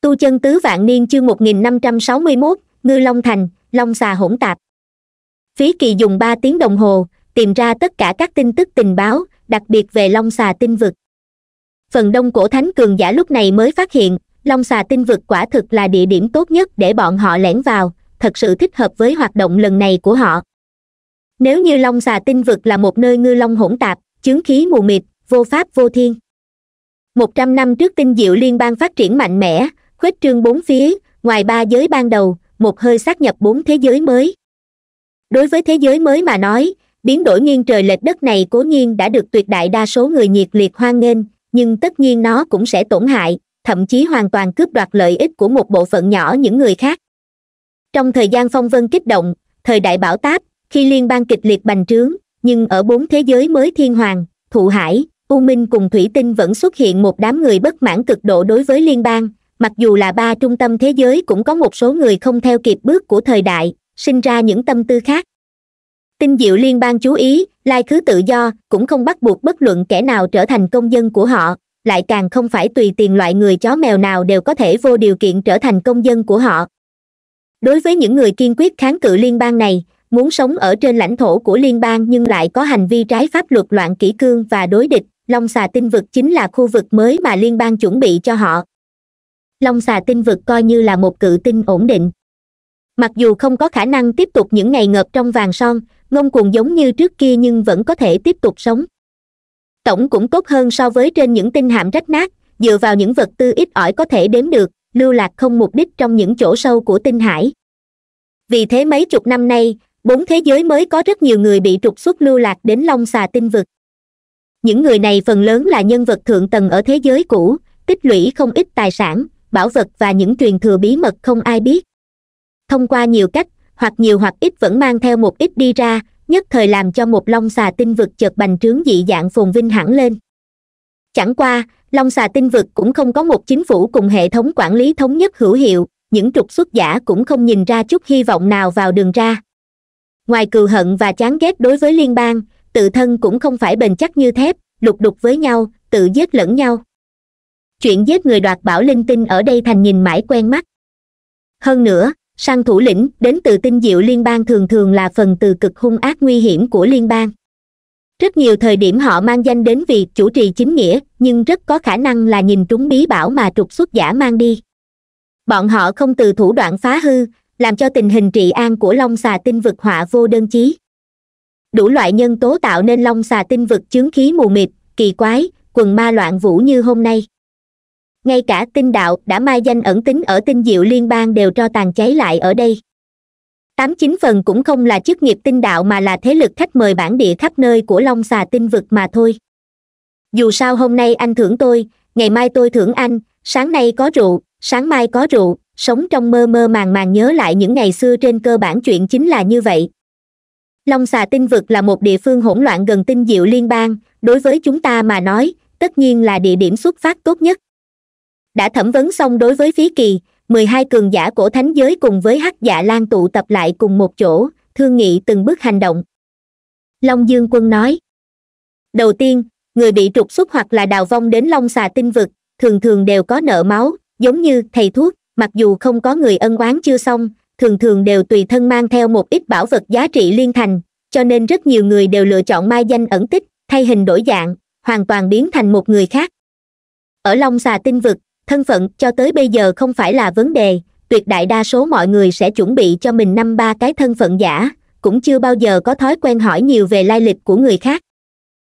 tu chân tứ vạn niên chương một nghìn năm trăm sáu mươi mốt ngư long thành long xà hỗn tạp phí kỳ dùng ba tiếng đồng hồ tìm ra tất cả các tin tức tình báo đặc biệt về long xà tinh vực phần đông cổ thánh cường giả lúc này mới phát hiện long xà tinh vực quả thực là địa điểm tốt nhất để bọn họ lẻn vào thật sự thích hợp với hoạt động lần này của họ nếu như long xà tinh vực là một nơi ngư long hỗn tạp chứng khí mù mịt vô pháp vô thiên một trăm năm trước tinh diệu liên bang phát triển mạnh mẽ khuếch trương bốn phía ngoài ba giới ban đầu một hơi xác nhập bốn thế giới mới đối với thế giới mới mà nói biến đổi nghiêng trời lệch đất này cố nhiên đã được tuyệt đại đa số người nhiệt liệt hoan nghênh nhưng tất nhiên nó cũng sẽ tổn hại thậm chí hoàn toàn cướp đoạt lợi ích của một bộ phận nhỏ những người khác trong thời gian phong vân kích động thời đại bảo táp khi liên bang kịch liệt bành trướng nhưng ở bốn thế giới mới thiên hoàng thụ hải u minh cùng thủy tinh vẫn xuất hiện một đám người bất mãn cực độ đối với liên bang mặc dù là ba trung tâm thế giới cũng có một số người không theo kịp bước của thời đại sinh ra những tâm tư khác tinh diệu liên bang chú ý lai khứ tự do cũng không bắt buộc bất luận kẻ nào trở thành công dân của họ lại càng không phải tùy tiền loại người chó mèo nào đều có thể vô điều kiện trở thành công dân của họ đối với những người kiên quyết kháng cự liên bang này muốn sống ở trên lãnh thổ của liên bang nhưng lại có hành vi trái pháp luật loạn kỷ cương và đối địch long xà tinh vực chính là khu vực mới mà liên bang chuẩn bị cho họ long xà tinh vực coi như là một cự tinh ổn định mặc dù không có khả năng tiếp tục những ngày ngợp trong vàng son ngông cuồng giống như trước kia nhưng vẫn có thể tiếp tục sống tổng cũng tốt hơn so với trên những tinh hạm rách nát dựa vào những vật tư ít ỏi có thể đếm được lưu lạc không mục đích trong những chỗ sâu của tinh hải vì thế mấy chục năm nay bốn thế giới mới có rất nhiều người bị trục xuất lưu lạc đến long xà tinh vực những người này phần lớn là nhân vật thượng tầng ở thế giới cũ tích lũy không ít tài sản bảo vật và những truyền thừa bí mật không ai biết thông qua nhiều cách hoặc nhiều hoặc ít vẫn mang theo một ít đi ra nhất thời làm cho một long xà tinh vực chợt bành trướng dị dạng phồn vinh hẳn lên chẳng qua long xà tinh vực cũng không có một chính phủ cùng hệ thống quản lý thống nhất hữu hiệu những trục xuất giả cũng không nhìn ra chút hy vọng nào vào đường ra ngoài cừu hận và chán ghét đối với liên bang tự thân cũng không phải bền chắc như thép lục đục với nhau tự giết lẫn nhau chuyện giết người đoạt bảo linh tinh ở đây thành nhìn mãi quen mắt hơn nữa sang thủ lĩnh đến từ tinh diệu liên bang thường thường là phần từ cực hung ác nguy hiểm của liên bang rất nhiều thời điểm họ mang danh đến việc chủ trì chính nghĩa nhưng rất có khả năng là nhìn trúng bí bảo mà trục xuất giả mang đi bọn họ không từ thủ đoạn phá hư làm cho tình hình trị an của long xà tinh vực họa vô đơn chí đủ loại nhân tố tạo nên long xà tinh vực chứng khí mù mịt kỳ quái quần ma loạn vũ như hôm nay ngay cả tinh đạo đã mai danh ẩn tính ở tinh diệu liên bang đều cho tàn cháy lại ở đây tám chín phần cũng không là chức nghiệp tinh đạo mà là thế lực khách mời bản địa khắp nơi của long xà tinh vực mà thôi dù sao hôm nay anh thưởng tôi ngày mai tôi thưởng anh sáng nay có rượu sáng mai có rượu sống trong mơ mơ màng màng nhớ lại những ngày xưa trên cơ bản chuyện chính là như vậy long xà tinh vực là một địa phương hỗn loạn gần tinh diệu liên bang đối với chúng ta mà nói tất nhiên là địa điểm xuất phát tốt nhất đã thẩm vấn xong đối với phí kỳ mười hai cường giả của thánh giới cùng với hắc dạ lan tụ tập lại cùng một chỗ thương nghị từng bước hành động long dương quân nói đầu tiên người bị trục xuất hoặc là đào vong đến long xà tinh vực thường thường đều có nợ máu giống như thầy thuốc mặc dù không có người ân oán chưa xong thường thường đều tùy thân mang theo một ít bảo vật giá trị liên thành cho nên rất nhiều người đều lựa chọn mai danh ẩn tích thay hình đổi dạng hoàn toàn biến thành một người khác ở long xà tinh vực thân phận cho tới bây giờ không phải là vấn đề tuyệt đại đa số mọi người sẽ chuẩn bị cho mình năm ba cái thân phận giả cũng chưa bao giờ có thói quen hỏi nhiều về lai lịch của người khác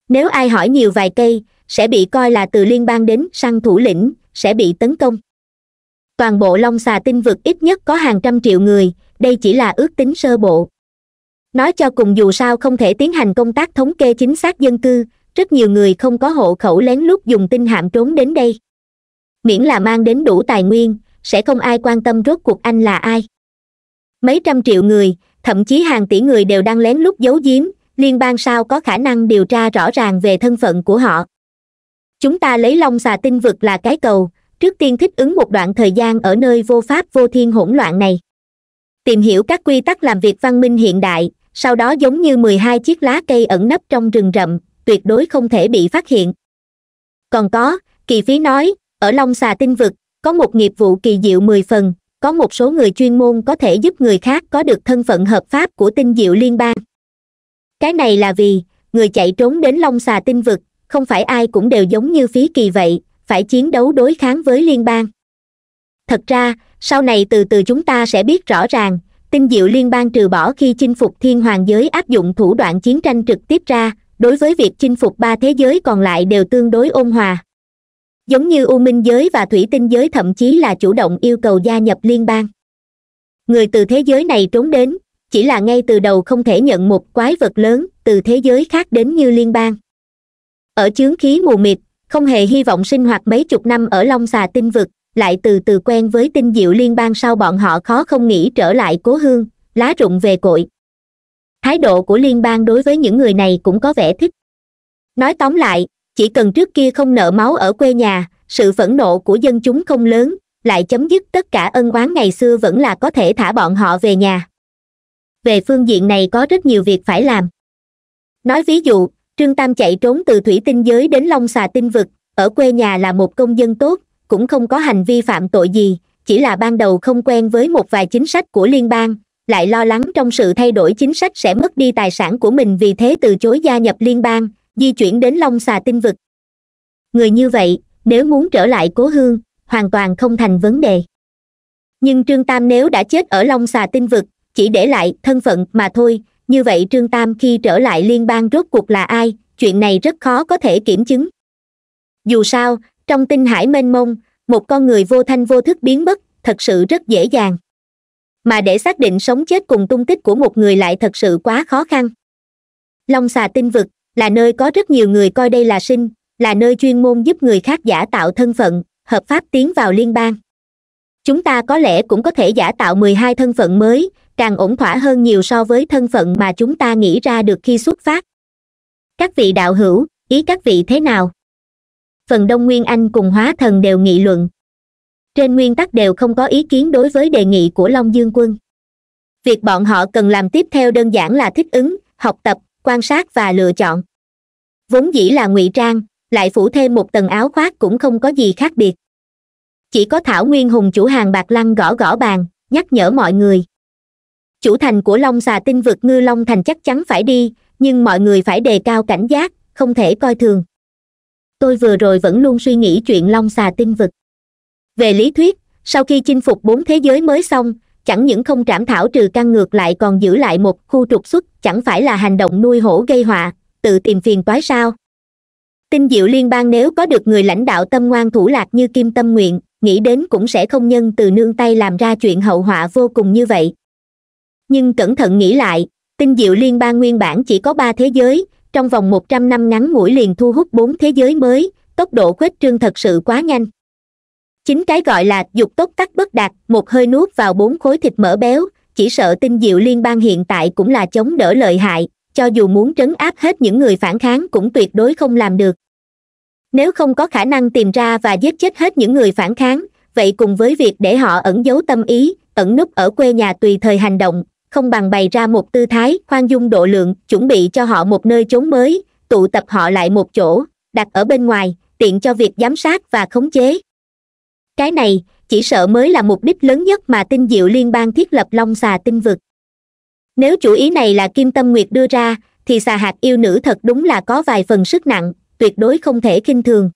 nếu ai hỏi nhiều vài cây sẽ bị coi là từ liên bang đến săn thủ lĩnh sẽ bị tấn công toàn bộ long xà tinh vực ít nhất có hàng trăm triệu người đây chỉ là ước tính sơ bộ nói cho cùng dù sao không thể tiến hành công tác thống kê chính xác dân cư rất nhiều người không có hộ khẩu lén lút dùng tinh hạm trốn đến đây miễn là mang đến đủ tài nguyên sẽ không ai quan tâm rốt cuộc anh là ai mấy trăm triệu người thậm chí hàng tỷ người đều đang lén lút giấu giếm liên bang sao có khả năng điều tra rõ ràng về thân phận của họ chúng ta lấy long xà tinh vực là cái cầu trước tiên thích ứng một đoạn thời gian ở nơi vô pháp vô thiên hỗn loạn này tìm hiểu các quy tắc làm việc văn minh hiện đại sau đó giống như mười hai chiếc lá cây ẩn nấp trong rừng rậm tuyệt đối không thể bị phát hiện còn có kỳ phí nói ở long xà tinh vực có một nghiệp vụ kỳ diệu mười phần có một số người chuyên môn có thể giúp người khác có được thân phận hợp pháp của tinh diệu liên bang cái này là vì người chạy trốn đến long xà tinh vực không phải ai cũng đều giống như phí kỳ vậy phải chiến đấu đối kháng với liên bang thật ra sau này từ từ chúng ta sẽ biết rõ ràng tinh diệu liên bang trừ bỏ khi chinh phục thiên hoàng giới áp dụng thủ đoạn chiến tranh trực tiếp ra đối với việc chinh phục ba thế giới còn lại đều tương đối ôn hòa giống như u minh giới và thủy tinh giới thậm chí là chủ động yêu cầu gia nhập liên bang người từ thế giới này trốn đến chỉ là ngay từ đầu không thể nhận một quái vật lớn từ thế giới khác đến như liên bang ở chướng khí mù mịt không hề hy vọng sinh hoạt mấy chục năm ở long xà tinh vực lại từ từ quen với tinh diệu liên bang sau bọn họ khó không nghĩ trở lại cố hương lá rụng về cội thái độ của liên bang đối với những người này cũng có vẻ thích nói tóm lại chỉ cần trước kia không nợ máu ở quê nhà sự phẫn nộ của dân chúng không lớn lại chấm dứt tất cả ân oán ngày xưa vẫn là có thể thả bọn họ về nhà về phương diện này có rất nhiều việc phải làm nói ví dụ trương tam chạy trốn từ thủy tinh giới đến long xà tinh vực ở quê nhà là một công dân tốt cũng không có hành vi phạm tội gì chỉ là ban đầu không quen với một vài chính sách của liên bang lại lo lắng trong sự thay đổi chính sách sẽ mất đi tài sản của mình vì thế từ chối gia nhập liên bang di chuyển đến long xà tinh vực người như vậy nếu muốn trở lại cố hương hoàn toàn không thành vấn đề nhưng trương tam nếu đã chết ở long xà tinh vực chỉ để lại thân phận mà thôi như vậy trương tam khi trở lại liên bang rốt cuộc là ai chuyện này rất khó có thể kiểm chứng dù sao trong tinh hải mênh mông một con người vô thanh vô thức biến mất thật sự rất dễ dàng mà để xác định sống chết cùng tung tích của một người lại thật sự quá khó khăn long xà tinh vực là nơi có rất nhiều người coi đây là sinh là nơi chuyên môn giúp người khác giả tạo thân phận hợp pháp tiến vào liên bang chúng ta có lẽ cũng có thể giả tạo mười hai thân phận mới càng ổn thỏa hơn nhiều so với thân phận mà chúng ta nghĩ ra được khi xuất phát các vị đạo hữu ý các vị thế nào phần đông nguyên anh cùng hóa thần đều nghị luận trên nguyên tắc đều không có ý kiến đối với đề nghị của long dương quân việc bọn họ cần làm tiếp theo đơn giản là thích ứng học tập quan sát và lựa chọn vốn dĩ là ngụy trang lại phủ thêm một tầng áo khoác cũng không có gì khác biệt chỉ có thảo nguyên hùng chủ hàng bạc lăng gõ gõ bàn nhắc nhở mọi người chủ thành của long xà tinh vực ngư long thành chắc chắn phải đi nhưng mọi người phải đề cao cảnh giác không thể coi thường tôi vừa rồi vẫn luôn suy nghĩ chuyện long xà tinh vực về lý thuyết sau khi chinh phục bốn thế giới mới xong chẳng những không trảm thảo trừ căn ngược lại còn giữ lại một khu trục xuất chẳng phải là hành động nuôi hổ gây họa tự tìm phiền toái sao tinh diệu liên bang nếu có được người lãnh đạo tâm ngoan thủ lạc như kim tâm nguyện nghĩ đến cũng sẽ không nhân từ nương tay làm ra chuyện hậu họa vô cùng như vậy nhưng cẩn thận nghĩ lại tinh diệu liên bang nguyên bản chỉ có ba thế giới trong vòng một trăm năm ngắn ngủi liền thu hút bốn thế giới mới tốc độ khuếch trương thật sự quá nhanh chính cái gọi là dục tốt tắc bất đạt một hơi nuốt vào bốn khối thịt mỡ béo chỉ sợ tinh diệu liên bang hiện tại cũng là chống đỡ lợi hại cho dù muốn trấn áp hết những người phản kháng cũng tuyệt đối không làm được nếu không có khả năng tìm ra và giết chết hết những người phản kháng vậy cùng với việc để họ ẩn giấu tâm ý ẩn núp ở quê nhà tùy thời hành động không bằng bày ra một tư thái khoan dung độ lượng chuẩn bị cho họ một nơi chốn mới tụ tập họ lại một chỗ đặt ở bên ngoài tiện cho việc giám sát và khống chế cái này chỉ sợ mới là mục đích lớn nhất mà tinh diệu liên bang thiết lập long xà tinh vực nếu chủ ý này là kim tâm nguyệt đưa ra thì xà hạt yêu nữ thật đúng là có vài phần sức nặng tuyệt đối không thể khinh thường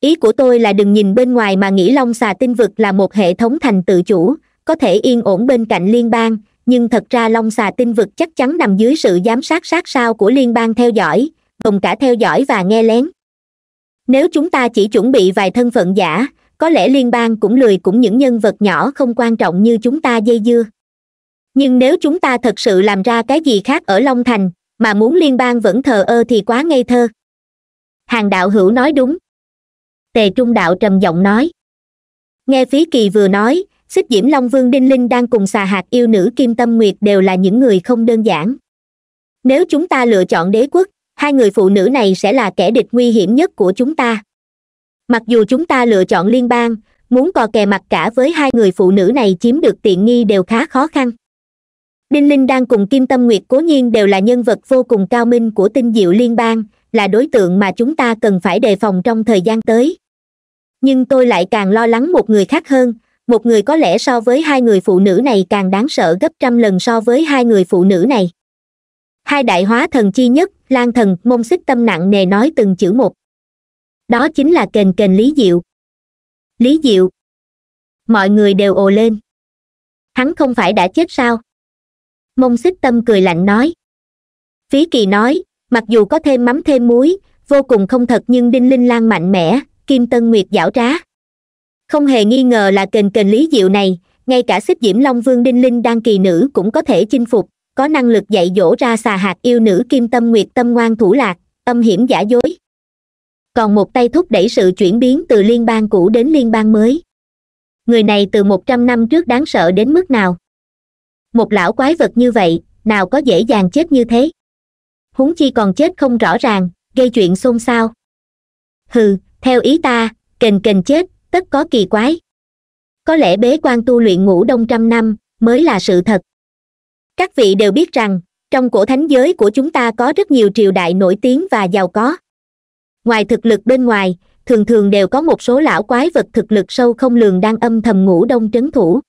ý của tôi là đừng nhìn bên ngoài mà nghĩ long xà tinh vực là một hệ thống thành tự chủ có thể yên ổn bên cạnh liên bang nhưng thật ra long xà tinh vực chắc chắn nằm dưới sự giám sát sát sao của liên bang theo dõi gồm cả theo dõi và nghe lén nếu chúng ta chỉ chuẩn bị vài thân phận giả có lẽ liên bang cũng lười cũng những nhân vật nhỏ không quan trọng như chúng ta dây dưa nhưng nếu chúng ta thật sự làm ra cái gì khác ở long thành mà muốn liên bang vẫn thờ ơ thì quá ngây thơ hàng đạo hữu nói đúng tề trung đạo trầm giọng nói nghe phí kỳ vừa nói xích diễm long vương đinh linh đang cùng xà hạt yêu nữ kim tâm nguyệt đều là những người không đơn giản nếu chúng ta lựa chọn đế quốc hai người phụ nữ này sẽ là kẻ địch nguy hiểm nhất của chúng ta mặc dù chúng ta lựa chọn liên bang muốn cò kè mặt cả với hai người phụ nữ này chiếm được tiện nghi đều khá khó khăn đinh linh đang cùng kim tâm nguyệt cố nhiên đều là nhân vật vô cùng cao minh của tinh diệu liên bang là đối tượng mà chúng ta cần phải đề phòng trong thời gian tới nhưng tôi lại càng lo lắng một người khác hơn một người có lẽ so với hai người phụ nữ này càng đáng sợ gấp trăm lần so với hai người phụ nữ này hai đại hóa thần chi nhất lan thần mông xích tâm nặng nề nói từng chữ một đó chính là kềnh kềnh lý diệu lý diệu mọi người đều ồ lên hắn không phải đã chết sao mông xích tâm cười lạnh nói phí kỳ nói mặc dù có thêm mắm thêm muối vô cùng không thật nhưng đinh linh lan mạnh mẽ kim tân nguyệt giảo trá không hề nghi ngờ là kềnh kềnh lý diệu này ngay cả xích diễm long vương đinh linh đang kỳ nữ cũng có thể chinh phục có năng lực dạy dỗ ra xà hạt yêu nữ kim tâm nguyệt tâm ngoan thủ lạc âm hiểm giả dối còn một tay thúc đẩy sự chuyển biến từ liên bang cũ đến liên bang mới người này từ một trăm năm trước đáng sợ đến mức nào một lão quái vật như vậy nào có dễ dàng chết như thế húng chi còn chết không rõ ràng gây chuyện xôn xao hừ theo ý ta kình kình chết tất có kỳ quái có lẽ bế quan tu luyện ngủ đông trăm năm mới là sự thật các vị đều biết rằng trong cổ thánh giới của chúng ta có rất nhiều triều đại nổi tiếng và giàu có ngoài thực lực bên ngoài thường thường đều có một số lão quái vật thực lực sâu không lường đang âm thầm ngủ đông trấn thủ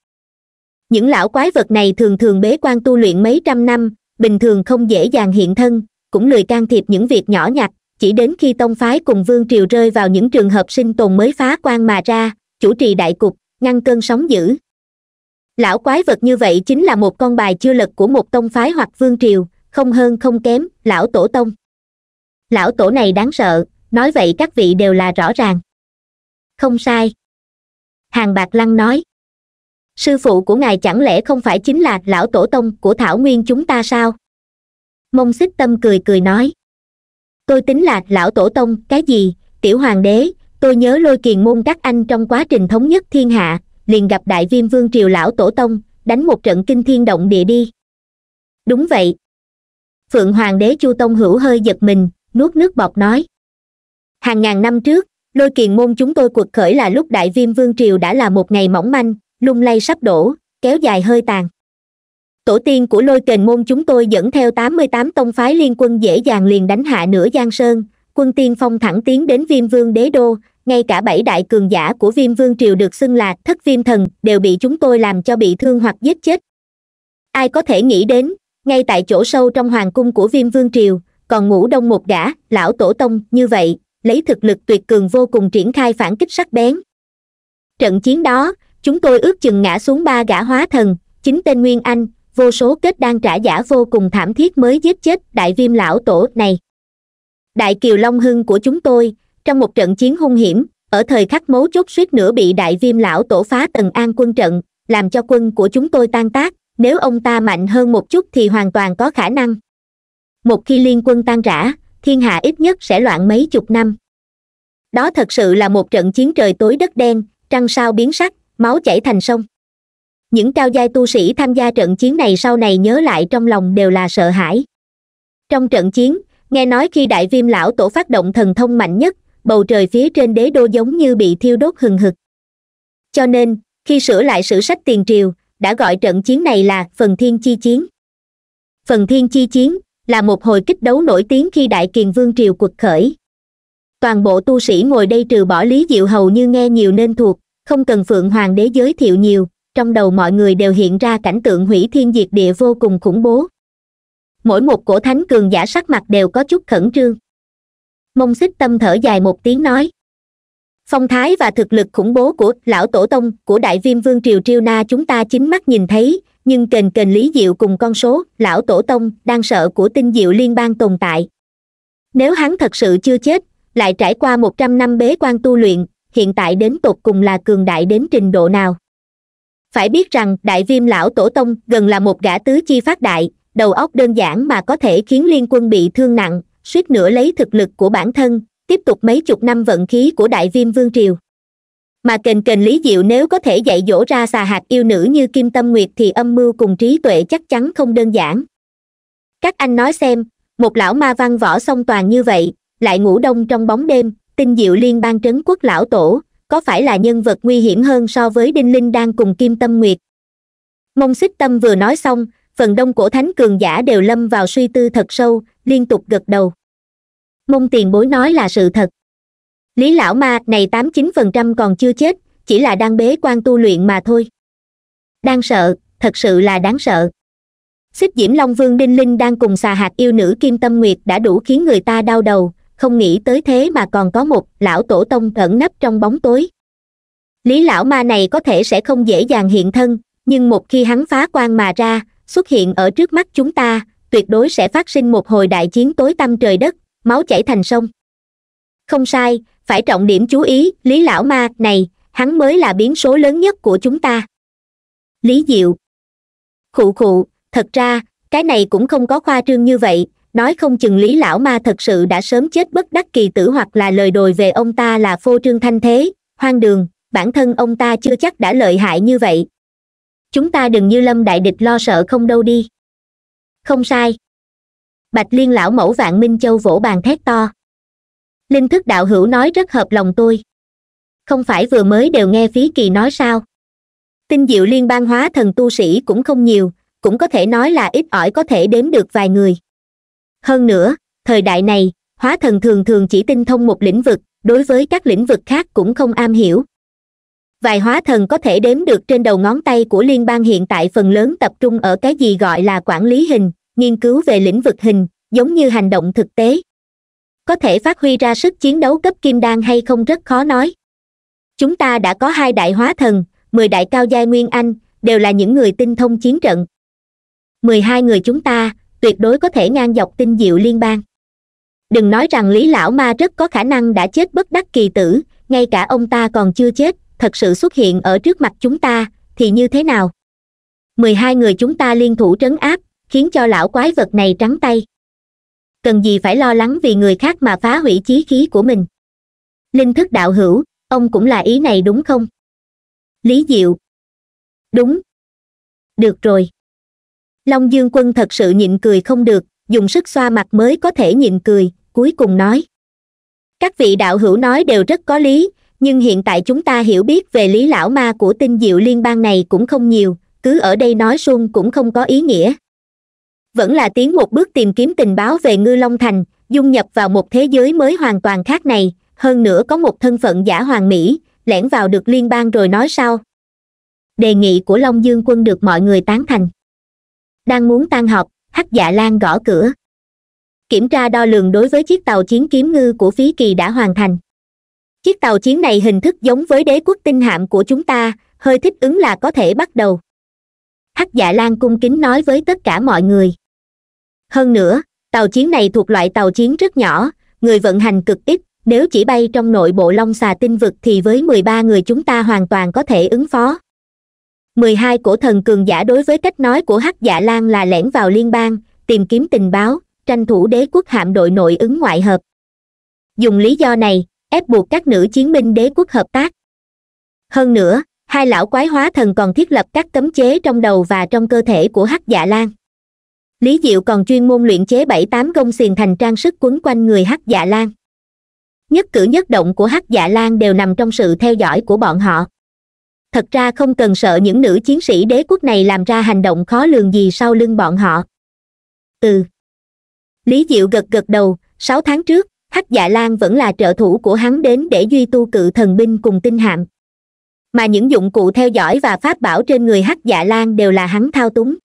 những lão quái vật này thường thường bế quan tu luyện mấy trăm năm bình thường không dễ dàng hiện thân cũng lười can thiệp những việc nhỏ nhặt chỉ đến khi tông phái cùng vương triều rơi vào những trường hợp sinh tồn mới phá quan mà ra chủ trì đại cục ngăn cơn sóng dữ lão quái vật như vậy chính là một con bài chưa lật của một tông phái hoặc vương triều không hơn không kém lão tổ tông lão tổ này đáng sợ nói vậy các vị đều là rõ ràng không sai hàng bạc lăng nói sư phụ của ngài chẳng lẽ không phải chính là lão tổ tông của thảo nguyên chúng ta sao mông xích tâm cười cười nói tôi tính là lão tổ tông cái gì tiểu hoàng đế tôi nhớ lôi kiền môn các anh trong quá trình thống nhất thiên hạ liền gặp đại viêm vương triều lão tổ tông đánh một trận kinh thiên động địa đi đúng vậy phượng hoàng đế chu tông hữu hơi giật mình nuốt nước bọt nói hàng ngàn năm trước lôi kiền môn chúng tôi cuộc khởi là lúc đại viêm vương triều đã là một ngày mỏng manh lung lay sắp đổ kéo dài hơi tàn tổ tiên của lôi kền môn chúng tôi dẫn theo tám mươi tám tông phái liên quân dễ dàng liền đánh hạ nửa giang sơn quân tiên phong thẳng tiến đến viêm vương đế đô ngay cả bảy đại cường giả của viêm vương triều được xưng là thất viêm thần đều bị chúng tôi làm cho bị thương hoặc giết chết ai có thể nghĩ đến ngay tại chỗ sâu trong hoàng cung của viêm vương triều còn ngủ đông một gã lão tổ tông như vậy lấy thực lực tuyệt cường vô cùng triển khai phản kích sắc bén trận chiến đó chúng tôi ước chừng ngã xuống ba gã hóa thần chính tên nguyên anh vô số kết đang trả giả vô cùng thảm thiết mới giết chết đại viêm lão tổ này đại kiều long hưng của chúng tôi trong một trận chiến hung hiểm ở thời khắc mấu chốt suýt nữa bị đại viêm lão tổ phá tần an quân trận làm cho quân của chúng tôi tan tác nếu ông ta mạnh hơn một chút thì hoàn toàn có khả năng một khi liên quân tan rã thiên hạ ít nhất sẽ loạn mấy chục năm đó thật sự là một trận chiến trời tối đất đen trăng sao biến sắc máu chảy thành sông những cao giai tu sĩ tham gia trận chiến này sau này nhớ lại trong lòng đều là sợ hãi trong trận chiến nghe nói khi đại viêm lão tổ phát động thần thông mạnh nhất bầu trời phía trên đế đô giống như bị thiêu đốt hừng hực cho nên khi sửa lại sử sách tiền triều đã gọi trận chiến này là phần thiên chi chiến phần thiên chi chiến là một hồi kích đấu nổi tiếng khi đại kiền vương triều quật khởi toàn bộ tu sĩ ngồi đây trừ bỏ lý diệu hầu như nghe nhiều nên thuộc không cần phượng hoàng đế giới thiệu nhiều trong đầu mọi người đều hiện ra cảnh tượng hủy thiên diệt địa vô cùng khủng bố mỗi một cổ thánh cường giả sắc mặt đều có chút khẩn trương mông xích tâm thở dài một tiếng nói phong thái và thực lực khủng bố của lão tổ tông của đại viêm vương triều triêu na chúng ta chính mắt nhìn thấy nhưng kền kền lý diệu cùng con số lão tổ tông đang sợ của tinh diệu liên bang tồn tại nếu hắn thật sự chưa chết lại trải qua một trăm năm bế quan tu luyện hiện tại đến tột cùng là cường đại đến trình độ nào phải biết rằng đại viêm lão tổ tông gần là một gã tứ chi phát đại đầu óc đơn giản mà có thể khiến liên quân bị thương nặng suýt nữa lấy thực lực của bản thân tiếp tục mấy chục năm vận khí của đại viêm vương triều mà kềnh kềnh lý diệu nếu có thể dạy dỗ ra xà hạt yêu nữ như kim tâm nguyệt thì âm mưu cùng trí tuệ chắc chắn không đơn giản các anh nói xem một lão ma văn võ song toàn như vậy lại ngủ đông trong bóng đêm tinh diệu liên bang trấn quốc lão tổ có phải là nhân vật nguy hiểm hơn so với đinh linh đang cùng kim tâm nguyệt mông xích tâm vừa nói xong phần đông cổ thánh cường giả đều lâm vào suy tư thật sâu liên tục gật đầu mông tiền bối nói là sự thật lý lão ma này tám chín phần trăm còn chưa chết chỉ là đang bế quan tu luyện mà thôi đang sợ thật sự là đáng sợ xích diễm long vương đinh linh đang cùng xà hạt yêu nữ kim tâm nguyệt đã đủ khiến người ta đau đầu không nghĩ tới thế mà còn có một lão tổ tông ẩn nấp trong bóng tối lý lão ma này có thể sẽ không dễ dàng hiện thân nhưng một khi hắn phá quan mà ra xuất hiện ở trước mắt chúng ta tuyệt đối sẽ phát sinh một hồi đại chiến tối tăm trời đất máu chảy thành sông không sai phải trọng điểm chú ý lý lão ma này hắn mới là biến số lớn nhất của chúng ta lý diệu khụ khụ thật ra cái này cũng không có khoa trương như vậy nói không chừng lý lão ma thật sự đã sớm chết bất đắc kỳ tử hoặc là lời đồi về ông ta là phô trương thanh thế hoang đường bản thân ông ta chưa chắc đã lợi hại như vậy chúng ta đừng như lâm đại địch lo sợ không đâu đi không sai bạch liên lão mẫu vạn minh châu vỗ bàn thét to linh thức đạo hữu nói rất hợp lòng tôi không phải vừa mới đều nghe phí kỳ nói sao tinh diệu liên bang hóa thần tu sĩ cũng không nhiều cũng có thể nói là ít ỏi có thể đếm được vài người hơn nữa thời đại này hóa thần thường thường chỉ tinh thông một lĩnh vực đối với các lĩnh vực khác cũng không am hiểu vài hóa thần có thể đếm được trên đầu ngón tay của liên bang hiện tại phần lớn tập trung ở cái gì gọi là quản lý hình nghiên cứu về lĩnh vực hình giống như hành động thực tế có thể phát huy ra sức chiến đấu cấp kim đan hay không rất khó nói chúng ta đã có hai đại hóa thần mười đại cao giai nguyên anh đều là những người tinh thông chiến trận mười hai người chúng ta tuyệt đối có thể ngang dọc tinh diệu liên bang đừng nói rằng lý lão ma rất có khả năng đã chết bất đắc kỳ tử ngay cả ông ta còn chưa chết thật sự xuất hiện ở trước mặt chúng ta thì như thế nào mười hai người chúng ta liên thủ trấn áp khiến cho lão quái vật này trắng tay cần gì phải lo lắng vì người khác mà phá hủy chí khí của mình linh thức đạo hữu ông cũng là ý này đúng không lý diệu đúng được rồi long dương quân thật sự nhịn cười không được dùng sức xoa mặt mới có thể nhịn cười cuối cùng nói các vị đạo hữu nói đều rất có lý nhưng hiện tại chúng ta hiểu biết về lý lão ma của tinh diệu liên bang này cũng không nhiều cứ ở đây nói suông cũng không có ý nghĩa vẫn là tiến một bước tìm kiếm tình báo về ngư long thành dung nhập vào một thế giới mới hoàn toàn khác này hơn nữa có một thân phận giả hoàng mỹ lẻn vào được liên bang rồi nói sao đề nghị của long dương quân được mọi người tán thành đang muốn tan học hắc dạ lan gõ cửa kiểm tra đo lường đối với chiếc tàu chiến kiếm ngư của phí kỳ đã hoàn thành chiếc tàu chiến này hình thức giống với đế quốc tinh hạm của chúng ta hơi thích ứng là có thể bắt đầu hắc dạ lan cung kính nói với tất cả mọi người hơn nữa tàu chiến này thuộc loại tàu chiến rất nhỏ người vận hành cực ít nếu chỉ bay trong nội bộ long xà tinh vực thì với mười ba người chúng ta hoàn toàn có thể ứng phó mười hai cổ thần cường giả đối với cách nói của hắc dạ lan là lẻn vào liên bang tìm kiếm tình báo tranh thủ đế quốc hạm đội nội ứng ngoại hợp dùng lý do này ép buộc các nữ chiến binh đế quốc hợp tác hơn nữa hai lão quái hóa thần còn thiết lập các cấm chế trong đầu và trong cơ thể của hắc dạ lan lý diệu còn chuyên môn luyện chế bảy tám công xiềng thành trang sức quấn quanh người hắc dạ lan nhất cử nhất động của hắc dạ lan đều nằm trong sự theo dõi của bọn họ thật ra không cần sợ những nữ chiến sĩ đế quốc này làm ra hành động khó lường gì sau lưng bọn họ ừ lý diệu gật gật đầu sáu tháng trước hắc dạ lan vẫn là trợ thủ của hắn đến để duy tu cự thần binh cùng tinh hạm mà những dụng cụ theo dõi và pháp bảo trên người hắc dạ lan đều là hắn thao túng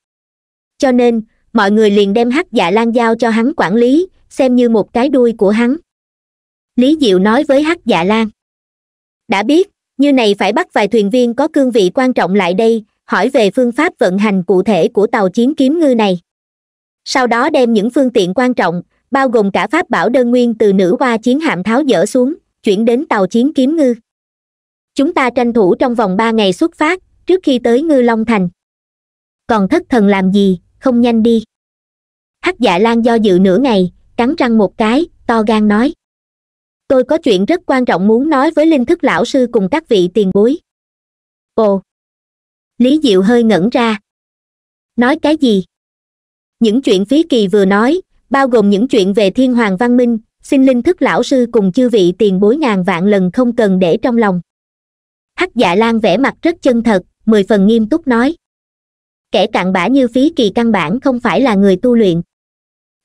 cho nên mọi người liền đem hắc dạ lan giao cho hắn quản lý xem như một cái đuôi của hắn lý diệu nói với hắc dạ lan đã biết như này phải bắt vài thuyền viên có cương vị quan trọng lại đây hỏi về phương pháp vận hành cụ thể của tàu chiến kiếm ngư này sau đó đem những phương tiện quan trọng bao gồm cả pháp bảo đơn nguyên từ nữ hoa chiến hạm tháo dỡ xuống chuyển đến tàu chiến kiếm ngư chúng ta tranh thủ trong vòng ba ngày xuất phát trước khi tới ngư long thành còn thất thần làm gì không nhanh đi hắc dạ lan do dự nửa ngày cắn răng một cái to gan nói tôi có chuyện rất quan trọng muốn nói với linh thức lão sư cùng các vị tiền bối ồ lý diệu hơi ngẩn ra nói cái gì những chuyện phí kỳ vừa nói bao gồm những chuyện về thiên hoàng văn minh xin linh thức lão sư cùng chư vị tiền bối ngàn vạn lần không cần để trong lòng hắc dạ lan vẻ mặt rất chân thật mười phần nghiêm túc nói kẻ cạn bã như phí kỳ căn bản không phải là người tu luyện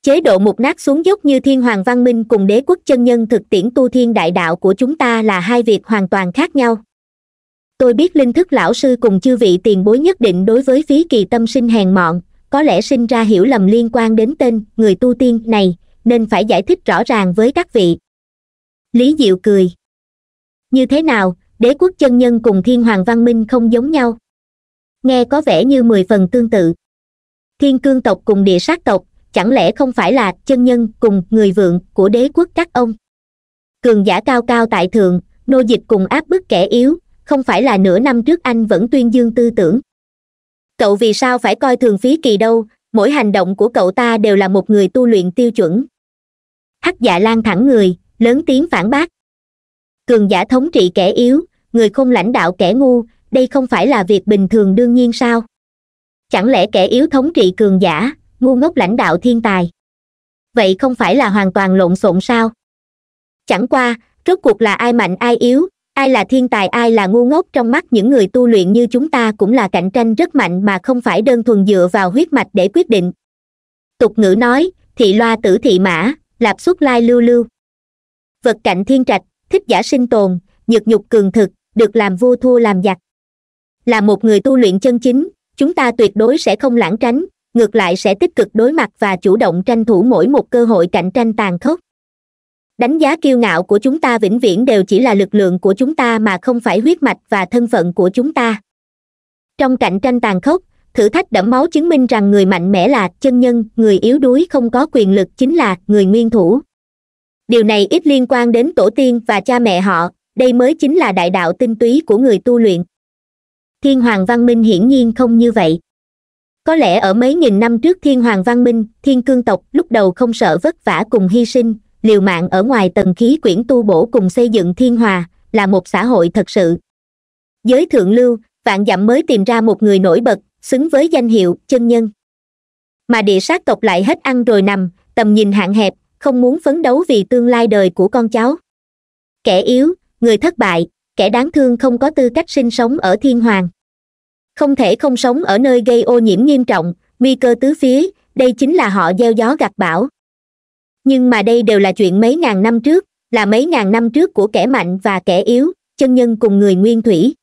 chế độ mục nát xuống dốc như thiên hoàng văn minh cùng đế quốc chân nhân thực tiễn tu thiên đại đạo của chúng ta là hai việc hoàn toàn khác nhau tôi biết linh thức lão sư cùng chư vị tiền bối nhất định đối với phí kỳ tâm sinh hèn mọn có lẽ sinh ra hiểu lầm liên quan đến tên người tu tiên này nên phải giải thích rõ ràng với các vị lý diệu cười như thế nào đế quốc chân nhân cùng thiên hoàng văn minh không giống nhau nghe có vẻ như mười phần tương tự thiên cương tộc cùng địa sát tộc chẳng lẽ không phải là chân nhân cùng người vượng của đế quốc các ông cường giả cao cao tại thượng nô dịch cùng áp bức kẻ yếu không phải là nửa năm trước anh vẫn tuyên dương tư tưởng cậu vì sao phải coi thường phí kỳ đâu mỗi hành động của cậu ta đều là một người tu luyện tiêu chuẩn hắc dạ lan thẳng người lớn tiếng phản bác cường giả thống trị kẻ yếu người không lãnh đạo kẻ ngu đây không phải là việc bình thường đương nhiên sao chẳng lẽ kẻ yếu thống trị cường giả ngu ngốc lãnh đạo thiên tài vậy không phải là hoàn toàn lộn xộn sao chẳng qua rốt cuộc là ai mạnh ai yếu ai là thiên tài ai là ngu ngốc trong mắt những người tu luyện như chúng ta cũng là cạnh tranh rất mạnh mà không phải đơn thuần dựa vào huyết mạch để quyết định tục ngữ nói thị loa tử thị mã lạp xuất lai lưu lưu vật cạnh thiên trạch thích giả sinh tồn nhược nhục cường thực được làm vua thua làm giặc là một người tu luyện chân chính chúng ta tuyệt đối sẽ không lãng tránh ngược lại sẽ tích cực đối mặt và chủ động tranh thủ mỗi một cơ hội cạnh tranh tàn khốc đánh giá kiêu ngạo của chúng ta vĩnh viễn đều chỉ là lực lượng của chúng ta mà không phải huyết mạch và thân phận của chúng ta trong cạnh tranh tàn khốc thử thách đẫm máu chứng minh rằng người mạnh mẽ là chân nhân người yếu đuối không có quyền lực chính là người nguyên thủ điều này ít liên quan đến tổ tiên và cha mẹ họ đây mới chính là đại đạo tinh túy của người tu luyện thiên hoàng văn minh hiển nhiên không như vậy có lẽ ở mấy nghìn năm trước thiên hoàng văn minh thiên cương tộc lúc đầu không sợ vất vả cùng hy sinh liều mạng ở ngoài tầng khí quyển tu bổ cùng xây dựng thiên hòa là một xã hội thật sự giới thượng lưu vạn dặm mới tìm ra một người nổi bật xứng với danh hiệu chân nhân mà địa sát tộc lại hết ăn rồi nằm tầm nhìn hạn hẹp không muốn phấn đấu vì tương lai đời của con cháu kẻ yếu người thất bại kẻ đáng thương không có tư cách sinh sống ở thiên hoàng không thể không sống ở nơi gây ô nhiễm nghiêm trọng nguy cơ tứ phía đây chính là họ gieo gió gặt bão nhưng mà đây đều là chuyện mấy ngàn năm trước là mấy ngàn năm trước của kẻ mạnh và kẻ yếu chân nhân cùng người nguyên thủy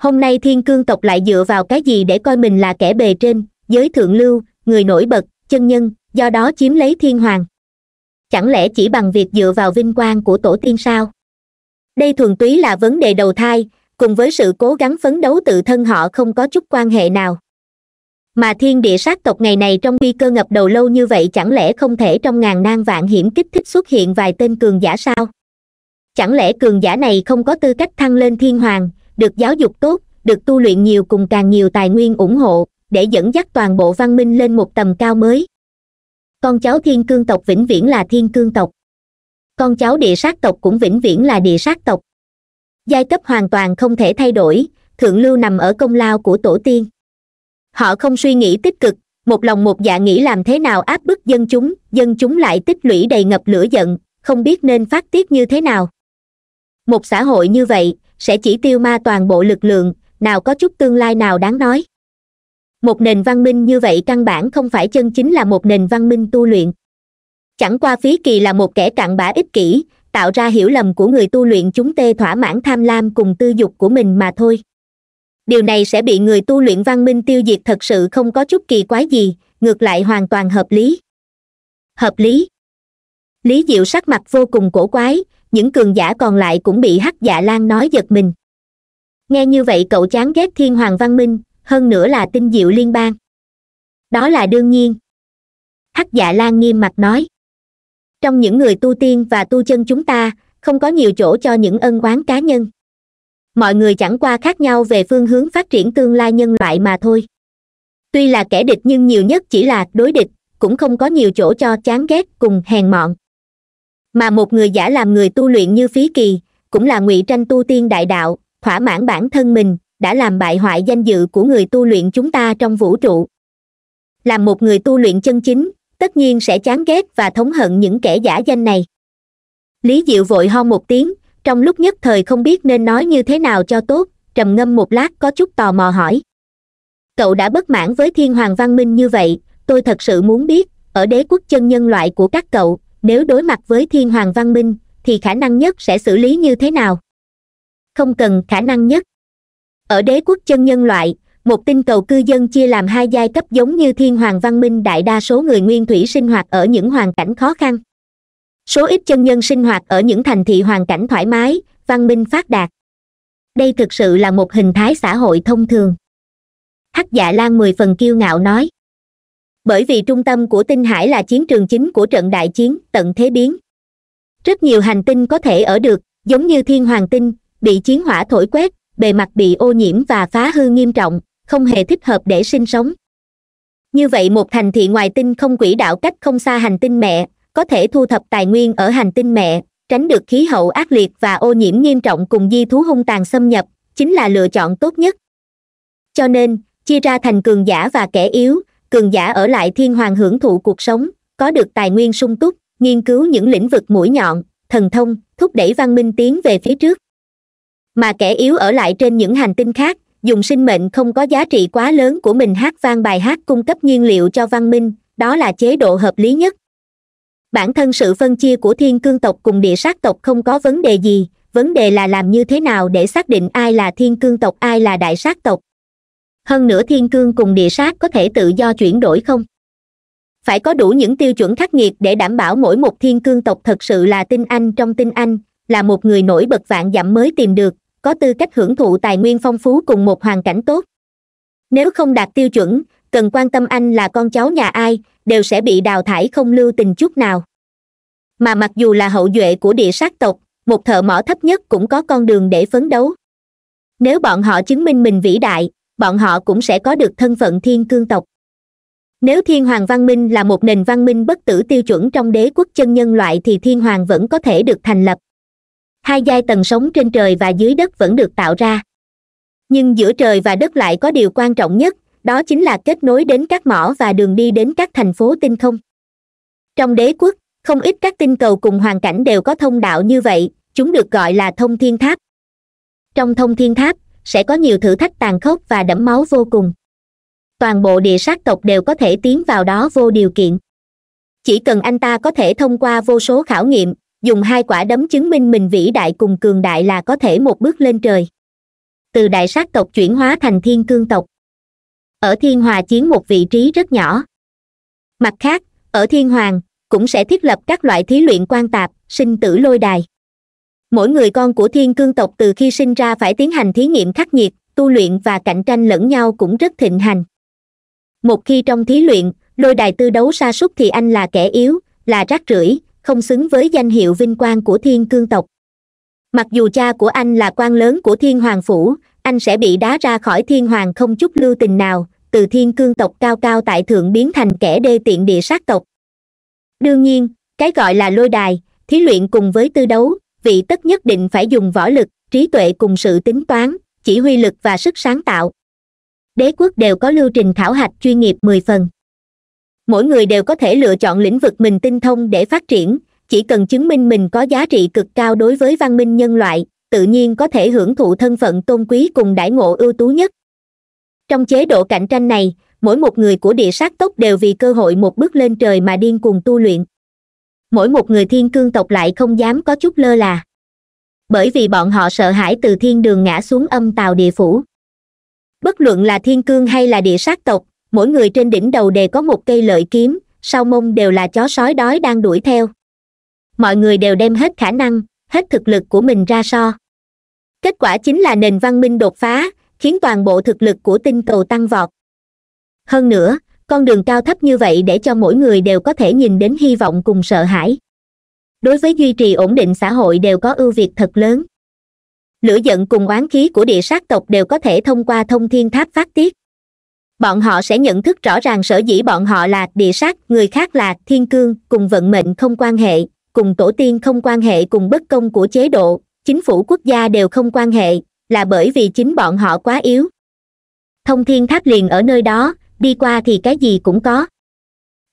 hôm nay thiên cương tộc lại dựa vào cái gì để coi mình là kẻ bề trên giới thượng lưu người nổi bật chân nhân do đó chiếm lấy thiên hoàng chẳng lẽ chỉ bằng việc dựa vào vinh quang của tổ tiên sao đây thuần túy là vấn đề đầu thai cùng với sự cố gắng phấn đấu tự thân họ không có chút quan hệ nào mà thiên địa sát tộc ngày này trong nguy cơ ngập đầu lâu như vậy chẳng lẽ không thể trong ngàn nan vạn hiểm kích thích xuất hiện vài tên cường giả sao chẳng lẽ cường giả này không có tư cách thăng lên thiên hoàng được giáo dục tốt được tu luyện nhiều cùng càng nhiều tài nguyên ủng hộ để dẫn dắt toàn bộ văn minh lên một tầm cao mới con cháu thiên cương tộc vĩnh viễn là thiên cương tộc con cháu địa sát tộc cũng vĩnh viễn là địa sát tộc giai cấp hoàn toàn không thể thay đổi thượng lưu nằm ở công lao của tổ tiên họ không suy nghĩ tích cực một lòng một dạ nghĩ làm thế nào áp bức dân chúng dân chúng lại tích lũy đầy ngập lửa giận không biết nên phát tiết như thế nào một xã hội như vậy sẽ chỉ tiêu ma toàn bộ lực lượng nào có chút tương lai nào đáng nói một nền văn minh như vậy căn bản không phải chân chính là một nền văn minh tu luyện chẳng qua phí kỳ là một kẻ cặn bã ích kỷ tạo ra hiểu lầm của người tu luyện chúng tê thỏa mãn tham lam cùng tư dục của mình mà thôi điều này sẽ bị người tu luyện văn minh tiêu diệt thật sự không có chút kỳ quái gì ngược lại hoàn toàn hợp lý hợp lý lý diệu sắc mặt vô cùng cổ quái những cường giả còn lại cũng bị hắc dạ lan nói giật mình nghe như vậy cậu chán ghét thiên hoàng văn minh hơn nữa là tinh diệu liên bang đó là đương nhiên hắc dạ lan nghiêm mặt nói trong những người tu tiên và tu chân chúng ta không có nhiều chỗ cho những ân oán cá nhân mọi người chẳng qua khác nhau về phương hướng phát triển tương lai nhân loại mà thôi tuy là kẻ địch nhưng nhiều nhất chỉ là đối địch cũng không có nhiều chỗ cho chán ghét cùng hèn mọn mà một người giả làm người tu luyện như phí kỳ cũng là ngụy tranh tu tiên đại đạo thỏa mãn bản thân mình đã làm bại hoại danh dự của người tu luyện chúng ta trong vũ trụ làm một người tu luyện chân chính tất nhiên sẽ chán ghét và thống hận những kẻ giả danh này lý diệu vội ho một tiếng trong lúc nhất thời không biết nên nói như thế nào cho tốt trầm ngâm một lát có chút tò mò hỏi cậu đã bất mãn với thiên hoàng văn minh như vậy tôi thật sự muốn biết ở đế quốc chân nhân loại của các cậu nếu đối mặt với thiên hoàng văn minh thì khả năng nhất sẽ xử lý như thế nào không cần khả năng nhất ở đế quốc chân nhân loại một tinh cầu cư dân chia làm hai giai cấp giống như thiên hoàng văn minh đại đa số người nguyên thủy sinh hoạt ở những hoàn cảnh khó khăn số ít chân nhân sinh hoạt ở những thành thị hoàn cảnh thoải mái văn minh phát đạt đây thực sự là một hình thái xã hội thông thường hắc dạ lan mười phần kiêu ngạo nói bởi vì trung tâm của tinh hải là chiến trường chính của trận đại chiến tận thế biến rất nhiều hành tinh có thể ở được giống như thiên hoàng tinh bị chiến hỏa thổi quét bề mặt bị ô nhiễm và phá hư nghiêm trọng không hề thích hợp để sinh sống như vậy một thành thị ngoài tinh không quỹ đạo cách không xa hành tinh mẹ có thể thu thập tài nguyên ở hành tinh mẹ tránh được khí hậu ác liệt và ô nhiễm nghiêm trọng cùng di thú hung tàn xâm nhập chính là lựa chọn tốt nhất cho nên chia ra thành cường giả và kẻ yếu cường giả ở lại thiên hoàng hưởng thụ cuộc sống có được tài nguyên sung túc nghiên cứu những lĩnh vực mũi nhọn thần thông thúc đẩy văn minh tiến về phía trước mà kẻ yếu ở lại trên những hành tinh khác dùng sinh mệnh không có giá trị quá lớn của mình hát vang bài hát cung cấp nhiên liệu cho văn minh đó là chế độ hợp lý nhất bản thân sự phân chia của thiên cương tộc cùng địa sát tộc không có vấn đề gì vấn đề là làm như thế nào để xác định ai là thiên cương tộc ai là đại sát tộc hơn nữa thiên cương cùng địa sát có thể tự do chuyển đổi không phải có đủ những tiêu chuẩn khắc nghiệt để đảm bảo mỗi một thiên cương tộc thật sự là tinh anh trong tinh anh là một người nổi bật vạn dặm mới tìm được có tư cách hưởng thụ tài nguyên phong phú cùng một hoàn cảnh tốt nếu không đạt tiêu chuẩn cần quan tâm anh là con cháu nhà ai đều sẽ bị đào thải không lưu tình chút nào mà mặc dù là hậu duệ của địa sát tộc một thợ mỏ thấp nhất cũng có con đường để phấn đấu nếu bọn họ chứng minh mình vĩ đại bọn họ cũng sẽ có được thân phận thiên cương tộc nếu thiên hoàng văn minh là một nền văn minh bất tử tiêu chuẩn trong đế quốc chân nhân loại thì thiên hoàng vẫn có thể được thành lập hai giai tầng sống trên trời và dưới đất vẫn được tạo ra nhưng giữa trời và đất lại có điều quan trọng nhất đó chính là kết nối đến các mỏ và đường đi đến các thành phố tinh không trong đế quốc không ít các tinh cầu cùng hoàn cảnh đều có thông đạo như vậy chúng được gọi là thông thiên tháp trong thông thiên tháp sẽ có nhiều thử thách tàn khốc và đẫm máu vô cùng toàn bộ địa sát tộc đều có thể tiến vào đó vô điều kiện chỉ cần anh ta có thể thông qua vô số khảo nghiệm dùng hai quả đấm chứng minh mình vĩ đại cùng cường đại là có thể một bước lên trời từ đại sát tộc chuyển hóa thành thiên cương tộc ở thiên hòa chiến một vị trí rất nhỏ mặt khác ở thiên hoàng cũng sẽ thiết lập các loại thí luyện quan tạp sinh tử lôi đài mỗi người con của thiên cương tộc từ khi sinh ra phải tiến hành thí nghiệm khắc nghiệt tu luyện và cạnh tranh lẫn nhau cũng rất thịnh hành một khi trong thí luyện lôi đài tư đấu sa sút thì anh là kẻ yếu là rác rưởi không xứng với danh hiệu vinh quang của thiên cương tộc mặc dù cha của anh là quan lớn của thiên hoàng phủ anh sẽ bị đá ra khỏi thiên hoàng không chút lưu tình nào từ thiên cương tộc cao cao tại thượng biến thành kẻ đê tiện địa sát tộc đương nhiên cái gọi là lôi đài thí luyện cùng với tư đấu vị tất nhất định phải dùng võ lực trí tuệ cùng sự tính toán chỉ huy lực và sức sáng tạo đế quốc đều có lưu trình thảo hạch chuyên nghiệp mười phần mỗi người đều có thể lựa chọn lĩnh vực mình tinh thông để phát triển chỉ cần chứng minh mình có giá trị cực cao đối với văn minh nhân loại tự nhiên có thể hưởng thụ thân phận tôn quý cùng đãi ngộ ưu tú nhất trong chế độ cạnh tranh này mỗi một người của địa sát tốc đều vì cơ hội một bước lên trời mà điên cuồng tu luyện mỗi một người thiên cương tộc lại không dám có chút lơ là bởi vì bọn họ sợ hãi từ thiên đường ngã xuống âm tàu địa phủ bất luận là thiên cương hay là địa sát tộc mỗi người trên đỉnh đầu đều có một cây lợi kiếm sau mông đều là chó sói đói đang đuổi theo mọi người đều đem hết khả năng hết thực lực của mình ra so kết quả chính là nền văn minh đột phá khiến toàn bộ thực lực của tinh cầu tăng vọt hơn nữa con đường cao thấp như vậy để cho mỗi người đều có thể nhìn đến hy vọng cùng sợ hãi đối với duy trì ổn định xã hội đều có ưu việt thật lớn lửa giận cùng oán khí của địa sát tộc đều có thể thông qua thông thiên tháp phát tiết bọn họ sẽ nhận thức rõ ràng sở dĩ bọn họ là địa sát người khác là thiên cương cùng vận mệnh không quan hệ cùng tổ tiên không quan hệ cùng bất công của chế độ chính phủ quốc gia đều không quan hệ là bởi vì chính bọn họ quá yếu thông thiên tháp liền ở nơi đó đi qua thì cái gì cũng có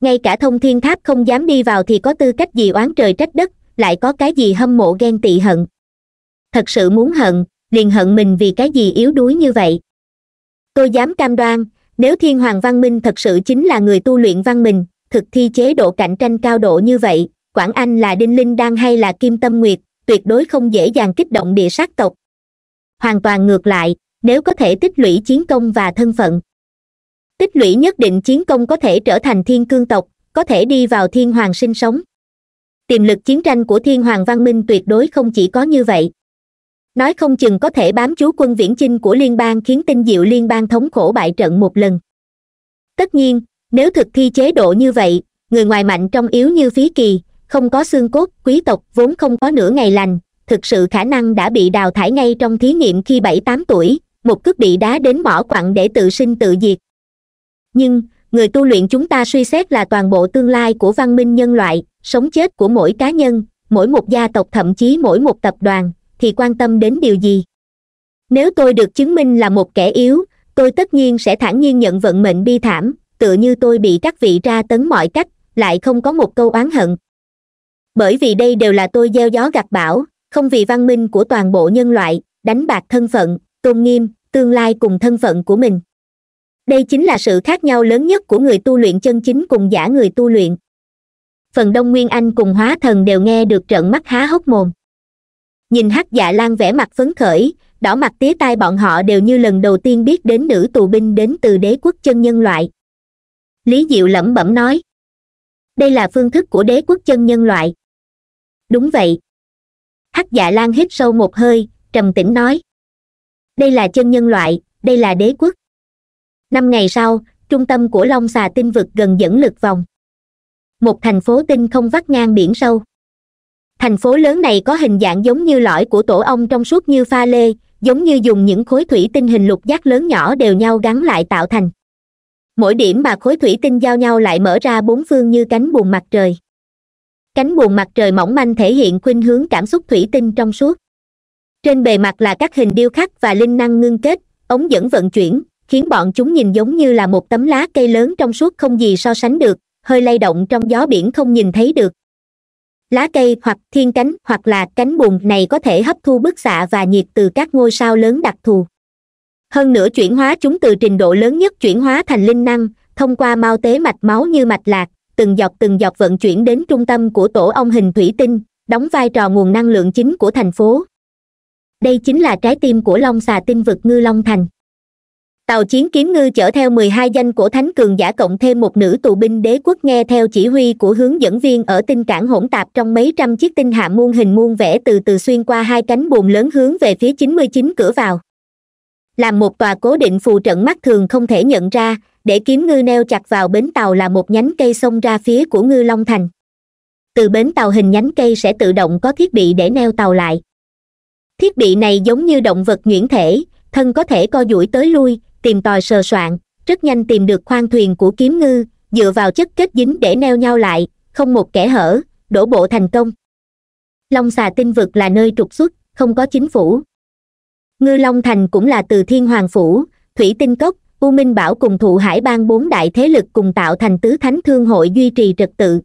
ngay cả thông thiên tháp không dám đi vào thì có tư cách gì oán trời trách đất lại có cái gì hâm mộ ghen tị hận thật sự muốn hận liền hận mình vì cái gì yếu đuối như vậy tôi dám cam đoan nếu thiên hoàng văn minh thật sự chính là người tu luyện văn mình thực thi chế độ cạnh tranh cao độ như vậy quảng anh là đinh linh đan hay là kim tâm nguyệt tuyệt đối không dễ dàng kích động địa sát tộc hoàn toàn ngược lại nếu có thể tích lũy chiến công và thân phận tích lũy nhất định chiến công có thể trở thành thiên cương tộc có thể đi vào thiên hoàng sinh sống tiềm lực chiến tranh của thiên hoàng văn minh tuyệt đối không chỉ có như vậy nói không chừng có thể bám chú quân viễn chinh của liên bang khiến tinh diệu liên bang thống khổ bại trận một lần tất nhiên nếu thực thi chế độ như vậy người ngoài mạnh trong yếu như phí kỳ không có xương cốt quý tộc vốn không có nửa ngày lành thực sự khả năng đã bị đào thải ngay trong thí nghiệm khi bảy tám tuổi một cước bị đá đến mỏ quặng để tự sinh tự diệt nhưng người tu luyện chúng ta suy xét là toàn bộ tương lai của văn minh nhân loại sống chết của mỗi cá nhân mỗi một gia tộc thậm chí mỗi một tập đoàn thì quan tâm đến điều gì nếu tôi được chứng minh là một kẻ yếu tôi tất nhiên sẽ thản nhiên nhận vận mệnh bi thảm tựa như tôi bị các vị ra tấn mọi cách lại không có một câu oán hận bởi vì đây đều là tôi gieo gió gặt bão không vì văn minh của toàn bộ nhân loại đánh bạc thân phận tôn nghiêm tương lai cùng thân phận của mình đây chính là sự khác nhau lớn nhất của người tu luyện chân chính cùng giả người tu luyện phần đông nguyên anh cùng hóa thần đều nghe được trận mắt há hốc mồm nhìn hắc dạ lan vẻ mặt phấn khởi đỏ mặt tía tai bọn họ đều như lần đầu tiên biết đến nữ tù binh đến từ đế quốc chân nhân loại lý diệu lẩm bẩm nói đây là phương thức của đế quốc chân nhân loại đúng vậy hắc dạ lan hít sâu một hơi trầm tĩnh nói đây là chân nhân loại đây là đế quốc năm ngày sau trung tâm của long xà tinh vực gần dẫn lực vòng một thành phố tinh không vắt ngang biển sâu thành phố lớn này có hình dạng giống như lõi của tổ ong trong suốt như pha lê giống như dùng những khối thủy tinh hình lục giác lớn nhỏ đều nhau gắn lại tạo thành mỗi điểm mà khối thủy tinh giao nhau lại mở ra bốn phương như cánh buồn mặt trời cánh buồn mặt trời mỏng manh thể hiện khuynh hướng cảm xúc thủy tinh trong suốt trên bề mặt là các hình điêu khắc và linh năng ngưng kết ống dẫn vận chuyển khiến bọn chúng nhìn giống như là một tấm lá cây lớn trong suốt không gì so sánh được hơi lay động trong gió biển không nhìn thấy được lá cây hoặc thiên cánh hoặc là cánh bùn này có thể hấp thu bức xạ và nhiệt từ các ngôi sao lớn đặc thù hơn nữa chuyển hóa chúng từ trình độ lớn nhất chuyển hóa thành linh năng thông qua mao tế mạch máu như mạch lạc từng dọc từng dọc vận chuyển đến trung tâm của tổ ong hình thủy tinh đóng vai trò nguồn năng lượng chính của thành phố đây chính là trái tim của long xà tinh vực ngư long thành tàu chiến kiếm ngư chở theo mười hai danh của thánh cường giả cộng thêm một nữ tù binh đế quốc nghe theo chỉ huy của hướng dẫn viên ở tinh cảng hỗn tạp trong mấy trăm chiếc tinh hạ muôn hình muôn vẽ từ từ xuyên qua hai cánh buồm lớn hướng về phía chín mươi chín cửa vào làm một tòa cố định phù trận mắt thường không thể nhận ra để kiếm ngư neo chặt vào bến tàu là một nhánh cây sông ra phía của ngư long thành từ bến tàu hình nhánh cây sẽ tự động có thiết bị để neo tàu lại thiết bị này giống như động vật nhuyễn thể thân có thể co duỗi tới lui tìm tòi sờ soạn rất nhanh tìm được khoang thuyền của kiếm ngư dựa vào chất kết dính để neo nhau lại không một kẻ hở đổ bộ thành công long xà tinh vực là nơi trục xuất không có chính phủ ngư long thành cũng là từ thiên hoàng phủ thủy tinh cốc u minh bảo cùng thụ hải bang bốn đại thế lực cùng tạo thành tứ thánh thương hội duy trì trật tự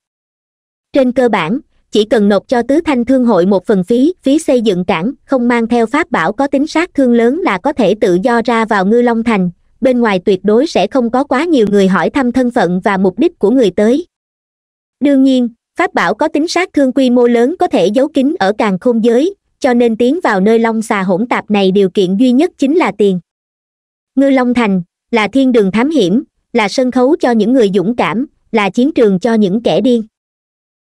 trên cơ bản chỉ cần nộp cho tứ thanh thương hội một phần phí phí xây dựng cảng không mang theo pháp bảo có tính sát thương lớn là có thể tự do ra vào ngư long thành bên ngoài tuyệt đối sẽ không có quá nhiều người hỏi thăm thân phận và mục đích của người tới đương nhiên pháp bảo có tính sát thương quy mô lớn có thể giấu kín ở càng khôn giới cho nên tiến vào nơi long xà hỗn tạp này điều kiện duy nhất chính là tiền ngư long thành là thiên đường thám hiểm là sân khấu cho những người dũng cảm là chiến trường cho những kẻ điên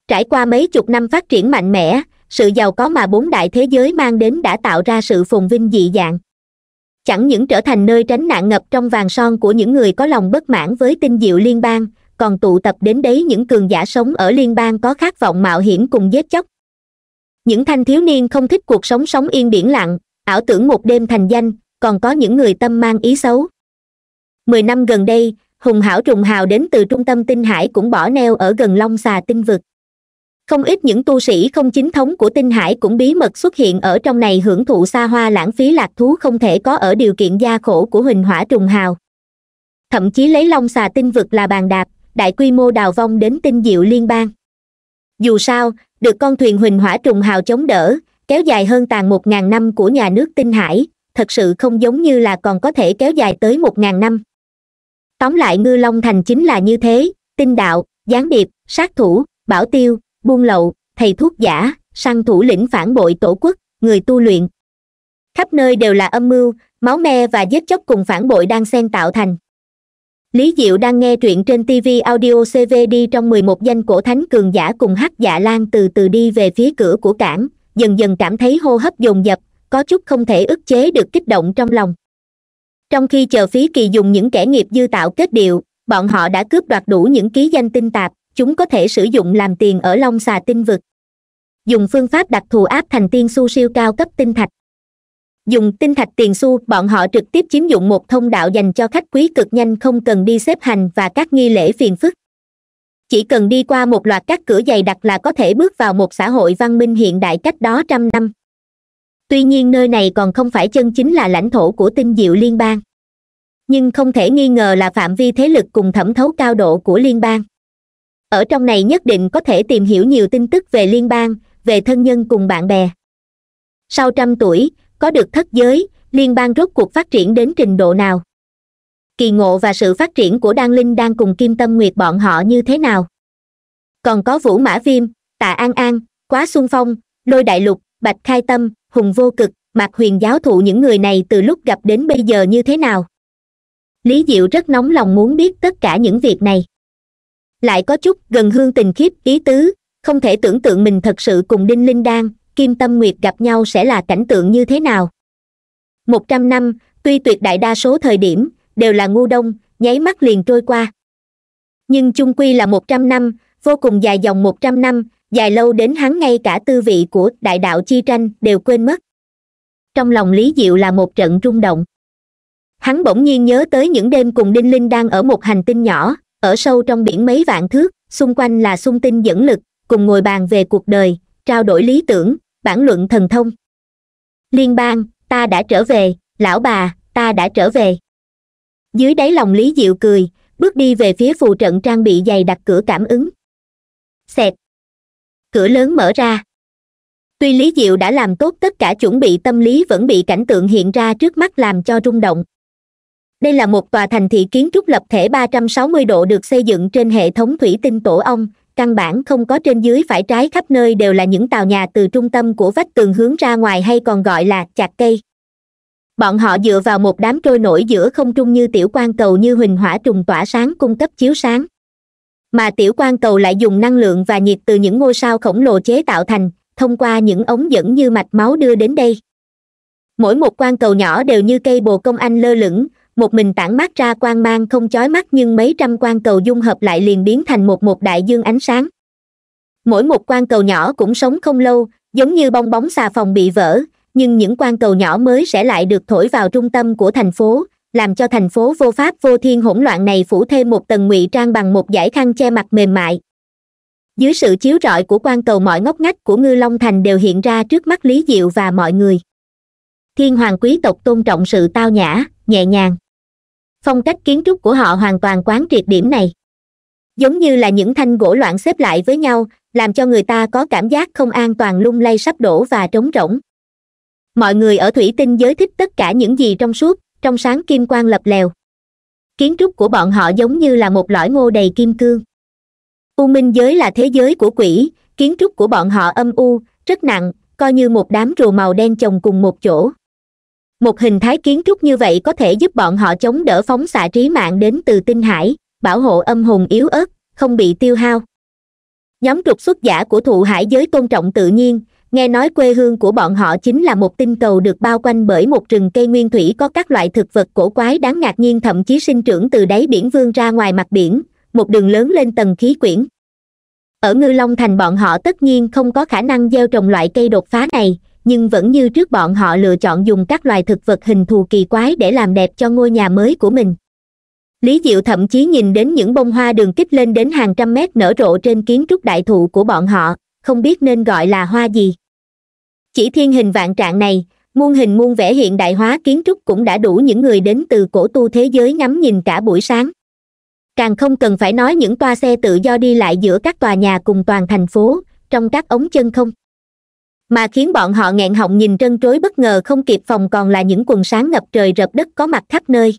trải qua mấy chục năm phát triển mạnh mẽ sự giàu có mà bốn đại thế giới mang đến đã tạo ra sự phồn vinh dị dạng chẳng những trở thành nơi tránh nạn ngập trong vàng son của những người có lòng bất mãn với tinh diệu liên bang còn tụ tập đến đấy những cường giả sống ở liên bang có khát vọng mạo hiểm cùng giết chóc những thanh thiếu niên không thích cuộc sống sống yên biển lặng ảo tưởng một đêm thành danh còn có những người tâm mang ý xấu mười năm gần đây hùng hảo trùng hào đến từ trung tâm tinh hải cũng bỏ neo ở gần long xà tinh vực không ít những tu sĩ không chính thống của tinh hải cũng bí mật xuất hiện ở trong này hưởng thụ xa hoa lãng phí lạc thú không thể có ở điều kiện gia khổ của huỳnh hỏa trùng hào thậm chí lấy long xà tinh vực là bàn đạp đại quy mô đào vong đến tinh diệu liên bang dù sao được con thuyền huỳnh hỏa trùng hào chống đỡ kéo dài hơn tàn một ngàn năm của nhà nước tinh hải thật sự không giống như là còn có thể kéo dài tới một ngàn năm tóm lại ngư long thành chính là như thế tinh đạo gián điệp sát thủ bảo tiêu buôn lậu thầy thuốc giả săn thủ lĩnh phản bội tổ quốc người tu luyện khắp nơi đều là âm mưu máu me và giết chóc cùng phản bội đang xen tạo thành lý diệu đang nghe truyện trên tv audio cv đi trong mười một danh cổ thánh cường giả cùng hắc dạ lan từ từ đi về phía cửa của cảng dần dần cảm thấy hô hấp dồn dập có chút không thể ức chế được kích động trong lòng trong khi chờ phí kỳ dùng những kẻ nghiệp dư tạo kết điệu bọn họ đã cướp đoạt đủ những ký danh tinh tạp chúng có thể sử dụng làm tiền ở long xà tinh vực dùng phương pháp đặc thù áp thành tiên su siêu cao cấp tinh thạch dùng tinh thạch tiền su bọn họ trực tiếp chiếm dụng một thông đạo dành cho khách quý cực nhanh không cần đi xếp hành và các nghi lễ phiền phức chỉ cần đi qua một loạt các cửa dày đặc là có thể bước vào một xã hội văn minh hiện đại cách đó trăm năm tuy nhiên nơi này còn không phải chân chính là lãnh thổ của tinh diệu liên bang nhưng không thể nghi ngờ là phạm vi thế lực cùng thẩm thấu cao độ của liên bang ở trong này nhất định có thể tìm hiểu nhiều tin tức về liên bang về thân nhân cùng bạn bè sau trăm tuổi có được thất giới liên bang rốt cuộc phát triển đến trình độ nào kỳ ngộ và sự phát triển của đan linh đang cùng kim tâm nguyệt bọn họ như thế nào còn có vũ mã viêm tạ an an quá xuân phong lôi đại lục bạch khai tâm hùng vô cực mạc huyền giáo thụ những người này từ lúc gặp đến bây giờ như thế nào lý diệu rất nóng lòng muốn biết tất cả những việc này lại có chút gần hương tình khiếp ý tứ không thể tưởng tượng mình thật sự cùng đinh linh đan kim tâm nguyệt gặp nhau sẽ là cảnh tượng như thế nào một trăm năm tuy tuyệt đại đa số thời điểm đều là ngu đông nháy mắt liền trôi qua nhưng chung quy là một trăm năm vô cùng dài dòng một trăm năm dài lâu đến hắn ngay cả tư vị của đại đạo chi tranh đều quên mất trong lòng lý diệu là một trận rung động hắn bỗng nhiên nhớ tới những đêm cùng đinh linh đang ở một hành tinh nhỏ ở sâu trong biển mấy vạn thước xung quanh là xung tinh dẫn lực cùng ngồi bàn về cuộc đời trao đổi lý tưởng bản luận thần thông liên bang ta đã trở về lão bà ta đã trở về dưới đáy lòng lý diệu cười bước đi về phía phù trận trang bị dày đặt cửa cảm ứng xẹt cửa lớn mở ra tuy lý diệu đã làm tốt tất cả chuẩn bị tâm lý vẫn bị cảnh tượng hiện ra trước mắt làm cho rung động đây là một tòa thành thị kiến trúc lập thể 360 độ được xây dựng trên hệ thống thủy tinh tổ ong căn bản không có trên dưới phải trái khắp nơi đều là những tàu nhà từ trung tâm của vách tường hướng ra ngoài hay còn gọi là chặt cây bọn họ dựa vào một đám trôi nổi giữa không trung như tiểu quan cầu như huỳnh hỏa trùng tỏa sáng cung cấp chiếu sáng mà tiểu quan cầu lại dùng năng lượng và nhiệt từ những ngôi sao khổng lồ chế tạo thành thông qua những ống dẫn như mạch máu đưa đến đây mỗi một quan cầu nhỏ đều như cây bồ công anh lơ lửng một mình tản mát ra quang mang không chói mắt nhưng mấy trăm quan cầu dung hợp lại liền biến thành một một đại dương ánh sáng mỗi một quan cầu nhỏ cũng sống không lâu giống như bong bóng xà phòng bị vỡ nhưng những quan cầu nhỏ mới sẽ lại được thổi vào trung tâm của thành phố làm cho thành phố vô pháp vô thiên hỗn loạn này phủ thêm một tầng ngụy trang bằng một dải khăn che mặt mềm mại dưới sự chiếu rọi của quan cầu mọi ngóc ngách của ngư long thành đều hiện ra trước mắt lý diệu và mọi người thiên hoàng quý tộc tôn trọng sự tao nhã nhẹ nhàng phong cách kiến trúc của họ hoàn toàn quán triệt điểm này giống như là những thanh gỗ loạn xếp lại với nhau làm cho người ta có cảm giác không an toàn lung lay sắp đổ và trống rỗng mọi người ở thủy tinh giới thích tất cả những gì trong suốt trong sáng kim quang lập lèo kiến trúc của bọn họ giống như là một lõi ngô đầy kim cương u minh giới là thế giới của quỷ kiến trúc của bọn họ âm u rất nặng coi như một đám rùa màu đen chồng cùng một chỗ một hình thái kiến trúc như vậy có thể giúp bọn họ chống đỡ phóng xạ trí mạng đến từ tinh hải bảo hộ âm hồn yếu ớt không bị tiêu hao nhóm trục xuất giả của thụ hải giới tôn trọng tự nhiên nghe nói quê hương của bọn họ chính là một tinh cầu được bao quanh bởi một rừng cây nguyên thủy có các loại thực vật cổ quái đáng ngạc nhiên thậm chí sinh trưởng từ đáy biển vươn ra ngoài mặt biển một đường lớn lên tầng khí quyển ở ngư long thành bọn họ tất nhiên không có khả năng gieo trồng loại cây đột phá này nhưng vẫn như trước bọn họ lựa chọn dùng các loài thực vật hình thù kỳ quái để làm đẹp cho ngôi nhà mới của mình lý diệu thậm chí nhìn đến những bông hoa đường kích lên đến hàng trăm mét nở rộ trên kiến trúc đại thụ của bọn họ không biết nên gọi là hoa gì chỉ thiên hình vạn trạng này muôn hình muôn vẻ hiện đại hóa kiến trúc cũng đã đủ những người đến từ cổ tu thế giới ngắm nhìn cả buổi sáng càng không cần phải nói những toa xe tự do đi lại giữa các tòa nhà cùng toàn thành phố trong các ống chân không mà khiến bọn họ nghẹn họng nhìn trân trối bất ngờ không kịp phòng còn là những quần sáng ngập trời rập đất có mặt khắp nơi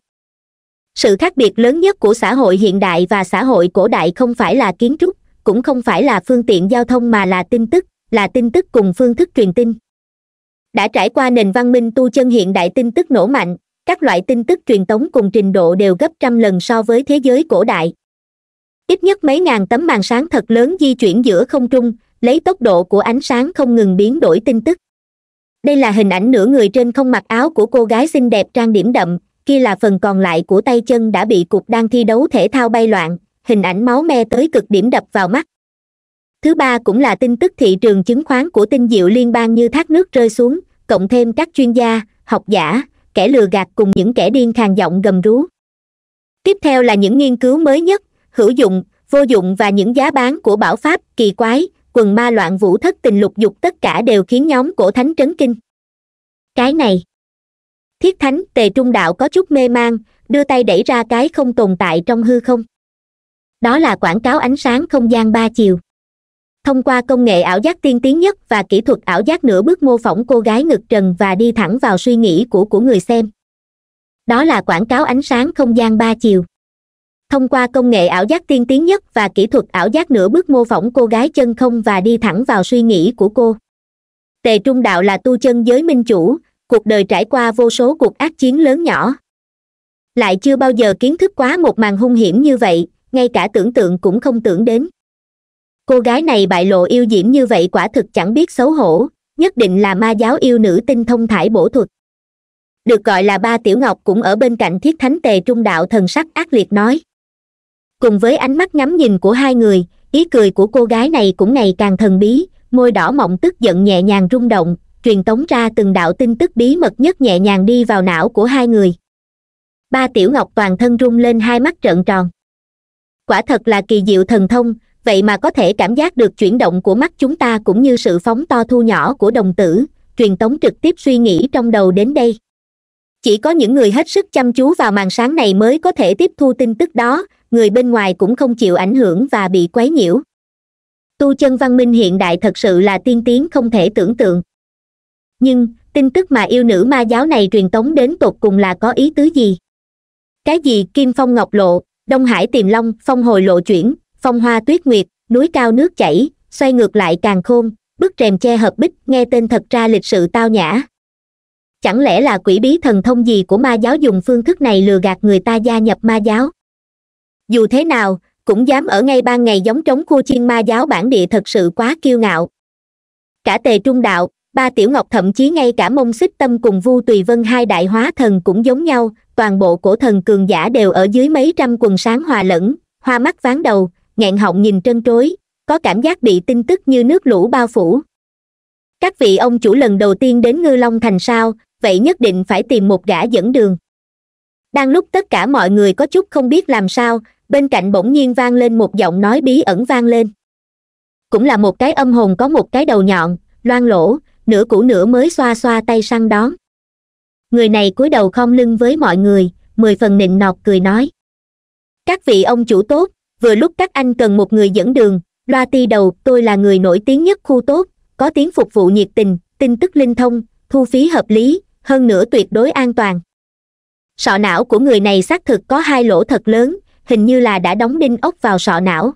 sự khác biệt lớn nhất của xã hội hiện đại và xã hội cổ đại không phải là kiến trúc cũng không phải là phương tiện giao thông mà là tin tức là tin tức cùng phương thức truyền tin đã trải qua nền văn minh tu chân hiện đại tin tức nổ mạnh các loại tin tức truyền tống cùng trình độ đều gấp trăm lần so với thế giới cổ đại ít nhất mấy ngàn tấm màn sáng thật lớn di chuyển giữa không trung lấy tốc độ của ánh sáng không ngừng biến đổi tin tức đây là hình ảnh nửa người trên không mặc áo của cô gái xinh đẹp trang điểm đậm kia là phần còn lại của tay chân đã bị cục đang thi đấu thể thao bay loạn hình ảnh máu me tới cực điểm đập vào mắt thứ ba cũng là tin tức thị trường chứng khoán của tinh diệu liên bang như thác nước rơi xuống cộng thêm các chuyên gia học giả kẻ lừa gạt cùng những kẻ điên khàn giọng gầm rú tiếp theo là những nghiên cứu mới nhất hữu dụng vô dụng và những giá bán của bảo pháp kỳ quái quần ma loạn vũ thất tình lục dục tất cả đều khiến nhóm cổ thánh trấn kinh cái này thiết thánh tề trung đạo có chút mê man đưa tay đẩy ra cái không tồn tại trong hư không đó là quảng cáo ánh sáng không gian ba chiều thông qua công nghệ ảo giác tiên tiến nhất và kỹ thuật ảo giác nửa bước mô phỏng cô gái ngực trần và đi thẳng vào suy nghĩ của của người xem đó là quảng cáo ánh sáng không gian ba chiều thông qua công nghệ ảo giác tiên tiến nhất và kỹ thuật ảo giác nửa bước mô phỏng cô gái chân không và đi thẳng vào suy nghĩ của cô tề trung đạo là tu chân giới minh chủ cuộc đời trải qua vô số cuộc ác chiến lớn nhỏ lại chưa bao giờ kiến thức quá một màn hung hiểm như vậy ngay cả tưởng tượng cũng không tưởng đến cô gái này bại lộ yêu diễm như vậy quả thực chẳng biết xấu hổ nhất định là ma giáo yêu nữ tinh thông thải bổ thuật được gọi là ba tiểu ngọc cũng ở bên cạnh thiết thánh tề trung đạo thần sắc ác liệt nói cùng với ánh mắt ngắm nhìn của hai người ý cười của cô gái này cũng ngày càng thần bí môi đỏ mọng tức giận nhẹ nhàng rung động truyền tống ra từng đạo tin tức bí mật nhất nhẹ nhàng đi vào não của hai người ba tiểu ngọc toàn thân rung lên hai mắt trợn tròn quả thật là kỳ diệu thần thông vậy mà có thể cảm giác được chuyển động của mắt chúng ta cũng như sự phóng to thu nhỏ của đồng tử truyền tống trực tiếp suy nghĩ trong đầu đến đây chỉ có những người hết sức chăm chú vào màn sáng này mới có thể tiếp thu tin tức đó người bên ngoài cũng không chịu ảnh hưởng và bị quấy nhiễu tu chân văn minh hiện đại thật sự là tiên tiến không thể tưởng tượng nhưng tin tức mà yêu nữ ma giáo này truyền tống đến tột cùng là có ý tứ gì cái gì kim phong ngọc lộ đông hải tiềm long phong hồi lộ chuyển phong hoa tuyết nguyệt núi cao nước chảy xoay ngược lại càng khôn bức rèm che hợp bích nghe tên thật ra lịch sự tao nhã chẳng lẽ là quỷ bí thần thông gì của ma giáo dùng phương thức này lừa gạt người ta gia nhập ma giáo dù thế nào cũng dám ở ngay ban ngày giống trống khu chiên ma giáo bản địa thật sự quá kiêu ngạo cả tề trung đạo ba tiểu ngọc thậm chí ngay cả mông xích tâm cùng vu tùy vân hai đại hóa thần cũng giống nhau toàn bộ cổ thần cường giả đều ở dưới mấy trăm quần sáng hòa lẫn hoa mắt ván đầu nghẹn họng nhìn trân trối có cảm giác bị tin tức như nước lũ bao phủ các vị ông chủ lần đầu tiên đến ngư long thành sao vậy nhất định phải tìm một gã dẫn đường đang lúc tất cả mọi người có chút không biết làm sao bên cạnh bỗng nhiên vang lên một giọng nói bí ẩn vang lên cũng là một cái âm hồn có một cái đầu nhọn loang lỗ nửa cũ nửa mới xoa xoa tay săn đón người này cúi đầu không lưng với mọi người mười phần nịnh nọt cười nói các vị ông chủ tốt vừa lúc các anh cần một người dẫn đường loa ti đầu tôi là người nổi tiếng nhất khu tốt có tiếng phục vụ nhiệt tình tin tức linh thông thu phí hợp lý hơn nữa tuyệt đối an toàn sọ não của người này xác thực có hai lỗ thật lớn hình như là đã đóng đinh ốc vào sọ não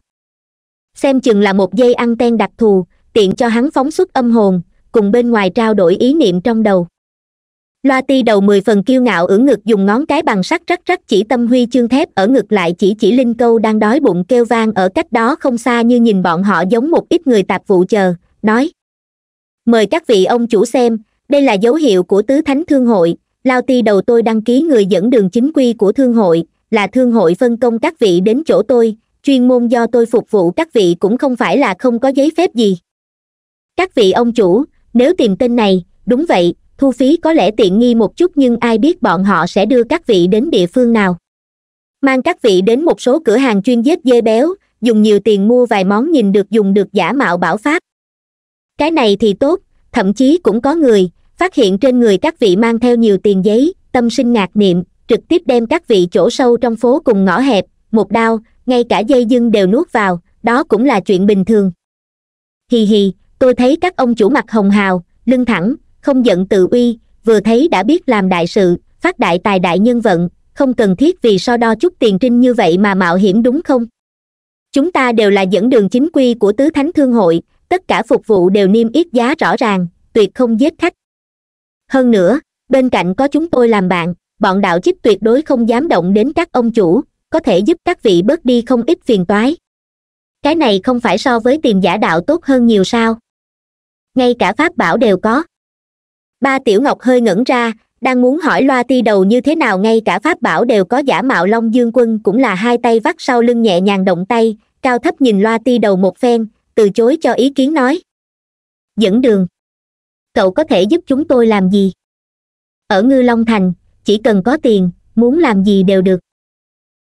xem chừng là một dây ăn ten đặc thù tiện cho hắn phóng xuất âm hồn cùng bên ngoài trao đổi ý niệm trong đầu loa ti đầu mười phần kiêu ngạo ở ngực dùng ngón cái bằng sắt rắc rắc chỉ tâm huy chương thép ở ngực lại chỉ chỉ linh câu đang đói bụng kêu vang ở cách đó không xa như nhìn bọn họ giống một ít người tạp vụ chờ nói mời các vị ông chủ xem đây là dấu hiệu của tứ thánh thương hội lao ti đầu tôi đăng ký người dẫn đường chính quy của thương hội là thương hội phân công các vị đến chỗ tôi chuyên môn do tôi phục vụ các vị cũng không phải là không có giấy phép gì các vị ông chủ nếu tìm tên này đúng vậy thu phí có lẽ tiện nghi một chút nhưng ai biết bọn họ sẽ đưa các vị đến địa phương nào mang các vị đến một số cửa hàng chuyên giết dê béo dùng nhiều tiền mua vài món nhìn được dùng được giả mạo bảo pháp cái này thì tốt thậm chí cũng có người phát hiện trên người các vị mang theo nhiều tiền giấy tâm sinh ngạc niệm trực tiếp đem các vị chỗ sâu trong phố cùng ngõ hẹp một đao ngay cả dây dưng đều nuốt vào đó cũng là chuyện bình thường hì hì tôi thấy các ông chủ mặt hồng hào lưng thẳng không giận tự uy vừa thấy đã biết làm đại sự phát đại tài đại nhân vận không cần thiết vì so đo chút tiền trinh như vậy mà mạo hiểm đúng không chúng ta đều là dẫn đường chính quy của tứ thánh thương hội tất cả phục vụ đều niêm yết giá rõ ràng tuyệt không giết khách hơn nữa bên cạnh có chúng tôi làm bạn bọn đạo chích tuyệt đối không dám động đến các ông chủ có thể giúp các vị bớt đi không ít phiền toái cái này không phải so với tìm giả đạo tốt hơn nhiều sao ngay cả pháp bảo đều có ba tiểu ngọc hơi ngẩn ra đang muốn hỏi loa ti đầu như thế nào ngay cả pháp bảo đều có giả mạo long dương quân cũng là hai tay vắt sau lưng nhẹ nhàng động tay cao thấp nhìn loa ti đầu một phen từ chối cho ý kiến nói dẫn đường cậu có thể giúp chúng tôi làm gì ở ngư long thành chỉ cần có tiền muốn làm gì đều được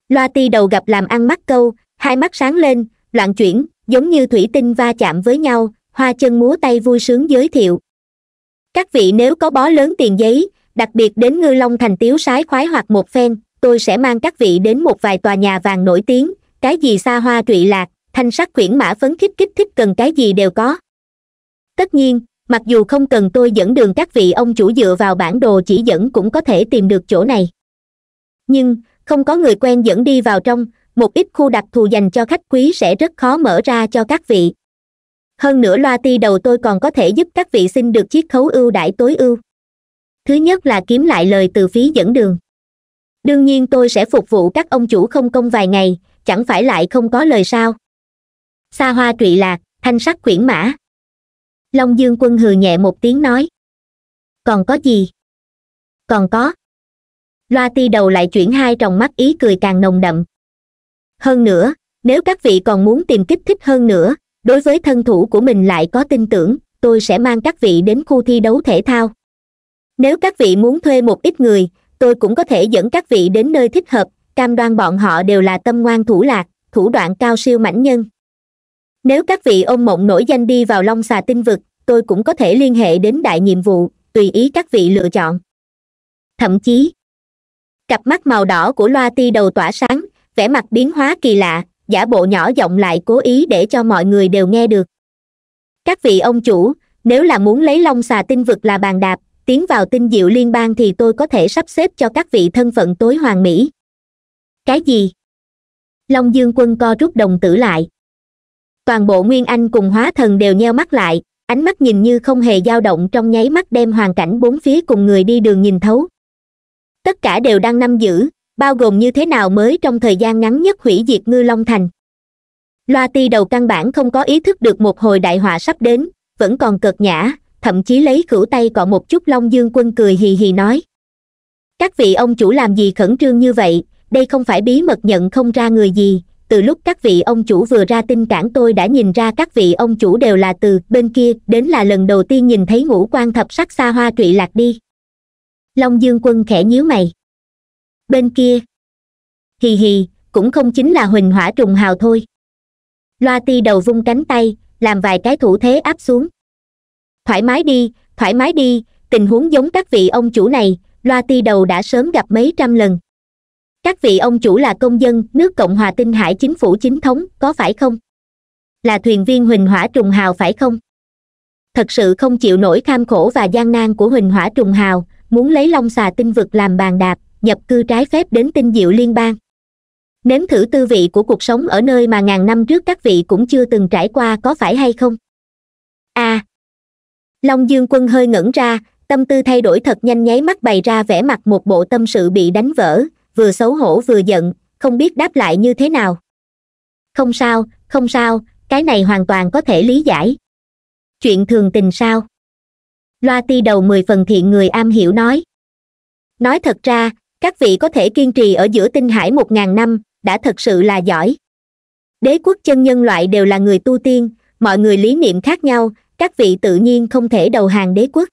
loa ti đầu gặp làm ăn mắt câu hai mắt sáng lên loạn chuyển giống như thủy tinh va chạm với nhau hoa chân múa tay vui sướng giới thiệu các vị nếu có bó lớn tiền giấy đặc biệt đến ngư long thành tiếu sái khoái hoặc một phen tôi sẽ mang các vị đến một vài tòa nhà vàng nổi tiếng cái gì xa hoa trụy lạc thanh sắc quyển mã phấn khích kích thích cần cái gì đều có tất nhiên mặc dù không cần tôi dẫn đường các vị ông chủ dựa vào bản đồ chỉ dẫn cũng có thể tìm được chỗ này nhưng không có người quen dẫn đi vào trong một ít khu đặc thù dành cho khách quý sẽ rất khó mở ra cho các vị hơn nữa loa ti đầu tôi còn có thể giúp các vị xin được chiết khấu ưu đãi tối ưu thứ nhất là kiếm lại lời từ phí dẫn đường đương nhiên tôi sẽ phục vụ các ông chủ không công vài ngày chẳng phải lại không có lời sao sa hoa trụy lạc thanh sắc quyển mã long dương quân hừ nhẹ một tiếng nói còn có gì còn có loa ti đầu lại chuyển hai tròng mắt ý cười càng nồng đậm hơn nữa nếu các vị còn muốn tìm kích thích hơn nữa đối với thân thủ của mình lại có tin tưởng tôi sẽ mang các vị đến khu thi đấu thể thao nếu các vị muốn thuê một ít người tôi cũng có thể dẫn các vị đến nơi thích hợp cam đoan bọn họ đều là tâm ngoan thủ lạc thủ đoạn cao siêu mãnh nhân nếu các vị ông mộng nổi danh đi vào long xà tinh vực tôi cũng có thể liên hệ đến đại nhiệm vụ tùy ý các vị lựa chọn thậm chí cặp mắt màu đỏ của loa ti đầu tỏa sáng vẻ mặt biến hóa kỳ lạ giả bộ nhỏ giọng lại cố ý để cho mọi người đều nghe được các vị ông chủ nếu là muốn lấy long xà tinh vực là bàn đạp tiến vào tinh diệu liên bang thì tôi có thể sắp xếp cho các vị thân phận tối hoàng mỹ cái gì long dương quân co rút đồng tử lại toàn bộ nguyên anh cùng hóa thần đều nheo mắt lại ánh mắt nhìn như không hề dao động trong nháy mắt đem hoàn cảnh bốn phía cùng người đi đường nhìn thấu tất cả đều đang nắm giữ bao gồm như thế nào mới trong thời gian ngắn nhất hủy diệt ngư long thành loa ti đầu căn bản không có ý thức được một hồi đại họa sắp đến vẫn còn cợt nhã thậm chí lấy cửu tay cọ một chút long dương quân cười hì hì nói các vị ông chủ làm gì khẩn trương như vậy đây không phải bí mật nhận không ra người gì từ lúc các vị ông chủ vừa ra tin cản tôi đã nhìn ra các vị ông chủ đều là từ bên kia đến là lần đầu tiên nhìn thấy ngũ quan thập sắc xa hoa trụy lạc đi long dương quân khẽ nhíu mày bên kia hì hì cũng không chính là huỳnh hỏa trùng hào thôi loa ti đầu vung cánh tay làm vài cái thủ thế áp xuống thoải mái đi thoải mái đi tình huống giống các vị ông chủ này loa ti đầu đã sớm gặp mấy trăm lần các vị ông chủ là công dân nước cộng hòa tinh hải chính phủ chính thống có phải không là thuyền viên huỳnh hỏa trùng hào phải không thật sự không chịu nổi kham khổ và gian nan của huỳnh hỏa trùng hào muốn lấy long xà tinh vực làm bàn đạp nhập cư trái phép đến tinh diệu liên bang nếm thử tư vị của cuộc sống ở nơi mà ngàn năm trước các vị cũng chưa từng trải qua có phải hay không a à, long dương quân hơi ngẩn ra tâm tư thay đổi thật nhanh nháy mắt bày ra vẻ mặt một bộ tâm sự bị đánh vỡ vừa xấu hổ vừa giận không biết đáp lại như thế nào không sao không sao cái này hoàn toàn có thể lý giải chuyện thường tình sao loa ti đầu mười phần thiện người am hiểu nói nói thật ra các vị có thể kiên trì ở giữa tinh hải một ngàn năm đã thật sự là giỏi đế quốc chân nhân loại đều là người tu tiên mọi người lý niệm khác nhau các vị tự nhiên không thể đầu hàng đế quốc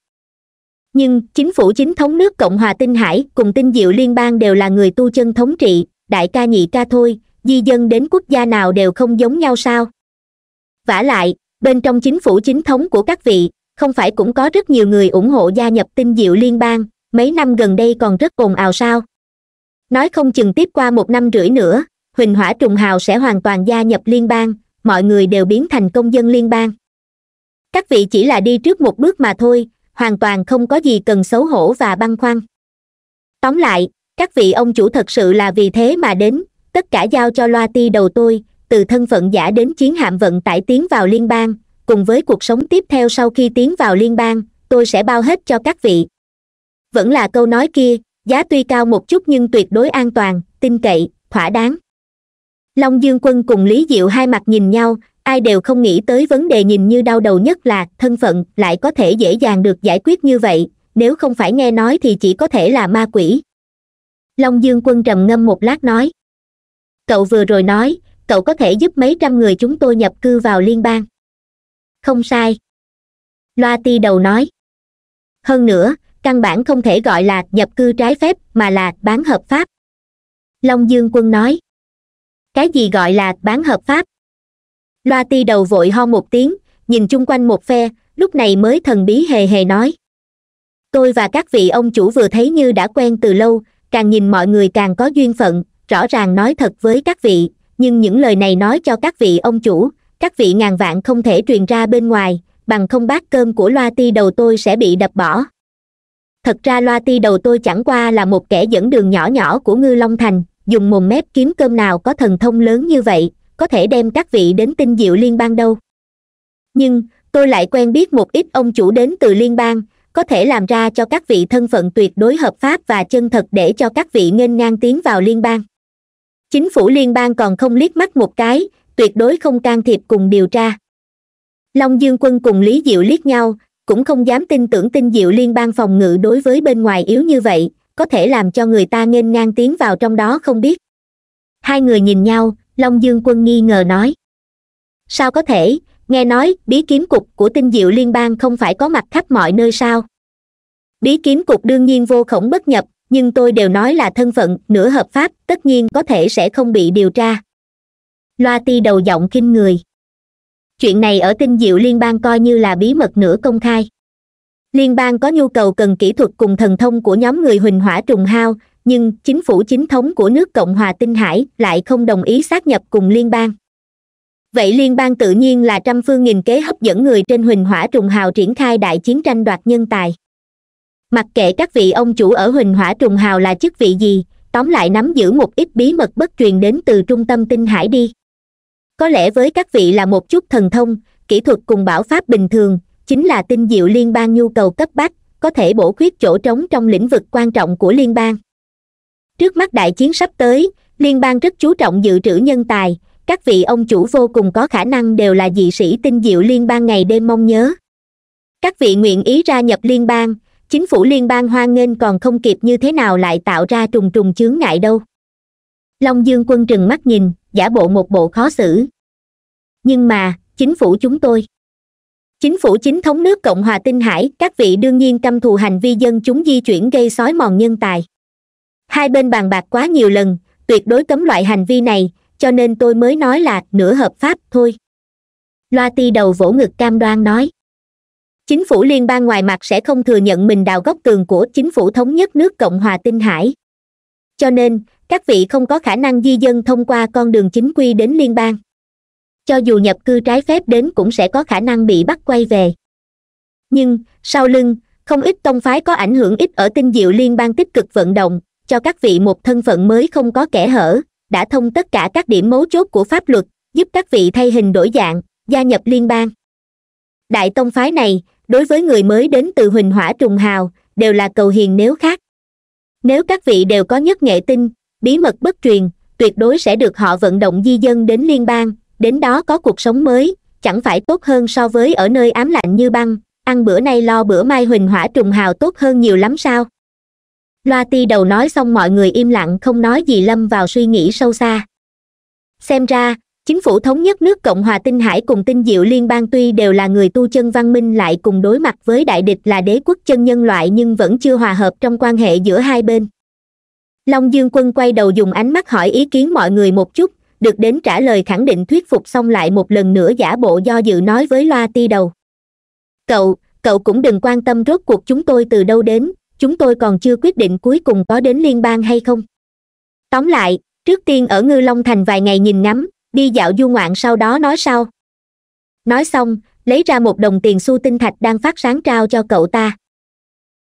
nhưng chính phủ chính thống nước cộng hòa tinh hải cùng tinh diệu liên bang đều là người tu chân thống trị đại ca nhị ca thôi di dân đến quốc gia nào đều không giống nhau sao vả lại bên trong chính phủ chính thống của các vị không phải cũng có rất nhiều người ủng hộ gia nhập tinh diệu liên bang mấy năm gần đây còn rất ồn ào sao nói không chừng tiếp qua một năm rưỡi nữa huỳnh hỏa trùng hào sẽ hoàn toàn gia nhập liên bang mọi người đều biến thành công dân liên bang các vị chỉ là đi trước một bước mà thôi hoàn toàn không có gì cần xấu hổ và băn khoăn tóm lại các vị ông chủ thật sự là vì thế mà đến tất cả giao cho loa ti đầu tôi từ thân phận giả đến chiến hạm vận tải tiến vào liên bang cùng với cuộc sống tiếp theo sau khi tiến vào liên bang tôi sẽ bao hết cho các vị vẫn là câu nói kia giá tuy cao một chút nhưng tuyệt đối an toàn tin cậy thỏa đáng long dương quân cùng lý diệu hai mặt nhìn nhau ai đều không nghĩ tới vấn đề nhìn như đau đầu nhất là thân phận lại có thể dễ dàng được giải quyết như vậy nếu không phải nghe nói thì chỉ có thể là ma quỷ long dương quân trầm ngâm một lát nói cậu vừa rồi nói cậu có thể giúp mấy trăm người chúng tôi nhập cư vào liên bang không sai loa ti đầu nói hơn nữa căn bản không thể gọi là nhập cư trái phép mà là bán hợp pháp long dương quân nói cái gì gọi là bán hợp pháp loa ti đầu vội ho một tiếng nhìn chung quanh một phe lúc này mới thần bí hề hề nói tôi và các vị ông chủ vừa thấy như đã quen từ lâu càng nhìn mọi người càng có duyên phận rõ ràng nói thật với các vị nhưng những lời này nói cho các vị ông chủ các vị ngàn vạn không thể truyền ra bên ngoài bằng không bát cơm của loa ti đầu tôi sẽ bị đập bỏ thật ra loa ti đầu tôi chẳng qua là một kẻ dẫn đường nhỏ nhỏ của ngư long thành dùng mồm mép kiếm cơm nào có thần thông lớn như vậy có thể đem các vị đến tinh diệu liên bang đâu nhưng tôi lại quen biết một ít ông chủ đến từ liên bang có thể làm ra cho các vị thân phận tuyệt đối hợp pháp và chân thật để cho các vị nghênh ngang tiến vào liên bang chính phủ liên bang còn không liếc mắt một cái tuyệt đối không can thiệp cùng điều tra long dương quân cùng lý diệu liếc nhau cũng không dám tin tưởng tinh diệu liên bang phòng ngự đối với bên ngoài yếu như vậy có thể làm cho người ta nghênh ngang tiến vào trong đó không biết hai người nhìn nhau long dương quân nghi ngờ nói sao có thể nghe nói bí kiếm cục của tinh diệu liên bang không phải có mặt khắp mọi nơi sao bí kiếm cục đương nhiên vô khổng bất nhập nhưng tôi đều nói là thân phận nửa hợp pháp tất nhiên có thể sẽ không bị điều tra loa ti đầu giọng kinh người chuyện này ở tinh diệu liên bang coi như là bí mật nửa công khai liên bang có nhu cầu cần kỹ thuật cùng thần thông của nhóm người huỳnh hỏa trùng hao nhưng chính phủ chính thống của nước cộng hòa tinh hải lại không đồng ý sát nhập cùng liên bang vậy liên bang tự nhiên là trăm phương nghìn kế hấp dẫn người trên huỳnh hỏa trùng hào triển khai đại chiến tranh đoạt nhân tài mặc kệ các vị ông chủ ở huỳnh hỏa trùng hào là chức vị gì tóm lại nắm giữ một ít bí mật bất truyền đến từ trung tâm tinh hải đi có lẽ với các vị là một chút thần thông kỹ thuật cùng bảo pháp bình thường chính là tinh diệu liên bang nhu cầu cấp bách có thể bổ khuyết chỗ trống trong lĩnh vực quan trọng của liên bang trước mắt đại chiến sắp tới liên bang rất chú trọng dự trữ nhân tài các vị ông chủ vô cùng có khả năng đều là dị sĩ tinh diệu liên bang ngày đêm mong nhớ các vị nguyện ý ra nhập liên bang chính phủ liên bang hoan nghênh còn không kịp như thế nào lại tạo ra trùng trùng chướng ngại đâu long dương quân trừng mắt nhìn giả bộ một bộ khó xử nhưng mà chính phủ chúng tôi chính phủ chính thống nước cộng hòa tinh hải các vị đương nhiên căm thù hành vi dân chúng di chuyển gây xói mòn nhân tài hai bên bàn bạc quá nhiều lần tuyệt đối cấm loại hành vi này cho nên tôi mới nói là nửa hợp pháp thôi loa ti đầu vỗ ngực cam đoan nói chính phủ liên bang ngoài mặt sẽ không thừa nhận mình đào góc tường của chính phủ thống nhất nước cộng hòa tinh hải cho nên các vị không có khả năng di dân thông qua con đường chính quy đến liên bang cho dù nhập cư trái phép đến cũng sẽ có khả năng bị bắt quay về nhưng sau lưng không ít tông phái có ảnh hưởng ít ở tinh diệu liên bang tích cực vận động cho các vị một thân phận mới không có kẻ hở đã thông tất cả các điểm mấu chốt của pháp luật giúp các vị thay hình đổi dạng gia nhập liên bang đại tông phái này đối với người mới đến từ huỳnh hỏa trùng hào đều là cầu hiền nếu khác nếu các vị đều có nhất nghệ tinh bí mật bất truyền tuyệt đối sẽ được họ vận động di dân đến liên bang đến đó có cuộc sống mới chẳng phải tốt hơn so với ở nơi ám lạnh như băng ăn bữa nay lo bữa mai huỳnh hỏa trùng hào tốt hơn nhiều lắm sao loa ti đầu nói xong mọi người im lặng không nói gì lâm vào suy nghĩ sâu xa xem ra chính phủ thống nhất nước cộng hòa tinh hải cùng tinh diệu liên bang tuy đều là người tu chân văn minh lại cùng đối mặt với đại địch là đế quốc chân nhân loại nhưng vẫn chưa hòa hợp trong quan hệ giữa hai bên long dương quân quay đầu dùng ánh mắt hỏi ý kiến mọi người một chút được đến trả lời khẳng định thuyết phục xong lại một lần nữa giả bộ do dự nói với loa ti đầu cậu cậu cũng đừng quan tâm rốt cuộc chúng tôi từ đâu đến chúng tôi còn chưa quyết định cuối cùng có đến liên bang hay không tóm lại trước tiên ở ngư long thành vài ngày nhìn ngắm đi dạo du ngoạn sau đó nói sau nói xong lấy ra một đồng tiền xu tinh thạch đang phát sáng trao cho cậu ta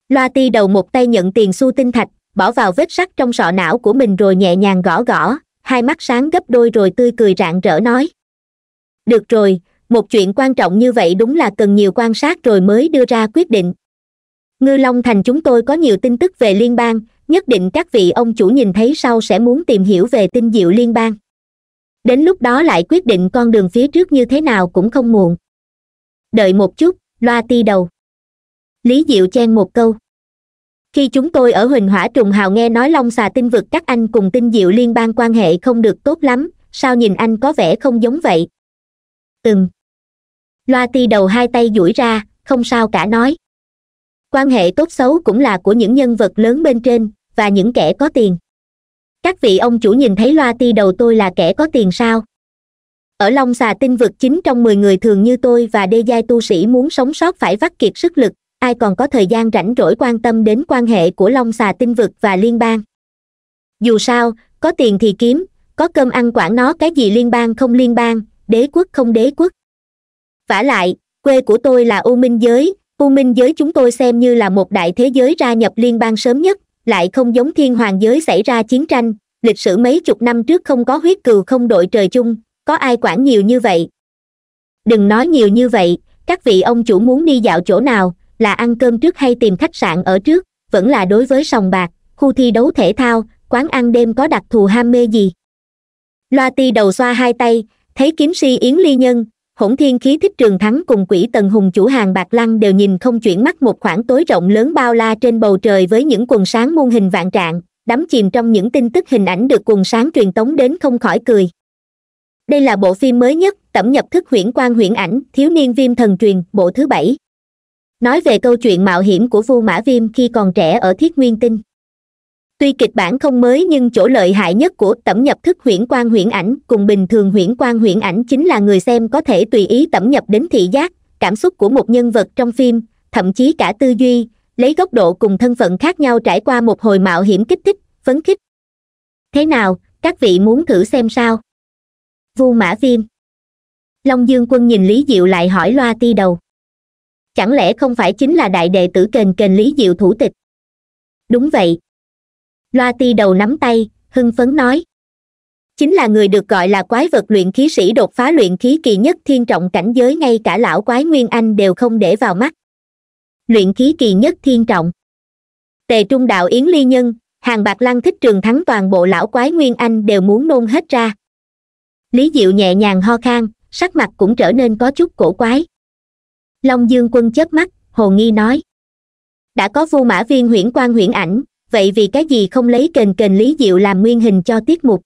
loa ti đầu một tay nhận tiền xu tinh thạch bỏ vào vết sắt trong sọ não của mình rồi nhẹ nhàng gõ gõ hai mắt sáng gấp đôi rồi tươi cười rạng rỡ nói được rồi một chuyện quan trọng như vậy đúng là cần nhiều quan sát rồi mới đưa ra quyết định ngư long thành chúng tôi có nhiều tin tức về liên bang nhất định các vị ông chủ nhìn thấy sau sẽ muốn tìm hiểu về tinh diệu liên bang đến lúc đó lại quyết định con đường phía trước như thế nào cũng không muộn đợi một chút loa ti đầu lý diệu chen một câu khi chúng tôi ở huỳnh hỏa trùng hào nghe nói long xà tinh vực các anh cùng tinh diệu liên bang quan hệ không được tốt lắm sao nhìn anh có vẻ không giống vậy ừm loa ti đầu hai tay duỗi ra không sao cả nói quan hệ tốt xấu cũng là của những nhân vật lớn bên trên và những kẻ có tiền các vị ông chủ nhìn thấy loa ti đầu tôi là kẻ có tiền sao ở long xà tinh vực chính trong mười người thường như tôi và đê giai tu sĩ muốn sống sót phải vắt kiệt sức lực ai còn có thời gian rảnh rỗi quan tâm đến quan hệ của long xà tinh vực và liên bang dù sao có tiền thì kiếm có cơm ăn quản nó cái gì liên bang không liên bang đế quốc không đế quốc vả lại quê của tôi là u minh giới u minh giới chúng tôi xem như là một đại thế giới ra nhập liên bang sớm nhất lại không giống thiên hoàng giới xảy ra chiến tranh lịch sử mấy chục năm trước không có huyết cừu không đội trời chung có ai quản nhiều như vậy đừng nói nhiều như vậy các vị ông chủ muốn đi dạo chỗ nào là ăn cơm trước hay tìm khách sạn ở trước vẫn là đối với sòng bạc khu thi đấu thể thao quán ăn đêm có đặc thù ham mê gì loa ti đầu xoa hai tay thấy kiếm si yến ly nhân hỗn thiên khí thích trường thắng cùng quỷ tần hùng chủ hàng bạc lăng đều nhìn không chuyển mắt một khoảng tối rộng lớn bao la trên bầu trời với những quần sáng muôn hình vạn trạng đắm chìm trong những tin tức hình ảnh được quần sáng truyền tống đến không khỏi cười đây là bộ phim mới nhất tẩm nhập thức huyễn quan huyễn ảnh thiếu niên viêm thần truyền bộ thứ bảy nói về câu chuyện mạo hiểm của vu mã viêm khi còn trẻ ở thiết nguyên tinh tuy kịch bản không mới nhưng chỗ lợi hại nhất của tẩm nhập thức huyễn quan huyễn ảnh cùng bình thường huyễn quan huyễn ảnh chính là người xem có thể tùy ý tẩm nhập đến thị giác cảm xúc của một nhân vật trong phim thậm chí cả tư duy lấy góc độ cùng thân phận khác nhau trải qua một hồi mạo hiểm kích thích phấn khích thế nào các vị muốn thử xem sao vu mã viêm long dương quân nhìn lý diệu lại hỏi loa ti đầu chẳng lẽ không phải chính là đại đệ tử kền kền lý diệu thủ tịch đúng vậy loa ti đầu nắm tay hưng phấn nói chính là người được gọi là quái vật luyện khí sĩ đột phá luyện khí kỳ nhất thiên trọng cảnh giới ngay cả lão quái nguyên anh đều không để vào mắt luyện khí kỳ nhất thiên trọng tề trung đạo yến ly nhân hàng bạc lăng thích trường thắng toàn bộ lão quái nguyên anh đều muốn nôn hết ra lý diệu nhẹ nhàng ho khan sắc mặt cũng trở nên có chút cổ quái long dương quân chớp mắt hồ nghi nói đã có vô mã viên huyễn quan huyễn ảnh vậy vì cái gì không lấy kền kền lý diệu làm nguyên hình cho tiết mục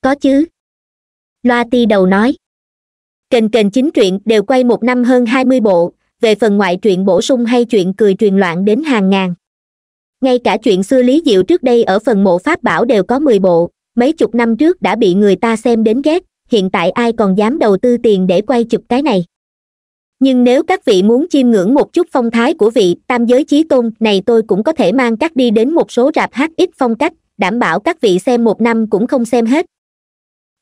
có chứ loa ti đầu nói kền kền chính truyện đều quay một năm hơn hai mươi bộ về phần ngoại truyện bổ sung hay chuyện cười truyền loạn đến hàng ngàn ngay cả chuyện xưa lý diệu trước đây ở phần mộ pháp bảo đều có mười bộ mấy chục năm trước đã bị người ta xem đến ghét hiện tại ai còn dám đầu tư tiền để quay chụp cái này nhưng nếu các vị muốn chiêm ngưỡng một chút phong thái của vị tam giới chí tôn này tôi cũng có thể mang các đi đến một số rạp hát ít phong cách đảm bảo các vị xem một năm cũng không xem hết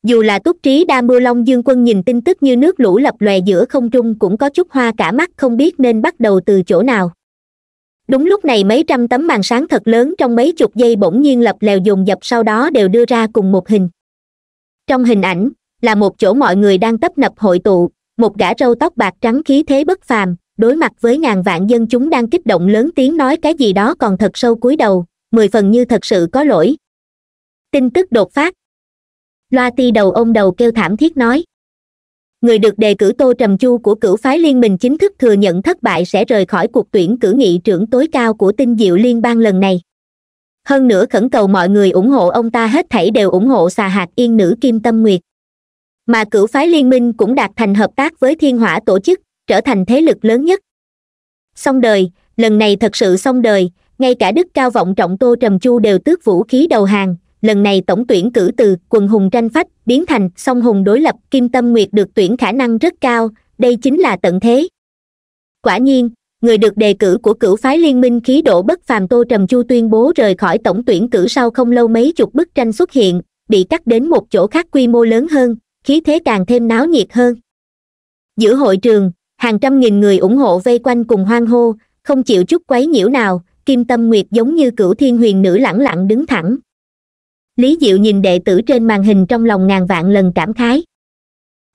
dù là túc trí đa mưa long dương quân nhìn tin tức như nước lũ lập lòe giữa không trung cũng có chút hoa cả mắt không biết nên bắt đầu từ chỗ nào đúng lúc này mấy trăm tấm màn sáng thật lớn trong mấy chục giây bỗng nhiên lập lèo dồn dập sau đó đều đưa ra cùng một hình trong hình ảnh là một chỗ mọi người đang tấp nập hội tụ một gã râu tóc bạc trắng khí thế bất phàm đối mặt với ngàn vạn dân chúng đang kích động lớn tiếng nói cái gì đó còn thật sâu cúi đầu mười phần như thật sự có lỗi tin tức đột phát loa ti đầu ôm đầu kêu thảm thiết nói người được đề cử tô trầm chu của cửu phái liên minh chính thức thừa nhận thất bại sẽ rời khỏi cuộc tuyển cử nghị trưởng tối cao của tinh diệu liên bang lần này hơn nữa khẩn cầu mọi người ủng hộ ông ta hết thảy đều ủng hộ xà hạt yên nữ kim tâm nguyệt mà cửu phái liên minh cũng đạt thành hợp tác với thiên hỏa tổ chức trở thành thế lực lớn nhất xong đời lần này thật sự xong đời ngay cả đức cao vọng trọng tô trầm chu đều tước vũ khí đầu hàng lần này tổng tuyển cử từ quần hùng tranh phách biến thành song hùng đối lập kim tâm nguyệt được tuyển khả năng rất cao đây chính là tận thế quả nhiên người được đề cử của cửu phái liên minh khí độ bất phàm tô trầm chu tuyên bố rời khỏi tổng tuyển cử sau không lâu mấy chục bức tranh xuất hiện bị cắt đến một chỗ khác quy mô lớn hơn khí thế càng thêm náo nhiệt hơn giữa hội trường hàng trăm nghìn người ủng hộ vây quanh cùng hoan hô không chịu chút quấy nhiễu nào kim tâm nguyệt giống như cửu thiên huyền nữ lẳng lặng đứng thẳng lý diệu nhìn đệ tử trên màn hình trong lòng ngàn vạn lần cảm khái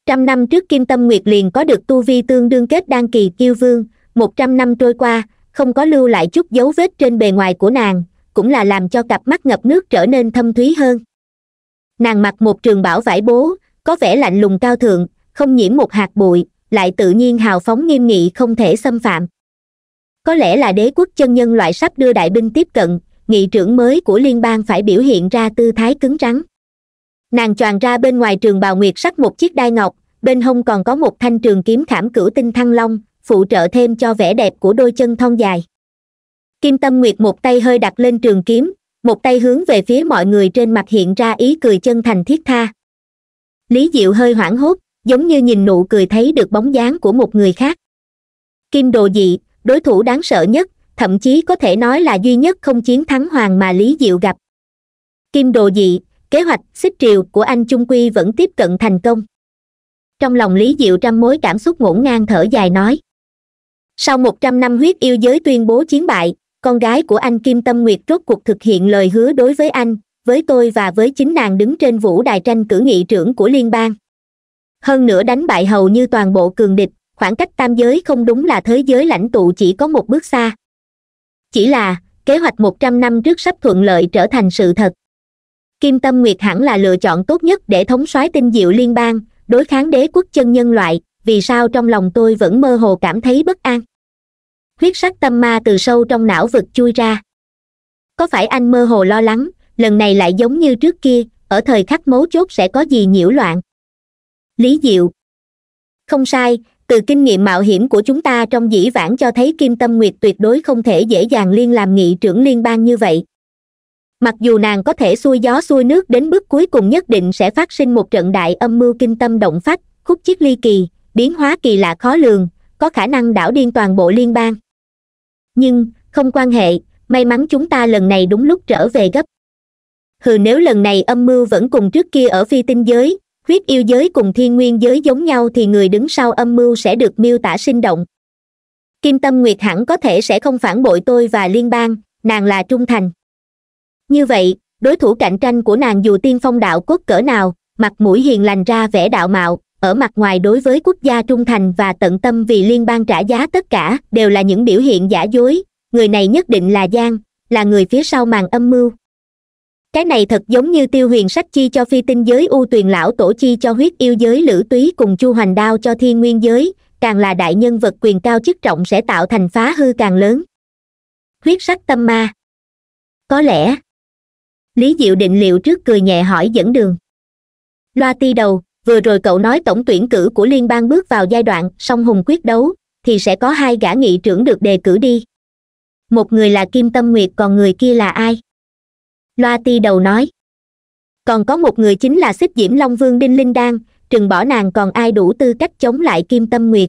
trăm năm trước kim tâm nguyệt liền có được tu vi tương đương kết đan kỳ kiêu vương một trăm năm trôi qua không có lưu lại chút dấu vết trên bề ngoài của nàng cũng là làm cho cặp mắt ngập nước trở nên thâm thúy hơn nàng mặc một trường bảo vải bố có vẻ lạnh lùng cao thượng không nhiễm một hạt bụi lại tự nhiên hào phóng nghiêm nghị không thể xâm phạm có lẽ là đế quốc chân nhân loại sắp đưa đại binh tiếp cận nghị trưởng mới của liên bang phải biểu hiện ra tư thái cứng rắn nàng choàng ra bên ngoài trường bào nguyệt sắc một chiếc đai ngọc bên hông còn có một thanh trường kiếm khảm cửu tinh thăng long phụ trợ thêm cho vẻ đẹp của đôi chân thon dài kim tâm nguyệt một tay hơi đặt lên trường kiếm một tay hướng về phía mọi người trên mặt hiện ra ý cười chân thành thiết tha lý diệu hơi hoảng hốt giống như nhìn nụ cười thấy được bóng dáng của một người khác kim đồ dị đối thủ đáng sợ nhất thậm chí có thể nói là duy nhất không chiến thắng hoàng mà lý diệu gặp kim đồ dị kế hoạch xích triều của anh trung quy vẫn tiếp cận thành công trong lòng lý diệu trăm mối cảm xúc ngổn ngang thở dài nói sau một trăm năm huyết yêu giới tuyên bố chiến bại con gái của anh kim tâm nguyệt rốt cuộc thực hiện lời hứa đối với anh với tôi và với chính nàng đứng trên vũ đài tranh cử nghị trưởng của liên bang hơn nữa đánh bại hầu như toàn bộ cường địch khoảng cách tam giới không đúng là thế giới lãnh tụ chỉ có một bước xa chỉ là kế hoạch một trăm năm trước sắp thuận lợi trở thành sự thật kim tâm nguyệt hẳn là lựa chọn tốt nhất để thống soái tinh diệu liên bang đối kháng đế quốc chân nhân loại vì sao trong lòng tôi vẫn mơ hồ cảm thấy bất an huyết sắc tâm ma từ sâu trong não vực chui ra có phải anh mơ hồ lo lắng lần này lại giống như trước kia ở thời khắc mấu chốt sẽ có gì nhiễu loạn lý diệu không sai từ kinh nghiệm mạo hiểm của chúng ta trong dĩ vãng cho thấy kim tâm nguyệt tuyệt đối không thể dễ dàng liên làm nghị trưởng liên bang như vậy mặc dù nàng có thể xuôi gió xuôi nước đến bước cuối cùng nhất định sẽ phát sinh một trận đại âm mưu kinh tâm động phách khúc chiết ly kỳ biến hóa kỳ lạ khó lường có khả năng đảo điên toàn bộ liên bang nhưng không quan hệ may mắn chúng ta lần này đúng lúc trở về gấp hừ nếu lần này âm mưu vẫn cùng trước kia ở phi tinh giới huyết yêu giới cùng thiên nguyên giới giống nhau thì người đứng sau âm mưu sẽ được miêu tả sinh động kim tâm nguyệt hẳn có thể sẽ không phản bội tôi và liên bang nàng là trung thành như vậy đối thủ cạnh tranh của nàng dù tiên phong đạo quốc cỡ nào mặt mũi hiền lành ra vẻ đạo mạo ở mặt ngoài đối với quốc gia trung thành và tận tâm vì liên bang trả giá tất cả đều là những biểu hiện giả dối người này nhất định là giang là người phía sau màn âm mưu cái này thật giống như tiêu huyền sách chi cho phi tinh giới u tuyền lão tổ chi cho huyết yêu giới lữ túy cùng chu hoành đao cho thiên nguyên giới càng là đại nhân vật quyền cao chức trọng sẽ tạo thành phá hư càng lớn huyết sắc tâm ma có lẽ lý diệu định liệu trước cười nhẹ hỏi dẫn đường loa ti đầu vừa rồi cậu nói tổng tuyển cử của liên bang bước vào giai đoạn song hùng quyết đấu thì sẽ có hai gã nghị trưởng được đề cử đi một người là kim tâm nguyệt còn người kia là ai loa ti đầu nói còn có một người chính là xích diễm long vương đinh linh đan trừng bỏ nàng còn ai đủ tư cách chống lại kim tâm nguyệt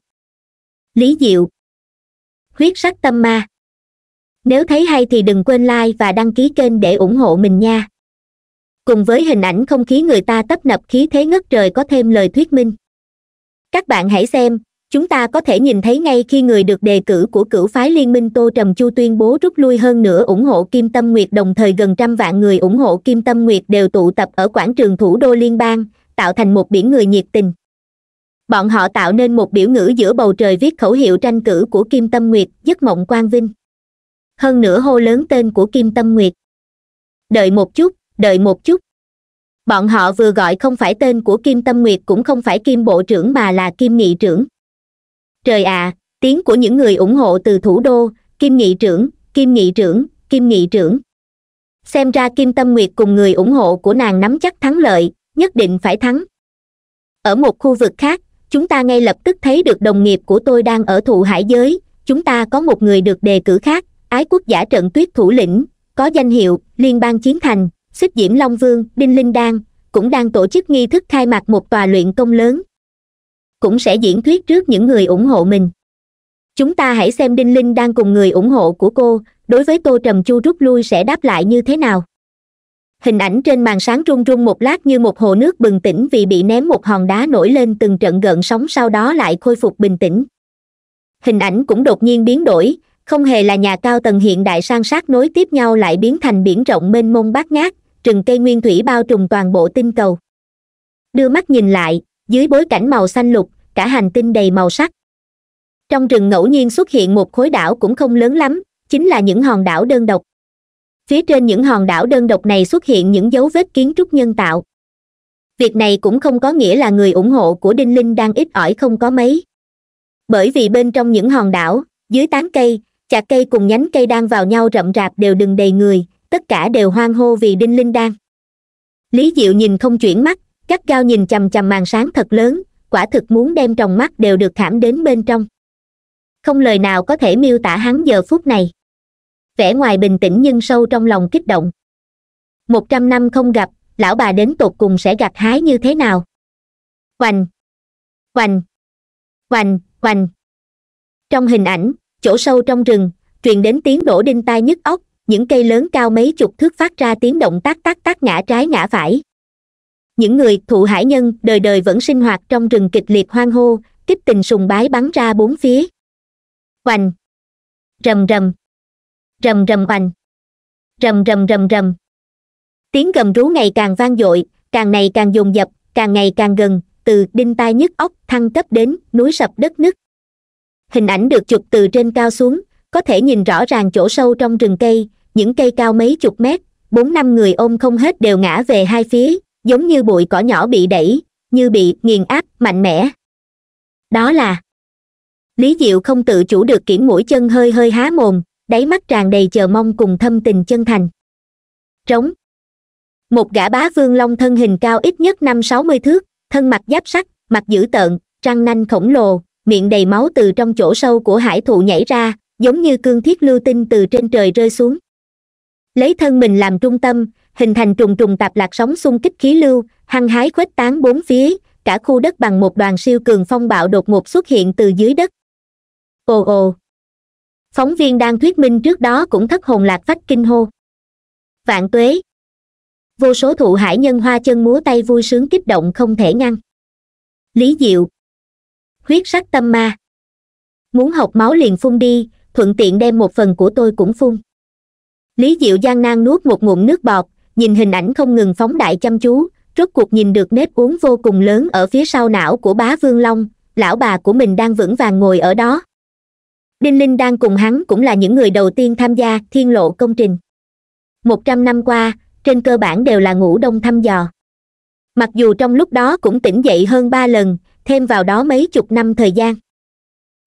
lý diệu huyết sắc tâm ma nếu thấy hay thì đừng quên like và đăng ký kênh để ủng hộ mình nha cùng với hình ảnh không khí người ta tấp nập khí thế ngất trời có thêm lời thuyết minh các bạn hãy xem chúng ta có thể nhìn thấy ngay khi người được đề cử của cửu phái liên minh tô trầm chu tuyên bố rút lui hơn nữa ủng hộ kim tâm nguyệt đồng thời gần trăm vạn người ủng hộ kim tâm nguyệt đều tụ tập ở quảng trường thủ đô liên bang tạo thành một biển người nhiệt tình bọn họ tạo nên một biểu ngữ giữa bầu trời viết khẩu hiệu tranh cử của kim tâm nguyệt giấc mộng quang vinh hơn nữa hô lớn tên của kim tâm nguyệt đợi một chút đợi một chút bọn họ vừa gọi không phải tên của kim tâm nguyệt cũng không phải kim bộ trưởng mà là kim nghị trưởng trời ạ à, tiếng của những người ủng hộ từ thủ đô kim nghị trưởng kim nghị trưởng kim nghị trưởng xem ra kim tâm nguyệt cùng người ủng hộ của nàng nắm chắc thắng lợi nhất định phải thắng ở một khu vực khác chúng ta ngay lập tức thấy được đồng nghiệp của tôi đang ở thụ hải giới chúng ta có một người được đề cử khác ái quốc giả trận tuyết thủ lĩnh có danh hiệu liên bang chiến thành xích diễm long vương đinh linh đan cũng đang tổ chức nghi thức khai mạc một tòa luyện công lớn cũng sẽ diễn thuyết trước những người ủng hộ mình chúng ta hãy xem đinh linh đang cùng người ủng hộ của cô đối với tô trầm chu rút lui sẽ đáp lại như thế nào hình ảnh trên màn sáng rung rung một lát như một hồ nước bừng tỉnh vì bị ném một hòn đá nổi lên từng trận gợn sóng sau đó lại khôi phục bình tĩnh hình ảnh cũng đột nhiên biến đổi không hề là nhà cao tầng hiện đại sang sát nối tiếp nhau lại biến thành biển rộng mênh mông bát ngát rừng cây nguyên thủy bao trùm toàn bộ tinh cầu đưa mắt nhìn lại dưới bối cảnh màu xanh lục cả hành tinh đầy màu sắc trong rừng ngẫu nhiên xuất hiện một khối đảo cũng không lớn lắm chính là những hòn đảo đơn độc phía trên những hòn đảo đơn độc này xuất hiện những dấu vết kiến trúc nhân tạo việc này cũng không có nghĩa là người ủng hộ của đinh linh đang ít ỏi không có mấy bởi vì bên trong những hòn đảo dưới tán cây chạc cây cùng nhánh cây đang vào nhau rậm rạp đều đừng đầy người tất cả đều hoang hô vì đinh linh đang lý diệu nhìn không chuyển mắt gắt gao nhìn chằm chằm màn sáng thật lớn quả thực muốn đem tròng mắt đều được thảm đến bên trong không lời nào có thể miêu tả hắn giờ phút này vẻ ngoài bình tĩnh nhưng sâu trong lòng kích động một trăm năm không gặp lão bà đến tột cùng sẽ gặt hái như thế nào hoành hoành hoành hoành trong hình ảnh chỗ sâu trong rừng truyền đến tiếng đổ đinh tai nhức óc những cây lớn cao mấy chục thước phát ra tiếng động tác tác tác ngã trái ngã phải những người thụ hải nhân đời đời vẫn sinh hoạt trong rừng kịch liệt hoang hô kích tình sùng bái bắn ra bốn phía hoành rầm rầm rầm rầm hoành rầm rầm rầm rầm tiếng gầm rú ngày càng vang dội càng ngày càng dồn dập càng ngày càng gần từ đinh tai nhức óc thăng cấp đến núi sập đất nứt hình ảnh được chụp từ trên cao xuống có thể nhìn rõ ràng chỗ sâu trong rừng cây những cây cao mấy chục mét bốn năm người ôm không hết đều ngã về hai phía giống như bụi cỏ nhỏ bị đẩy như bị nghiền áp mạnh mẽ đó là lý diệu không tự chủ được kiểm mũi chân hơi hơi há mồm đáy mắt tràn đầy chờ mong cùng thâm tình chân thành trống một gã bá vương long thân hình cao ít nhất năm sáu mươi thước thân mặt giáp sắt mặt dữ tợn răng nanh khổng lồ miệng đầy máu từ trong chỗ sâu của hải thụ nhảy ra giống như cương thiết lưu tinh từ trên trời rơi xuống lấy thân mình làm trung tâm hình thành trùng trùng tạp lạc sóng xung kích khí lưu hăng hái khuếch tán bốn phía cả khu đất bằng một đoàn siêu cường phong bạo đột ngột xuất hiện từ dưới đất ồ ồ phóng viên đang thuyết minh trước đó cũng thất hồn lạc phách kinh hô vạn tuế vô số thụ hải nhân hoa chân múa tay vui sướng kích động không thể ngăn lý diệu huyết sắc tâm ma muốn học máu liền phun đi thuận tiện đem một phần của tôi cũng phun lý diệu gian nan nuốt một ngụm nước bọt nhìn hình ảnh không ngừng phóng đại chăm chú rốt cuộc nhìn được nếp uống vô cùng lớn ở phía sau não của bá vương long lão bà của mình đang vững vàng ngồi ở đó đinh linh đang cùng hắn cũng là những người đầu tiên tham gia thiên lộ công trình một trăm năm qua trên cơ bản đều là ngủ đông thăm dò mặc dù trong lúc đó cũng tỉnh dậy hơn ba lần thêm vào đó mấy chục năm thời gian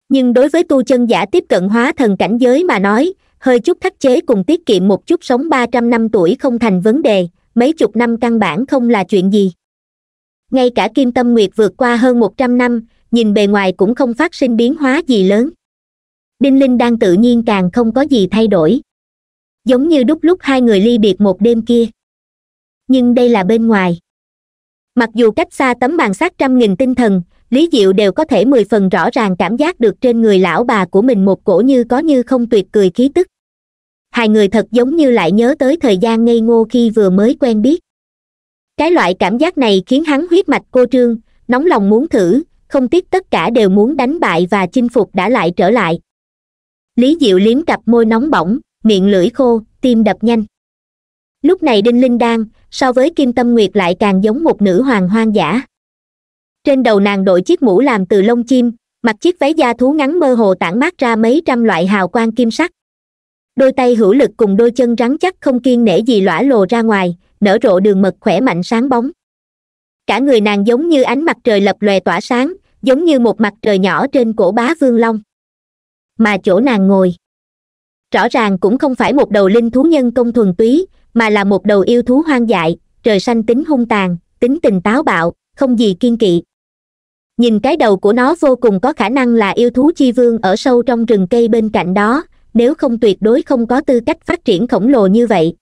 nhưng đối với tu chân giả tiếp cận hóa thần cảnh giới mà nói hơi chút khắc chế cùng tiết kiệm một chút sống ba trăm năm tuổi không thành vấn đề mấy chục năm căn bản không là chuyện gì ngay cả kim tâm nguyệt vượt qua hơn một trăm năm nhìn bề ngoài cũng không phát sinh biến hóa gì lớn đinh linh đang tự nhiên càng không có gì thay đổi giống như đúc lúc hai người ly biệt một đêm kia nhưng đây là bên ngoài mặc dù cách xa tấm bàn sát trăm nghìn tinh thần lý diệu đều có thể mười phần rõ ràng cảm giác được trên người lão bà của mình một cổ như có như không tuyệt cười khí tức hai người thật giống như lại nhớ tới thời gian ngây ngô khi vừa mới quen biết cái loại cảm giác này khiến hắn huyết mạch cô trương nóng lòng muốn thử không tiếc tất cả đều muốn đánh bại và chinh phục đã lại trở lại lý diệu liếm cặp môi nóng bỏng miệng lưỡi khô tim đập nhanh lúc này đinh linh đang so với kim tâm nguyệt lại càng giống một nữ hoàng hoang dã trên đầu nàng đội chiếc mũ làm từ lông chim mặc chiếc váy da thú ngắn mơ hồ tản mát ra mấy trăm loại hào quang kim sắc đôi tay hữu lực cùng đôi chân rắn chắc không kiên nể gì lõa lồ ra ngoài nở rộ đường mật khỏe mạnh sáng bóng cả người nàng giống như ánh mặt trời lập lòe tỏa sáng giống như một mặt trời nhỏ trên cổ bá vương long mà chỗ nàng ngồi rõ ràng cũng không phải một đầu linh thú nhân công thuần túy mà là một đầu yêu thú hoang dại trời xanh tính hung tàn tính tình táo bạo không gì kiên kỵ nhìn cái đầu của nó vô cùng có khả năng là yêu thú chi vương ở sâu trong rừng cây bên cạnh đó nếu không tuyệt đối không có tư cách phát triển khổng lồ như vậy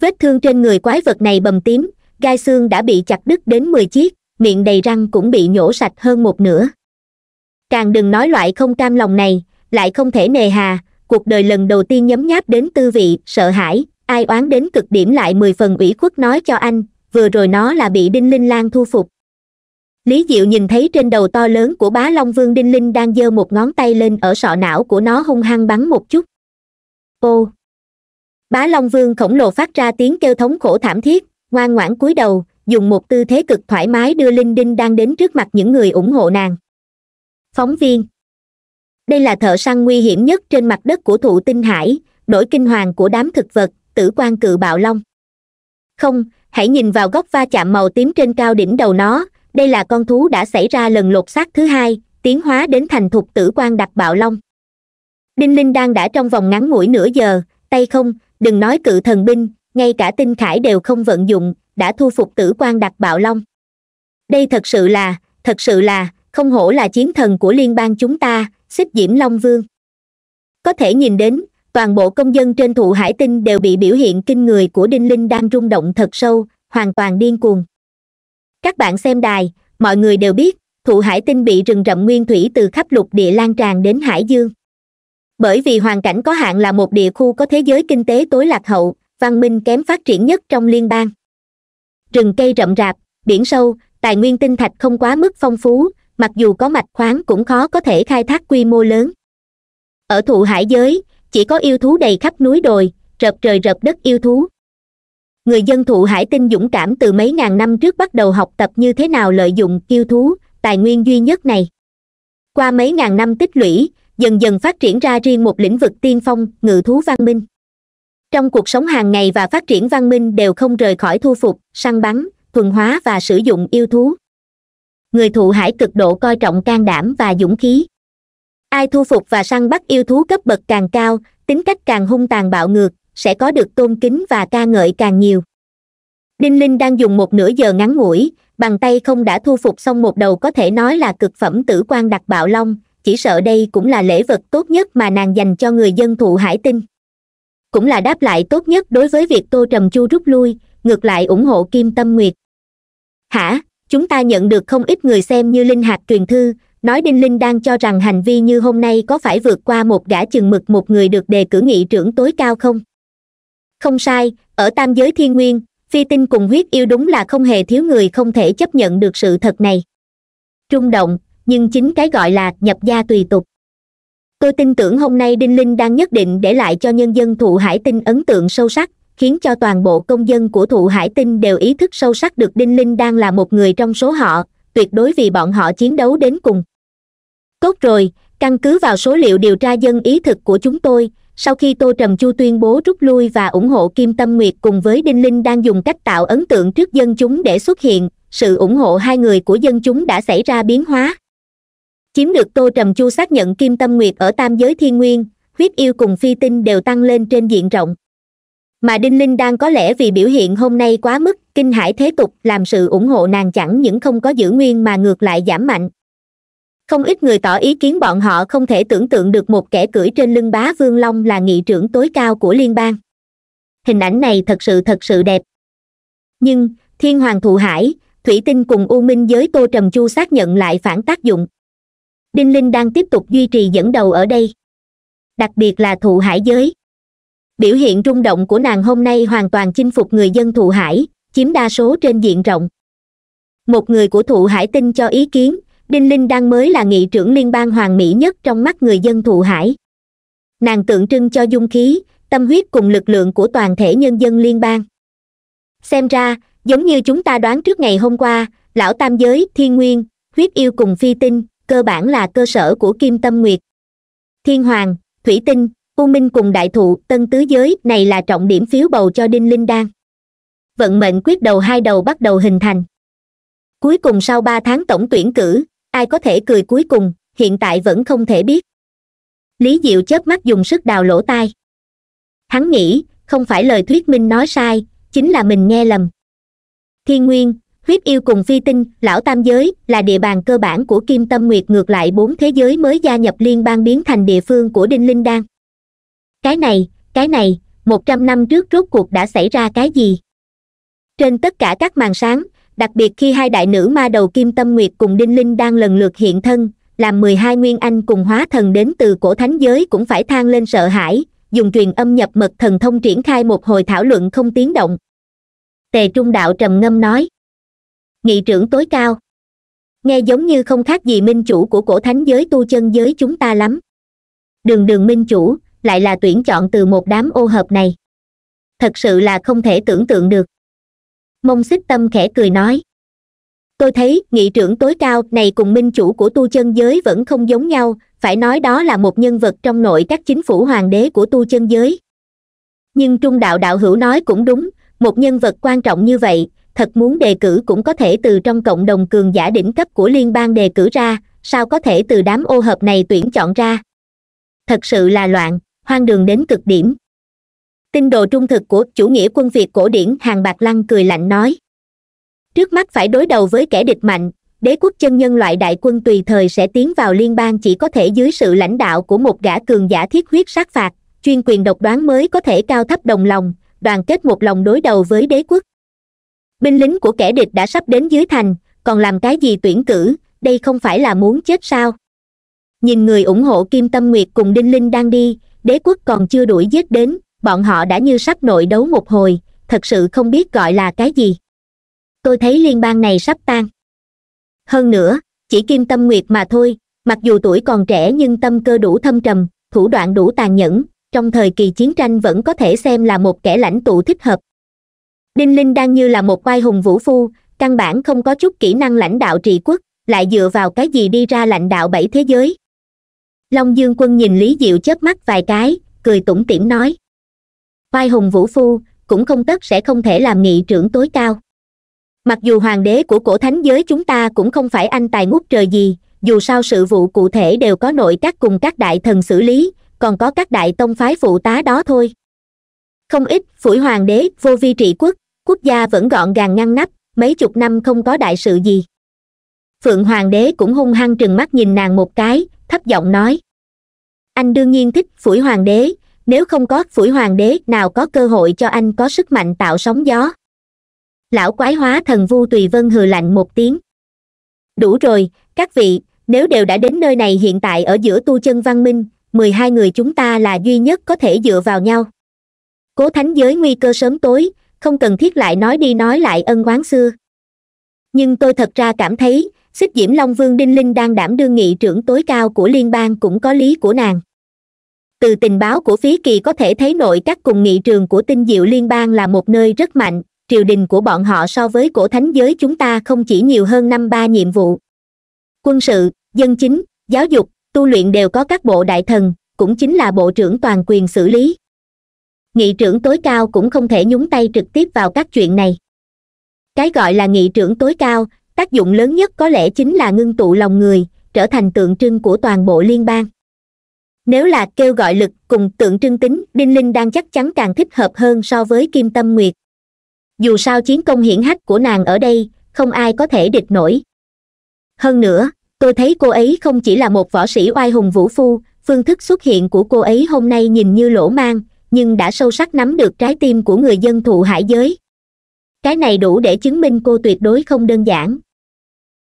vết thương trên người quái vật này bầm tím gai xương đã bị chặt đứt đến mười chiếc miệng đầy răng cũng bị nhổ sạch hơn một nửa càng đừng nói loại không cam lòng này lại không thể nề hà cuộc đời lần đầu tiên nhấm nháp đến tư vị sợ hãi ai oán đến cực điểm lại mười phần ủy khuất nói cho anh vừa rồi nó là bị đinh linh lan thu phục lý diệu nhìn thấy trên đầu to lớn của bá long vương đinh linh đang giơ một ngón tay lên ở sọ não của nó hung hăng bắn một chút ô bá long vương khổng lồ phát ra tiếng kêu thống khổ thảm thiết ngoan ngoãn cúi đầu dùng một tư thế cực thoải mái đưa linh đinh đang đến trước mặt những người ủng hộ nàng phóng viên đây là thợ săn nguy hiểm nhất trên mặt đất của thụ tinh hải nỗi kinh hoàng của đám thực vật tử quan cự bạo long không hãy nhìn vào góc va chạm màu tím trên cao đỉnh đầu nó đây là con thú đã xảy ra lần lột xác thứ hai tiến hóa đến thành thục tử quan đặc bạo long đinh linh đang đã trong vòng ngắn ngủi nửa giờ tay không đừng nói cự thần binh ngay cả tinh khải đều không vận dụng đã thu phục tử quan đặc bạo long đây thật sự là thật sự là không hổ là chiến thần của liên bang chúng ta xích diễm long vương có thể nhìn đến toàn bộ công dân trên thụ hải tinh đều bị biểu hiện kinh người của đinh linh đang rung động thật sâu hoàn toàn điên cuồng các bạn xem đài mọi người đều biết thụ hải tinh bị rừng rậm nguyên thủy từ khắp lục địa lan tràn đến hải dương bởi vì hoàn cảnh có hạn là một địa khu có thế giới kinh tế tối lạc hậu văn minh kém phát triển nhất trong liên bang rừng cây rậm rạp biển sâu tài nguyên tinh thạch không quá mức phong phú mặc dù có mạch khoáng cũng khó có thể khai thác quy mô lớn ở thụ hải giới chỉ có yêu thú đầy khắp núi đồi rợp trời rợp đất yêu thú người dân thụ hải tinh dũng cảm từ mấy ngàn năm trước bắt đầu học tập như thế nào lợi dụng yêu thú tài nguyên duy nhất này qua mấy ngàn năm tích lũy dần dần phát triển ra riêng một lĩnh vực tiên phong ngự thú văn minh trong cuộc sống hàng ngày và phát triển văn minh đều không rời khỏi thu phục săn bắn thuần hóa và sử dụng yêu thú người thụ hải cực độ coi trọng can đảm và dũng khí ai thu phục và săn bắt yêu thú cấp bậc càng cao tính cách càng hung tàn bạo ngược sẽ có được tôn kính và ca ngợi càng nhiều đinh linh đang dùng một nửa giờ ngắn ngủi bàn tay không đã thu phục xong một đầu có thể nói là cực phẩm tử quan đặc bạo long chỉ sợ đây cũng là lễ vật tốt nhất mà nàng dành cho người dân thụ hải tinh cũng là đáp lại tốt nhất đối với việc tô trầm chu rút lui ngược lại ủng hộ kim tâm nguyệt hả chúng ta nhận được không ít người xem như linh hạt truyền thư nói đinh linh đang cho rằng hành vi như hôm nay có phải vượt qua một gã chừng mực một người được đề cử nghị trưởng tối cao không không sai ở tam giới thiên nguyên phi tinh cùng huyết yêu đúng là không hề thiếu người không thể chấp nhận được sự thật này trung động nhưng chính cái gọi là nhập gia tùy tục tôi tin tưởng hôm nay đinh linh đang nhất định để lại cho nhân dân thụ hải tinh ấn tượng sâu sắc khiến cho toàn bộ công dân của thụ hải tinh đều ý thức sâu sắc được đinh linh đang là một người trong số họ tuyệt đối vì bọn họ chiến đấu đến cùng tốt rồi căn cứ vào số liệu điều tra dân ý thực của chúng tôi sau khi tô trầm chu tuyên bố rút lui và ủng hộ kim tâm nguyệt cùng với đinh linh đang dùng cách tạo ấn tượng trước dân chúng để xuất hiện sự ủng hộ hai người của dân chúng đã xảy ra biến hóa chiếm được tô trầm chu xác nhận kim tâm nguyệt ở tam giới thiên nguyên huyết yêu cùng phi tinh đều tăng lên trên diện rộng mà đinh linh đang có lẽ vì biểu hiện hôm nay quá mức kinh hải thế tục làm sự ủng hộ nàng chẳng những không có giữ nguyên mà ngược lại giảm mạnh không ít người tỏ ý kiến bọn họ không thể tưởng tượng được một kẻ cưỡi trên lưng bá vương long là nghị trưởng tối cao của liên bang hình ảnh này thật sự thật sự đẹp nhưng thiên hoàng thụ hải thủy tinh cùng u minh giới tô trầm chu xác nhận lại phản tác dụng đinh linh đang tiếp tục duy trì dẫn đầu ở đây đặc biệt là thụ hải giới biểu hiện rung động của nàng hôm nay hoàn toàn chinh phục người dân thụ hải chiếm đa số trên diện rộng một người của thụ hải tinh cho ý kiến đinh linh đang mới là nghị trưởng liên bang hoàng mỹ nhất trong mắt người dân thụ hải nàng tượng trưng cho dung khí tâm huyết cùng lực lượng của toàn thể nhân dân liên bang xem ra giống như chúng ta đoán trước ngày hôm qua lão tam giới thiên nguyên huyết yêu cùng phi tinh cơ bản là cơ sở của kim tâm nguyệt thiên hoàng thủy tinh u minh cùng đại thụ tân tứ giới này là trọng điểm phiếu bầu cho đinh linh đang. vận mệnh quyết đầu hai đầu bắt đầu hình thành cuối cùng sau ba tháng tổng tuyển cử ai có thể cười cuối cùng hiện tại vẫn không thể biết lý diệu chớp mắt dùng sức đào lỗ tai hắn nghĩ không phải lời thuyết minh nói sai chính là mình nghe lầm thiên nguyên huyết yêu cùng phi tinh lão tam giới là địa bàn cơ bản của kim tâm nguyệt ngược lại bốn thế giới mới gia nhập liên bang biến thành địa phương của đinh linh đan cái này cái này một trăm năm trước rốt cuộc đã xảy ra cái gì trên tất cả các màn sáng đặc biệt khi hai đại nữ ma đầu kim tâm nguyệt cùng đinh linh đang lần lượt hiện thân làm mười hai nguyên anh cùng hóa thần đến từ cổ thánh giới cũng phải thang lên sợ hãi dùng truyền âm nhập mật thần thông triển khai một hồi thảo luận không tiếng động tề trung đạo trầm ngâm nói nghị trưởng tối cao nghe giống như không khác gì minh chủ của cổ thánh giới tu chân giới chúng ta lắm đường đường minh chủ lại là tuyển chọn từ một đám ô hợp này thật sự là không thể tưởng tượng được mông xích tâm khẽ cười nói tôi thấy nghị trưởng tối cao này cùng minh chủ của tu chân giới vẫn không giống nhau phải nói đó là một nhân vật trong nội các chính phủ hoàng đế của tu chân giới nhưng trung đạo đạo hữu nói cũng đúng một nhân vật quan trọng như vậy thật muốn đề cử cũng có thể từ trong cộng đồng cường giả đỉnh cấp của liên bang đề cử ra sao có thể từ đám ô hợp này tuyển chọn ra thật sự là loạn hoang đường đến cực điểm tinh đồ trung thực của chủ nghĩa quân việt cổ điển hàng bạc lăng cười lạnh nói trước mắt phải đối đầu với kẻ địch mạnh đế quốc chân nhân loại đại quân tùy thời sẽ tiến vào liên bang chỉ có thể dưới sự lãnh đạo của một gã cường giả thiết huyết sát phạt chuyên quyền độc đoán mới có thể cao thấp đồng lòng đoàn kết một lòng đối đầu với đế quốc binh lính của kẻ địch đã sắp đến dưới thành còn làm cái gì tuyển cử đây không phải là muốn chết sao nhìn người ủng hộ kim tâm nguyệt cùng đinh linh đang đi đế quốc còn chưa đuổi giết đến bọn họ đã như sắp nội đấu một hồi thật sự không biết gọi là cái gì tôi thấy liên bang này sắp tan hơn nữa chỉ kim tâm nguyệt mà thôi mặc dù tuổi còn trẻ nhưng tâm cơ đủ thâm trầm thủ đoạn đủ tàn nhẫn trong thời kỳ chiến tranh vẫn có thể xem là một kẻ lãnh tụ thích hợp đinh linh đang như là một oai hùng vũ phu căn bản không có chút kỹ năng lãnh đạo trị quốc lại dựa vào cái gì đi ra lãnh đạo bảy thế giới long dương quân nhìn lý diệu chớp mắt vài cái cười tủm tỉm nói oai hùng vũ phu cũng không tất sẽ không thể làm nghị trưởng tối cao mặc dù hoàng đế của cổ thánh giới chúng ta cũng không phải anh tài ngút trời gì dù sao sự vụ cụ thể đều có nội các cùng các đại thần xử lý còn có các đại tông phái phụ tá đó thôi không ít phủi hoàng đế vô vi trị quốc quốc gia vẫn gọn gàng ngăn nắp mấy chục năm không có đại sự gì phượng hoàng đế cũng hung hăng trừng mắt nhìn nàng một cái thấp giọng nói anh đương nhiên thích phủi hoàng đế nếu không có phủi hoàng đế nào có cơ hội cho anh có sức mạnh tạo sóng gió lão quái hóa thần vu tùy vân hừ lạnh một tiếng đủ rồi các vị nếu đều đã đến nơi này hiện tại ở giữa tu chân văn minh mười hai người chúng ta là duy nhất có thể dựa vào nhau cố thánh giới nguy cơ sớm tối không cần thiết lại nói đi nói lại ân oán xưa nhưng tôi thật ra cảm thấy xích diễm long vương đinh linh đang đảm đương nghị trưởng tối cao của liên bang cũng có lý của nàng từ tình báo của phía kỳ có thể thấy nội các cùng nghị trường của tinh diệu liên bang là một nơi rất mạnh triều đình của bọn họ so với cổ thánh giới chúng ta không chỉ nhiều hơn năm ba nhiệm vụ quân sự dân chính giáo dục tu luyện đều có các bộ đại thần cũng chính là bộ trưởng toàn quyền xử lý nghị trưởng tối cao cũng không thể nhúng tay trực tiếp vào các chuyện này cái gọi là nghị trưởng tối cao tác dụng lớn nhất có lẽ chính là ngưng tụ lòng người trở thành tượng trưng của toàn bộ liên bang nếu là kêu gọi lực cùng tượng trưng tính đinh linh đang chắc chắn càng thích hợp hơn so với kim tâm nguyệt dù sao chiến công hiển hách của nàng ở đây không ai có thể địch nổi hơn nữa tôi thấy cô ấy không chỉ là một võ sĩ oai hùng vũ phu phương thức xuất hiện của cô ấy hôm nay nhìn như lỗ mang nhưng đã sâu sắc nắm được trái tim của người dân thụ hải giới cái này đủ để chứng minh cô tuyệt đối không đơn giản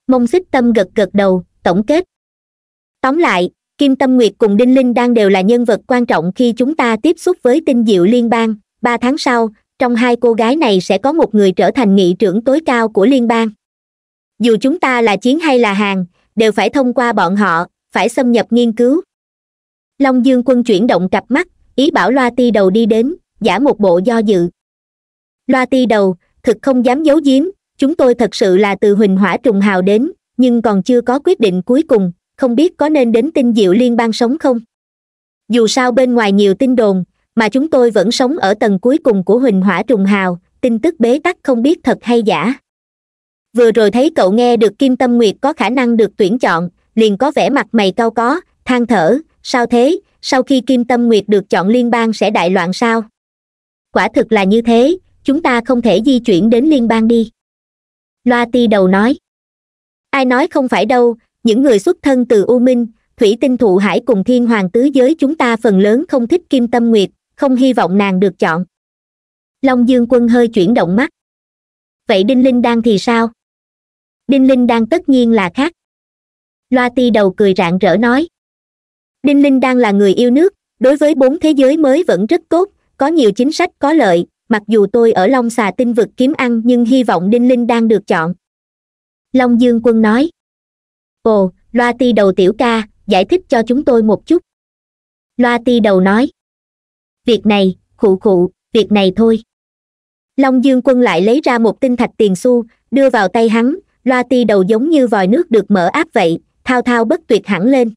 mông xích tâm gật gật đầu tổng kết tóm lại kim tâm nguyệt cùng đinh linh đang đều là nhân vật quan trọng khi chúng ta tiếp xúc với tinh diệu liên bang ba tháng sau trong hai cô gái này sẽ có một người trở thành nghị trưởng tối cao của liên bang dù chúng ta là chiến hay là hàng đều phải thông qua bọn họ phải xâm nhập nghiên cứu long dương quân chuyển động cặp mắt ý bảo loa ti đầu đi đến giả một bộ do dự loa ti đầu thực không dám giấu giếm chúng tôi thật sự là từ huỳnh hỏa trùng hào đến nhưng còn chưa có quyết định cuối cùng không biết có nên đến tinh diệu liên bang sống không dù sao bên ngoài nhiều tin đồn mà chúng tôi vẫn sống ở tầng cuối cùng của huỳnh hỏa trùng hào tin tức bế tắc không biết thật hay giả vừa rồi thấy cậu nghe được kim tâm nguyệt có khả năng được tuyển chọn liền có vẻ mặt mày cao có than thở sao thế sau khi kim tâm nguyệt được chọn liên bang sẽ đại loạn sao quả thực là như thế chúng ta không thể di chuyển đến liên bang đi loa ti đầu nói ai nói không phải đâu những người xuất thân từ u minh thủy tinh thụ hải cùng thiên hoàng tứ giới chúng ta phần lớn không thích kim tâm nguyệt không hy vọng nàng được chọn long dương quân hơi chuyển động mắt vậy đinh linh đang thì sao đinh linh đang tất nhiên là khác loa ti đầu cười rạng rỡ nói đinh linh đang là người yêu nước đối với bốn thế giới mới vẫn rất tốt có nhiều chính sách có lợi mặc dù tôi ở long xà tinh vực kiếm ăn nhưng hy vọng đinh linh đang được chọn long dương quân nói ồ loa ti đầu tiểu ca giải thích cho chúng tôi một chút loa ti đầu nói việc này khụ khụ việc này thôi long dương quân lại lấy ra một tinh thạch tiền xu đưa vào tay hắn loa ti đầu giống như vòi nước được mở áp vậy thao thao bất tuyệt hẳn lên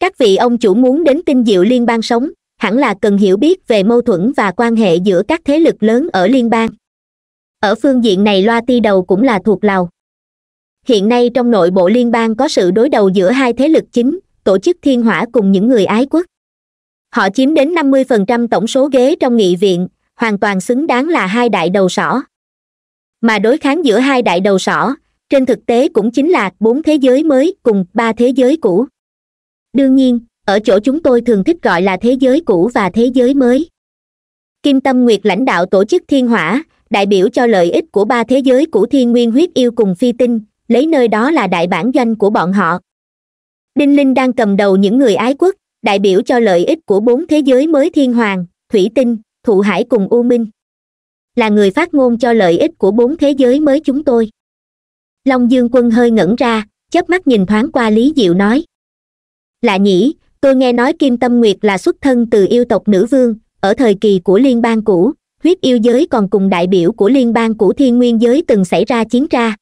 các vị ông chủ muốn đến tinh diệu liên bang sống hẳn là cần hiểu biết về mâu thuẫn và quan hệ giữa các thế lực lớn ở liên bang ở phương diện này loa ti đầu cũng là thuộc lào hiện nay trong nội bộ liên bang có sự đối đầu giữa hai thế lực chính tổ chức thiên hỏa cùng những người ái quốc họ chiếm đến 50% tổng số ghế trong nghị viện hoàn toàn xứng đáng là hai đại đầu sỏ mà đối kháng giữa hai đại đầu sỏ trên thực tế cũng chính là bốn thế giới mới cùng ba thế giới cũ đương nhiên ở chỗ chúng tôi thường thích gọi là thế giới cũ và thế giới mới kim tâm nguyệt lãnh đạo tổ chức thiên hỏa đại biểu cho lợi ích của ba thế giới cũ thiên nguyên huyết yêu cùng phi tinh lấy nơi đó là đại bản doanh của bọn họ đinh linh đang cầm đầu những người ái quốc đại biểu cho lợi ích của bốn thế giới mới thiên hoàng thủy tinh thụ hải cùng u minh là người phát ngôn cho lợi ích của bốn thế giới mới chúng tôi long dương quân hơi ngẩn ra chớp mắt nhìn thoáng qua lý diệu nói lạ nhỉ tôi nghe nói kim tâm nguyệt là xuất thân từ yêu tộc nữ vương ở thời kỳ của liên bang cũ huyết yêu giới còn cùng đại biểu của liên bang cũ thiên nguyên giới từng xảy ra chiến tra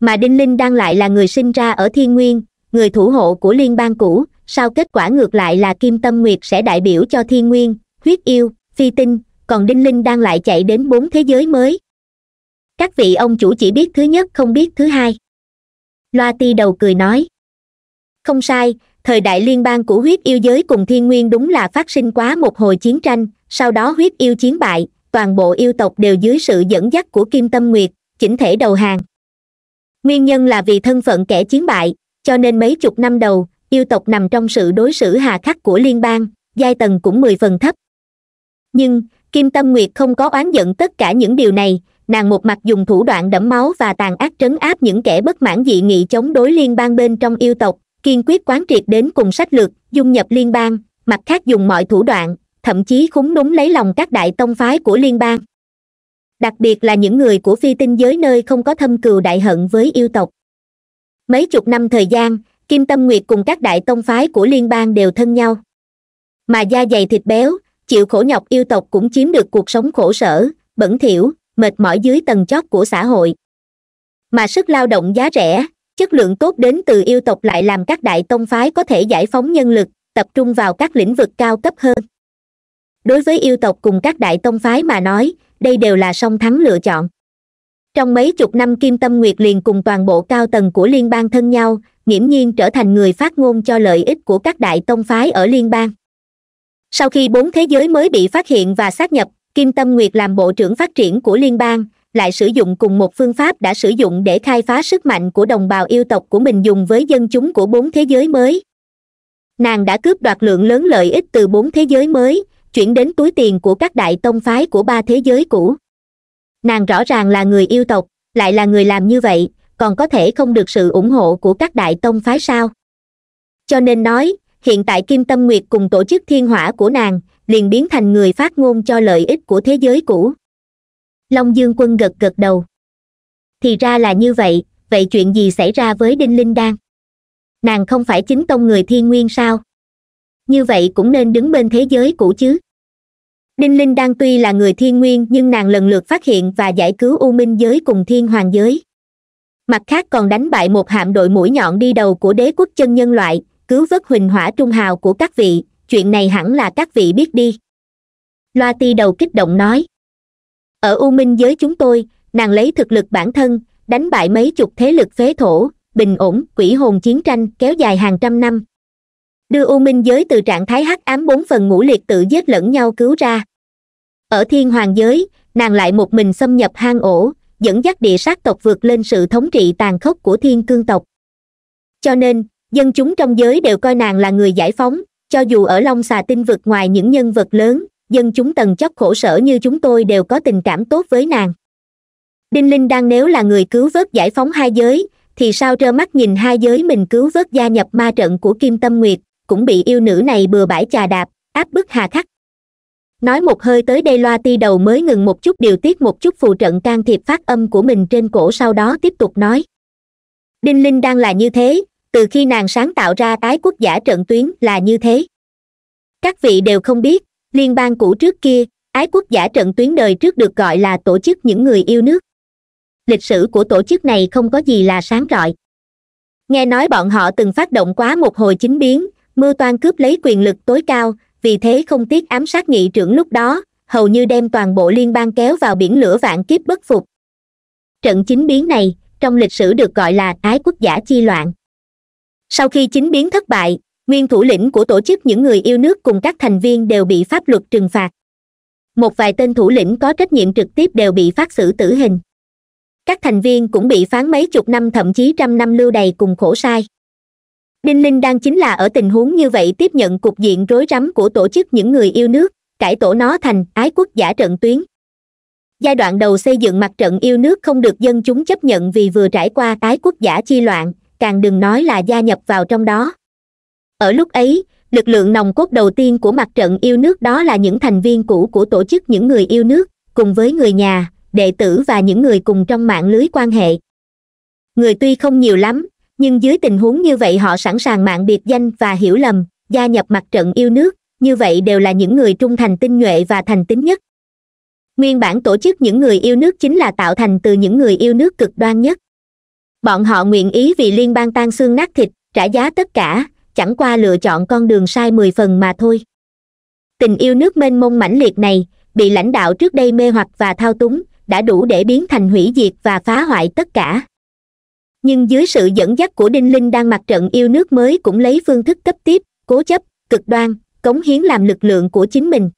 mà đinh linh đang lại là người sinh ra ở thiên nguyên người thủ hộ của liên bang cũ sao kết quả ngược lại là kim tâm nguyệt sẽ đại biểu cho thiên nguyên huyết yêu phi tinh còn đinh linh đang lại chạy đến bốn thế giới mới các vị ông chủ chỉ biết thứ nhất không biết thứ hai loa ti đầu cười nói không sai thời đại liên bang của huyết yêu giới cùng thiên nguyên đúng là phát sinh quá một hồi chiến tranh sau đó huyết yêu chiến bại toàn bộ yêu tộc đều dưới sự dẫn dắt của kim tâm nguyệt chỉnh thể đầu hàng nguyên nhân là vì thân phận kẻ chiến bại cho nên mấy chục năm đầu yêu tộc nằm trong sự đối xử hà khắc của liên bang giai tầng cũng mười phần thấp nhưng kim tâm nguyệt không có oán giận tất cả những điều này nàng một mặt dùng thủ đoạn đẫm máu và tàn ác trấn áp những kẻ bất mãn dị nghị chống đối liên bang bên trong yêu tộc kiên quyết quán triệt đến cùng sách lược dung nhập liên bang mặt khác dùng mọi thủ đoạn thậm chí khúng đúng lấy lòng các đại tông phái của liên bang đặc biệt là những người của phi tinh giới nơi không có thâm cừu đại hận với yêu tộc mấy chục năm thời gian kim tâm nguyệt cùng các đại tông phái của liên bang đều thân nhau mà da dày thịt béo chịu khổ nhọc yêu tộc cũng chiếm được cuộc sống khổ sở bẩn thỉu mệt mỏi dưới tầng chót của xã hội mà sức lao động giá rẻ chất lượng tốt đến từ yêu tộc lại làm các đại tông phái có thể giải phóng nhân lực tập trung vào các lĩnh vực cao cấp hơn đối với yêu tộc cùng các đại tông phái mà nói đây đều là song thắng lựa chọn trong mấy chục năm kim tâm nguyệt liền cùng toàn bộ cao tầng của liên bang thân nhau nghiễm nhiên trở thành người phát ngôn cho lợi ích của các đại tông phái ở liên bang sau khi bốn thế giới mới bị phát hiện và xác nhập kim tâm nguyệt làm bộ trưởng phát triển của liên bang lại sử dụng cùng một phương pháp đã sử dụng để khai phá sức mạnh của đồng bào yêu tộc của mình dùng với dân chúng của bốn thế giới mới nàng đã cướp đoạt lượng lớn lợi ích từ bốn thế giới mới chuyển đến túi tiền của các đại tông phái của ba thế giới cũ nàng rõ ràng là người yêu tộc lại là người làm như vậy còn có thể không được sự ủng hộ của các đại tông phái sao cho nên nói hiện tại kim tâm nguyệt cùng tổ chức thiên hỏa của nàng liền biến thành người phát ngôn cho lợi ích của thế giới cũ long dương quân gật gật đầu thì ra là như vậy vậy chuyện gì xảy ra với đinh linh đan nàng không phải chính tông người thiên nguyên sao như vậy cũng nên đứng bên thế giới cũ chứ đinh linh đang tuy là người thiên nguyên nhưng nàng lần lượt phát hiện và giải cứu u minh giới cùng thiên hoàng giới mặt khác còn đánh bại một hạm đội mũi nhọn đi đầu của đế quốc chân nhân loại cứu vớt huỳnh hỏa trung hào của các vị chuyện này hẳn là các vị biết đi loa ti đầu kích động nói ở u minh giới chúng tôi nàng lấy thực lực bản thân đánh bại mấy chục thế lực phế thổ bình ổn quỷ hồn chiến tranh kéo dài hàng trăm năm đưa u minh giới từ trạng thái hắc ám bốn phần ngũ liệt tự giết lẫn nhau cứu ra ở thiên hoàng giới nàng lại một mình xâm nhập hang ổ dẫn dắt địa sát tộc vượt lên sự thống trị tàn khốc của thiên cương tộc cho nên dân chúng trong giới đều coi nàng là người giải phóng cho dù ở long xà tinh vực ngoài những nhân vật lớn dân chúng tầng chóc khổ sở như chúng tôi đều có tình cảm tốt với nàng đinh linh đang nếu là người cứu vớt giải phóng hai giới thì sao trơ mắt nhìn hai giới mình cứu vớt gia nhập ma trận của kim tâm nguyệt cũng bị yêu nữ này bừa bãi chà đạp áp bức hà khắc nói một hơi tới đây loa ti đầu mới ngừng một chút điều tiết một chút phù trận can thiệp phát âm của mình trên cổ sau đó tiếp tục nói đinh linh đang là như thế từ khi nàng sáng tạo ra tái quốc giả trận tuyến là như thế các vị đều không biết liên bang cũ trước kia ái quốc giả trận tuyến đời trước được gọi là tổ chức những người yêu nước lịch sử của tổ chức này không có gì là sáng rọi nghe nói bọn họ từng phát động quá một hồi chính biến mưu toan cướp lấy quyền lực tối cao vì thế không tiếc ám sát nghị trưởng lúc đó hầu như đem toàn bộ liên bang kéo vào biển lửa vạn kiếp bất phục trận chính biến này trong lịch sử được gọi là ái quốc giả chi loạn sau khi chính biến thất bại nguyên thủ lĩnh của tổ chức những người yêu nước cùng các thành viên đều bị pháp luật trừng phạt một vài tên thủ lĩnh có trách nhiệm trực tiếp đều bị phát xử tử hình các thành viên cũng bị phán mấy chục năm thậm chí trăm năm lưu đày cùng khổ sai đinh linh đang chính là ở tình huống như vậy tiếp nhận cục diện rối rắm của tổ chức những người yêu nước cải tổ nó thành ái quốc giả trận tuyến giai đoạn đầu xây dựng mặt trận yêu nước không được dân chúng chấp nhận vì vừa trải qua ái quốc giả chi loạn càng đừng nói là gia nhập vào trong đó ở lúc ấy lực lượng nòng cốt đầu tiên của mặt trận yêu nước đó là những thành viên cũ của tổ chức những người yêu nước cùng với người nhà đệ tử và những người cùng trong mạng lưới quan hệ người tuy không nhiều lắm nhưng dưới tình huống như vậy họ sẵn sàng mạng biệt danh và hiểu lầm gia nhập mặt trận yêu nước như vậy đều là những người trung thành tinh nhuệ và thành tín nhất nguyên bản tổ chức những người yêu nước chính là tạo thành từ những người yêu nước cực đoan nhất bọn họ nguyện ý vì liên bang tan xương nát thịt trả giá tất cả chẳng qua lựa chọn con đường sai mười phần mà thôi tình yêu nước mênh mông mãnh liệt này bị lãnh đạo trước đây mê hoặc và thao túng đã đủ để biến thành hủy diệt và phá hoại tất cả nhưng dưới sự dẫn dắt của đinh linh đang mặt trận yêu nước mới cũng lấy phương thức cấp tiếp cố chấp cực đoan cống hiến làm lực lượng của chính mình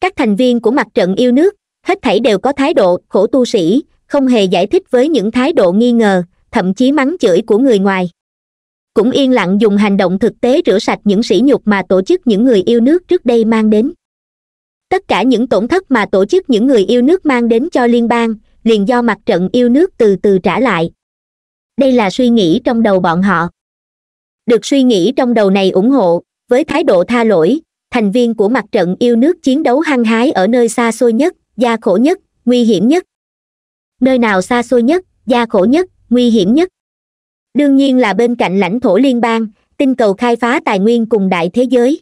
các thành viên của mặt trận yêu nước hết thảy đều có thái độ khổ tu sĩ không hề giải thích với những thái độ nghi ngờ thậm chí mắng chửi của người ngoài cũng yên lặng dùng hành động thực tế rửa sạch những sỉ nhục mà tổ chức những người yêu nước trước đây mang đến tất cả những tổn thất mà tổ chức những người yêu nước mang đến cho liên bang liền do mặt trận yêu nước từ từ trả lại đây là suy nghĩ trong đầu bọn họ được suy nghĩ trong đầu này ủng hộ với thái độ tha lỗi thành viên của mặt trận yêu nước chiến đấu hăng hái ở nơi xa xôi nhất gia khổ nhất nguy hiểm nhất nơi nào xa xôi nhất gia khổ nhất nguy hiểm nhất đương nhiên là bên cạnh lãnh thổ liên bang tinh cầu khai phá tài nguyên cùng đại thế giới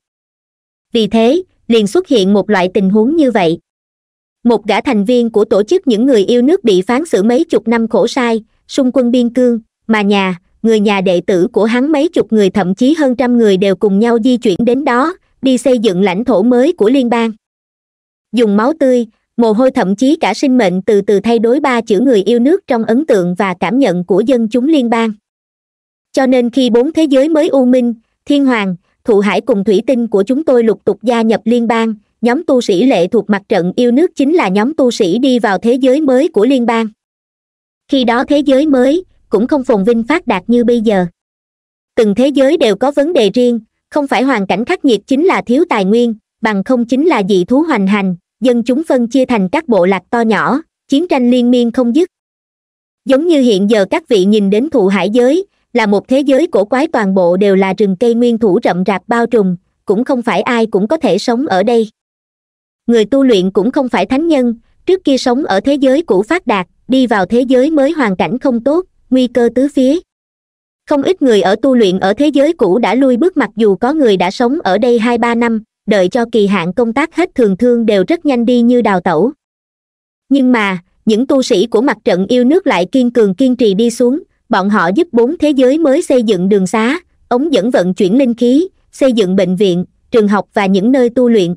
vì thế liền xuất hiện một loại tình huống như vậy một gã thành viên của tổ chức những người yêu nước bị phán xử mấy chục năm khổ sai xung quân biên cương mà nhà người nhà đệ tử của hắn mấy chục người thậm chí hơn trăm người đều cùng nhau di chuyển đến đó đi xây dựng lãnh thổ mới của liên bang dùng máu tươi mồ hôi thậm chí cả sinh mệnh từ từ thay đổi ba chữ người yêu nước trong ấn tượng và cảm nhận của dân chúng liên bang cho nên khi bốn thế giới mới u minh thiên hoàng thụ hải cùng thủy tinh của chúng tôi lục tục gia nhập liên bang nhóm tu sĩ lệ thuộc mặt trận yêu nước chính là nhóm tu sĩ đi vào thế giới mới của liên bang khi đó thế giới mới cũng không phồn vinh phát đạt như bây giờ từng thế giới đều có vấn đề riêng không phải hoàn cảnh khắc nghiệt chính là thiếu tài nguyên bằng không chính là dị thú hoành hành dân chúng phân chia thành các bộ lạc to nhỏ chiến tranh liên miên không dứt giống như hiện giờ các vị nhìn đến thụ hải giới là một thế giới cổ quái toàn bộ đều là rừng cây nguyên thủ rậm rạp bao trùm cũng không phải ai cũng có thể sống ở đây người tu luyện cũng không phải thánh nhân trước kia sống ở thế giới cũ phát đạt đi vào thế giới mới hoàn cảnh không tốt nguy cơ tứ phía không ít người ở tu luyện ở thế giới cũ đã lui bước mặc dù có người đã sống ở đây hai ba năm đợi cho kỳ hạn công tác hết thường thương đều rất nhanh đi như đào tẩu nhưng mà những tu sĩ của mặt trận yêu nước lại kiên cường kiên trì đi xuống bọn họ giúp bốn thế giới mới xây dựng đường xá ống dẫn vận chuyển linh khí xây dựng bệnh viện trường học và những nơi tu luyện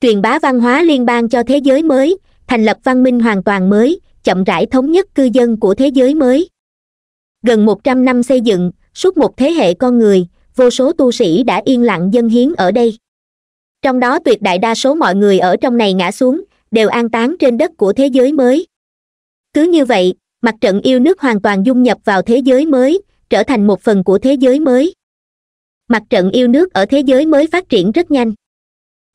truyền bá văn hóa liên bang cho thế giới mới thành lập văn minh hoàn toàn mới chậm rãi thống nhất cư dân của thế giới mới gần một trăm năm xây dựng suốt một thế hệ con người vô số tu sĩ đã yên lặng dân hiến ở đây trong đó tuyệt đại đa số mọi người ở trong này ngã xuống đều an táng trên đất của thế giới mới cứ như vậy mặt trận yêu nước hoàn toàn dung nhập vào thế giới mới trở thành một phần của thế giới mới mặt trận yêu nước ở thế giới mới phát triển rất nhanh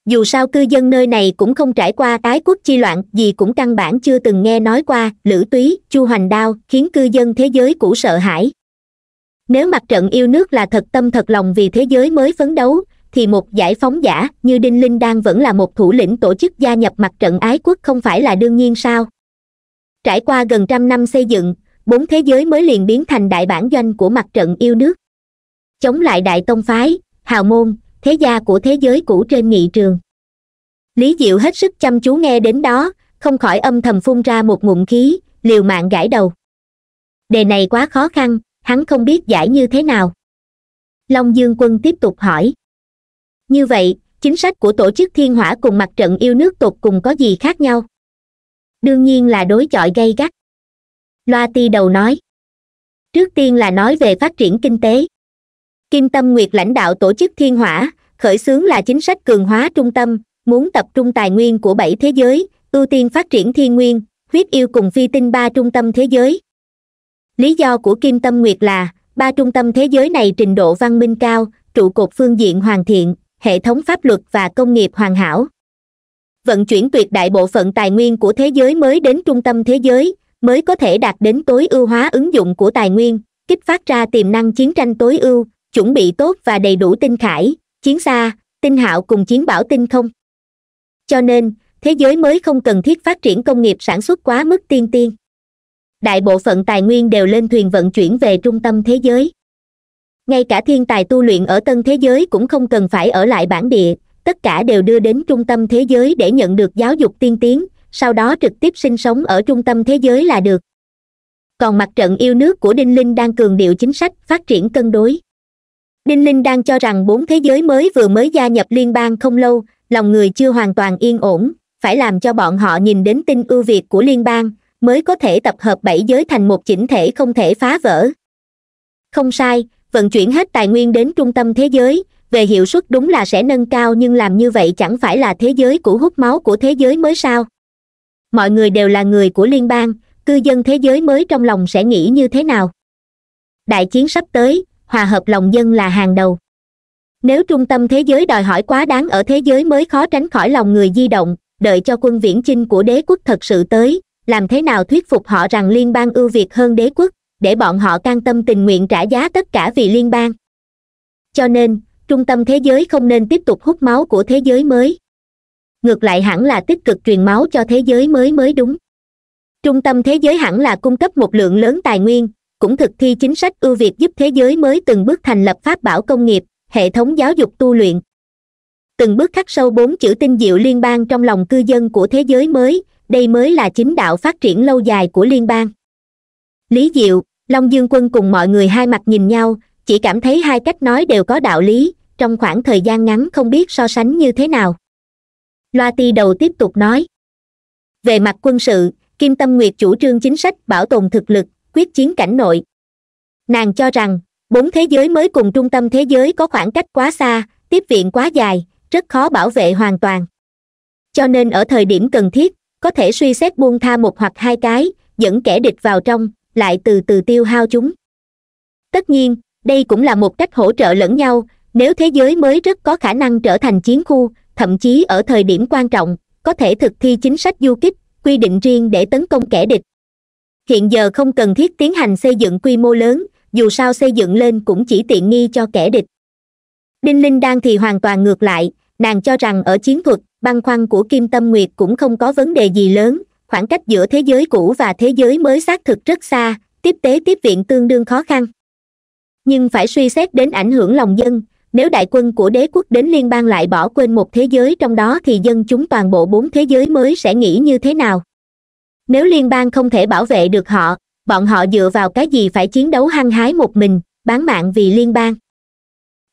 dù sao cư dân nơi này cũng không trải qua ái quốc chi loạn gì cũng căn bản chưa từng nghe nói qua lữ túy chu hoành đao khiến cư dân thế giới cũ sợ hãi nếu mặt trận yêu nước là thật tâm thật lòng vì thế giới mới phấn đấu thì một giải phóng giả như đinh linh đang vẫn là một thủ lĩnh tổ chức gia nhập mặt trận ái quốc không phải là đương nhiên sao trải qua gần trăm năm xây dựng bốn thế giới mới liền biến thành đại bản doanh của mặt trận yêu nước chống lại đại tông phái hào môn thế gia của thế giới cũ trên nghị trường lý diệu hết sức chăm chú nghe đến đó không khỏi âm thầm phun ra một ngụm khí liều mạng gãi đầu đề này quá khó khăn hắn không biết giải như thế nào long dương quân tiếp tục hỏi như vậy chính sách của tổ chức thiên hỏa cùng mặt trận yêu nước tục cùng có gì khác nhau đương nhiên là đối chọi gay gắt loa ti đầu nói trước tiên là nói về phát triển kinh tế kim tâm nguyệt lãnh đạo tổ chức thiên hỏa khởi xướng là chính sách cường hóa trung tâm muốn tập trung tài nguyên của bảy thế giới ưu tiên phát triển thiên nguyên huyết yêu cùng phi tinh ba trung tâm thế giới lý do của kim tâm nguyệt là ba trung tâm thế giới này trình độ văn minh cao trụ cột phương diện hoàn thiện hệ thống pháp luật và công nghiệp hoàn hảo vận chuyển tuyệt đại bộ phận tài nguyên của thế giới mới đến trung tâm thế giới mới có thể đạt đến tối ưu hóa ứng dụng của tài nguyên kích phát ra tiềm năng chiến tranh tối ưu chuẩn bị tốt và đầy đủ tinh khải chiến xa tinh hạo cùng chiến bảo tinh không cho nên thế giới mới không cần thiết phát triển công nghiệp sản xuất quá mức tiên tiên đại bộ phận tài nguyên đều lên thuyền vận chuyển về trung tâm thế giới ngay cả thiên tài tu luyện ở tân thế giới cũng không cần phải ở lại bản địa tất cả đều đưa đến trung tâm thế giới để nhận được giáo dục tiên tiến sau đó trực tiếp sinh sống ở trung tâm thế giới là được còn mặt trận yêu nước của đinh linh đang cường điệu chính sách phát triển cân đối đinh linh đang cho rằng bốn thế giới mới vừa mới gia nhập liên bang không lâu lòng người chưa hoàn toàn yên ổn phải làm cho bọn họ nhìn đến tin ưu việt của liên bang mới có thể tập hợp bảy giới thành một chỉnh thể không thể phá vỡ không sai vận chuyển hết tài nguyên đến trung tâm thế giới về hiệu suất đúng là sẽ nâng cao nhưng làm như vậy chẳng phải là thế giới của hút máu của thế giới mới sao mọi người đều là người của liên bang cư dân thế giới mới trong lòng sẽ nghĩ như thế nào đại chiến sắp tới hòa hợp lòng dân là hàng đầu nếu trung tâm thế giới đòi hỏi quá đáng ở thế giới mới khó tránh khỏi lòng người di động đợi cho quân viễn chinh của đế quốc thật sự tới làm thế nào thuyết phục họ rằng liên bang ưu việt hơn đế quốc để bọn họ can tâm tình nguyện trả giá tất cả vì liên bang cho nên trung tâm thế giới không nên tiếp tục hút máu của thế giới mới ngược lại hẳn là tích cực truyền máu cho thế giới mới mới đúng trung tâm thế giới hẳn là cung cấp một lượng lớn tài nguyên cũng thực thi chính sách ưu việt giúp thế giới mới từng bước thành lập pháp bảo công nghiệp hệ thống giáo dục tu luyện từng bước khắc sâu bốn chữ tinh diệu liên bang trong lòng cư dân của thế giới mới đây mới là chính đạo phát triển lâu dài của liên bang lý diệu long dương quân cùng mọi người hai mặt nhìn nhau chỉ cảm thấy hai cách nói đều có đạo lý trong khoảng thời gian ngắn không biết so sánh như thế nào loa ti đầu tiếp tục nói về mặt quân sự kim tâm nguyệt chủ trương chính sách bảo tồn thực lực quyết chiến cảnh nội nàng cho rằng bốn thế giới mới cùng trung tâm thế giới có khoảng cách quá xa tiếp viện quá dài rất khó bảo vệ hoàn toàn cho nên ở thời điểm cần thiết có thể suy xét buông tha một hoặc hai cái dẫn kẻ địch vào trong lại từ từ tiêu hao chúng tất nhiên đây cũng là một cách hỗ trợ lẫn nhau nếu thế giới mới rất có khả năng trở thành chiến khu thậm chí ở thời điểm quan trọng có thể thực thi chính sách du kích quy định riêng để tấn công kẻ địch hiện giờ không cần thiết tiến hành xây dựng quy mô lớn dù sao xây dựng lên cũng chỉ tiện nghi cho kẻ địch đinh linh đang thì hoàn toàn ngược lại nàng cho rằng ở chiến thuật băng khoăn của kim tâm nguyệt cũng không có vấn đề gì lớn khoảng cách giữa thế giới cũ và thế giới mới xác thực rất xa tiếp tế tiếp viện tương đương khó khăn nhưng phải suy xét đến ảnh hưởng lòng dân nếu đại quân của đế quốc đến liên bang lại bỏ quên một thế giới trong đó thì dân chúng toàn bộ bốn thế giới mới sẽ nghĩ như thế nào nếu liên bang không thể bảo vệ được họ bọn họ dựa vào cái gì phải chiến đấu hăng hái một mình bán mạng vì liên bang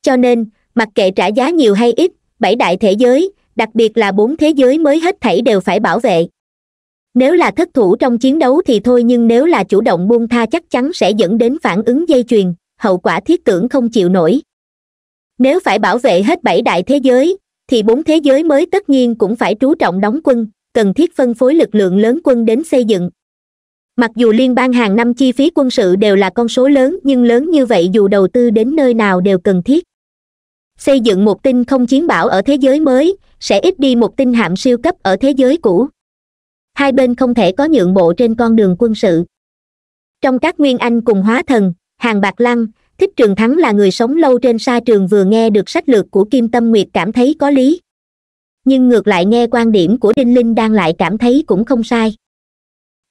cho nên mặc kệ trả giá nhiều hay ít bảy đại thế giới đặc biệt là bốn thế giới mới hết thảy đều phải bảo vệ nếu là thất thủ trong chiến đấu thì thôi nhưng nếu là chủ động buông tha chắc chắn sẽ dẫn đến phản ứng dây chuyền hậu quả thiết tưởng không chịu nổi nếu phải bảo vệ hết bảy đại thế giới thì bốn thế giới mới tất nhiên cũng phải trú trọng đóng quân cần thiết phân phối lực lượng lớn quân đến xây dựng mặc dù liên bang hàng năm chi phí quân sự đều là con số lớn nhưng lớn như vậy dù đầu tư đến nơi nào đều cần thiết xây dựng một tinh không chiến bảo ở thế giới mới sẽ ít đi một tinh hạm siêu cấp ở thế giới cũ hai bên không thể có nhượng bộ trên con đường quân sự trong các nguyên anh cùng hóa thần hàng bạc lăng thích trường thắng là người sống lâu trên sa trường vừa nghe được sách lược của kim tâm nguyệt cảm thấy có lý nhưng ngược lại nghe quan điểm của đinh linh đang lại cảm thấy cũng không sai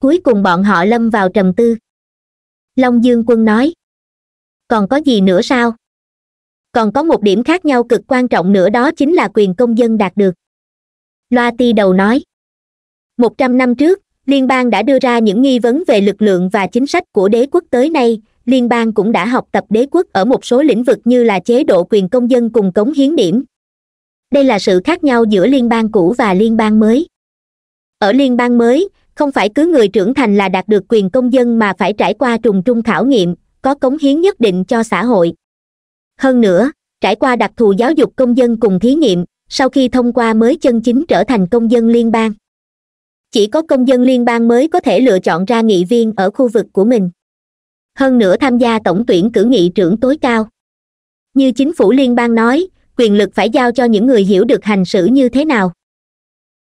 cuối cùng bọn họ lâm vào trầm tư long dương quân nói còn có gì nữa sao còn có một điểm khác nhau cực quan trọng nữa đó chính là quyền công dân đạt được loa ti đầu nói một trăm năm trước liên bang đã đưa ra những nghi vấn về lực lượng và chính sách của đế quốc tới nay liên bang cũng đã học tập đế quốc ở một số lĩnh vực như là chế độ quyền công dân cùng cống hiến điểm đây là sự khác nhau giữa liên bang cũ và liên bang mới ở liên bang mới không phải cứ người trưởng thành là đạt được quyền công dân mà phải trải qua trùng trung khảo nghiệm có cống hiến nhất định cho xã hội hơn nữa trải qua đặc thù giáo dục công dân cùng thí nghiệm sau khi thông qua mới chân chính trở thành công dân liên bang chỉ có công dân liên bang mới có thể lựa chọn ra nghị viên ở khu vực của mình hơn nữa tham gia tổng tuyển cử nghị trưởng tối cao như chính phủ liên bang nói quyền lực phải giao cho những người hiểu được hành xử như thế nào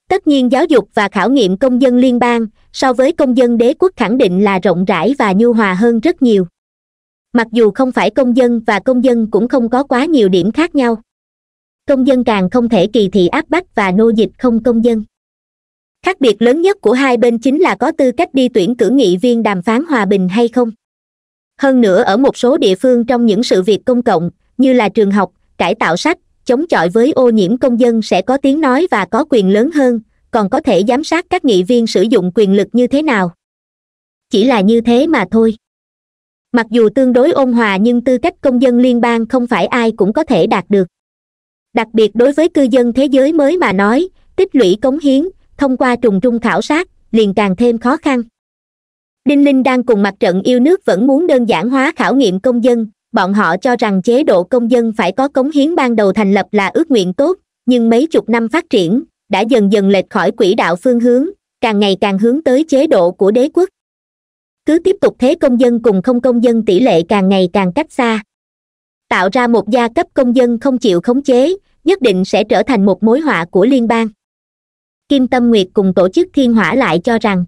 tất nhiên giáo dục và khảo nghiệm công dân liên bang so với công dân đế quốc khẳng định là rộng rãi và nhu hòa hơn rất nhiều mặc dù không phải công dân và công dân cũng không có quá nhiều điểm khác nhau công dân càng không thể kỳ thị áp bách và nô dịch không công dân khác biệt lớn nhất của hai bên chính là có tư cách đi tuyển cử nghị viên đàm phán hòa bình hay không hơn nữa ở một số địa phương trong những sự việc công cộng như là trường học cải tạo sách chống chọi với ô nhiễm công dân sẽ có tiếng nói và có quyền lớn hơn còn có thể giám sát các nghị viên sử dụng quyền lực như thế nào chỉ là như thế mà thôi mặc dù tương đối ôn hòa nhưng tư cách công dân liên bang không phải ai cũng có thể đạt được đặc biệt đối với cư dân thế giới mới mà nói tích lũy cống hiến thông qua trùng trung khảo sát liền càng thêm khó khăn đinh linh đang cùng mặt trận yêu nước vẫn muốn đơn giản hóa khảo nghiệm công dân bọn họ cho rằng chế độ công dân phải có cống hiến ban đầu thành lập là ước nguyện tốt nhưng mấy chục năm phát triển đã dần dần lệch khỏi quỹ đạo phương hướng càng ngày càng hướng tới chế độ của đế quốc cứ tiếp tục thế công dân cùng không công dân tỷ lệ càng ngày càng cách xa tạo ra một gia cấp công dân không chịu khống chế nhất định sẽ trở thành một mối họa của liên bang kim tâm nguyệt cùng tổ chức thiên hỏa lại cho rằng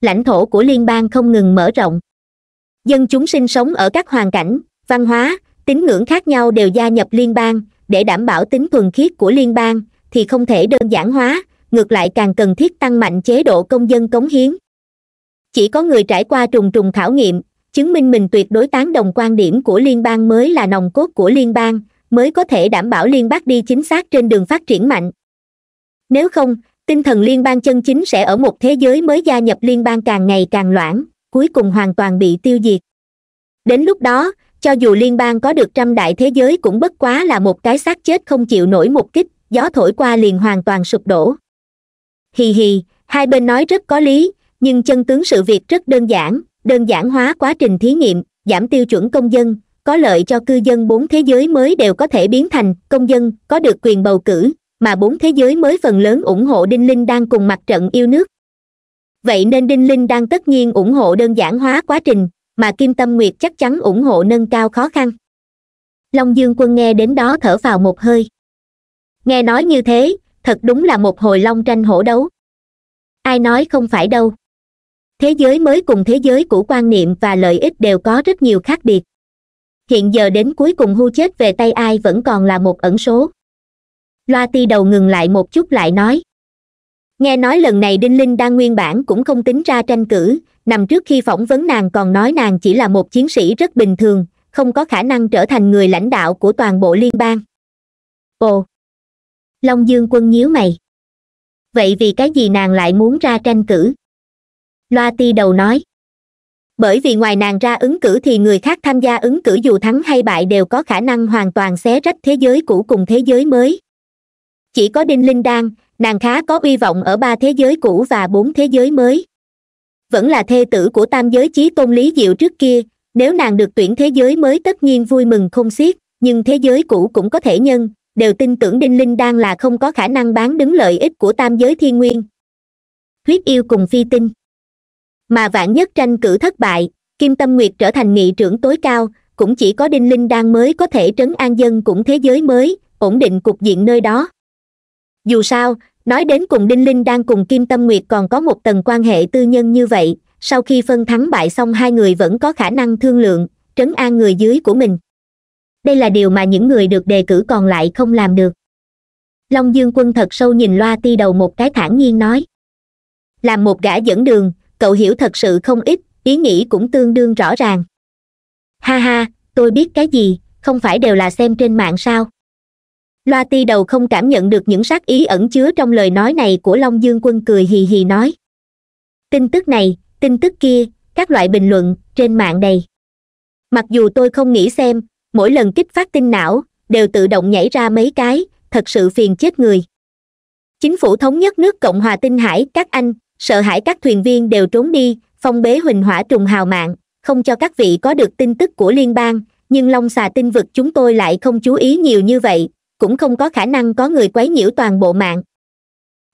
lãnh thổ của liên bang không ngừng mở rộng dân chúng sinh sống ở các hoàn cảnh văn hóa tín ngưỡng khác nhau đều gia nhập liên bang để đảm bảo tính thuần khiết của liên bang thì không thể đơn giản hóa ngược lại càng cần thiết tăng mạnh chế độ công dân cống hiến chỉ có người trải qua trùng trùng khảo nghiệm chứng minh mình tuyệt đối tán đồng quan điểm của liên bang mới là nòng cốt của liên bang mới có thể đảm bảo liên bang đi chính xác trên đường phát triển mạnh nếu không tinh thần liên bang chân chính sẽ ở một thế giới mới gia nhập liên bang càng ngày càng loãng cuối cùng hoàn toàn bị tiêu diệt đến lúc đó cho dù liên bang có được trăm đại thế giới cũng bất quá là một cái xác chết không chịu nổi một kích gió thổi qua liền hoàn toàn sụp đổ hì hì hai bên nói rất có lý nhưng chân tướng sự việc rất đơn giản đơn giản hóa quá trình thí nghiệm giảm tiêu chuẩn công dân có lợi cho cư dân bốn thế giới mới đều có thể biến thành công dân có được quyền bầu cử mà bốn thế giới mới phần lớn ủng hộ đinh linh đang cùng mặt trận yêu nước vậy nên đinh linh đang tất nhiên ủng hộ đơn giản hóa quá trình mà kim tâm nguyệt chắc chắn ủng hộ nâng cao khó khăn long dương quân nghe đến đó thở vào một hơi nghe nói như thế thật đúng là một hồi long tranh hổ đấu ai nói không phải đâu thế giới mới cùng thế giới cũ quan niệm và lợi ích đều có rất nhiều khác biệt hiện giờ đến cuối cùng hưu chết về tay ai vẫn còn là một ẩn số loa ti đầu ngừng lại một chút lại nói nghe nói lần này đinh linh đang nguyên bản cũng không tính ra tranh cử nằm trước khi phỏng vấn nàng còn nói nàng chỉ là một chiến sĩ rất bình thường không có khả năng trở thành người lãnh đạo của toàn bộ liên bang ồ long dương quân nhíu mày vậy vì cái gì nàng lại muốn ra tranh cử loa ti đầu nói bởi vì ngoài nàng ra ứng cử thì người khác tham gia ứng cử dù thắng hay bại đều có khả năng hoàn toàn xé rách thế giới cũ cùng thế giới mới chỉ có đinh linh đan nàng khá có uy vọng ở ba thế giới cũ và bốn thế giới mới vẫn là thê tử của tam giới chí tôn lý diệu trước kia nếu nàng được tuyển thế giới mới tất nhiên vui mừng không xiết nhưng thế giới cũ cũng có thể nhân đều tin tưởng đinh linh đang là không có khả năng bán đứng lợi ích của tam giới thiên nguyên huyết yêu cùng phi tinh mà vạn nhất tranh cử thất bại kim tâm nguyệt trở thành nghị trưởng tối cao cũng chỉ có đinh linh đang mới có thể trấn an dân cũng thế giới mới ổn định cục diện nơi đó dù sao nói đến cùng đinh linh đang cùng kim tâm nguyệt còn có một tầng quan hệ tư nhân như vậy sau khi phân thắng bại xong hai người vẫn có khả năng thương lượng trấn an người dưới của mình đây là điều mà những người được đề cử còn lại không làm được long dương quân thật sâu nhìn loa ti đầu một cái thản nhiên nói làm một gã dẫn đường cậu hiểu thật sự không ít ý nghĩ cũng tương đương rõ ràng ha ha tôi biết cái gì không phải đều là xem trên mạng sao loa ti đầu không cảm nhận được những sát ý ẩn chứa trong lời nói này của long dương quân cười hì hì nói tin tức này tin tức kia các loại bình luận trên mạng đầy mặc dù tôi không nghĩ xem mỗi lần kích phát tin não đều tự động nhảy ra mấy cái thật sự phiền chết người chính phủ thống nhất nước cộng hòa tinh hải các anh sợ hãi các thuyền viên đều trốn đi phong bế huỳnh hỏa trùng hào mạng không cho các vị có được tin tức của liên bang nhưng long xà tinh vực chúng tôi lại không chú ý nhiều như vậy cũng không có khả năng có người quấy nhiễu toàn bộ mạng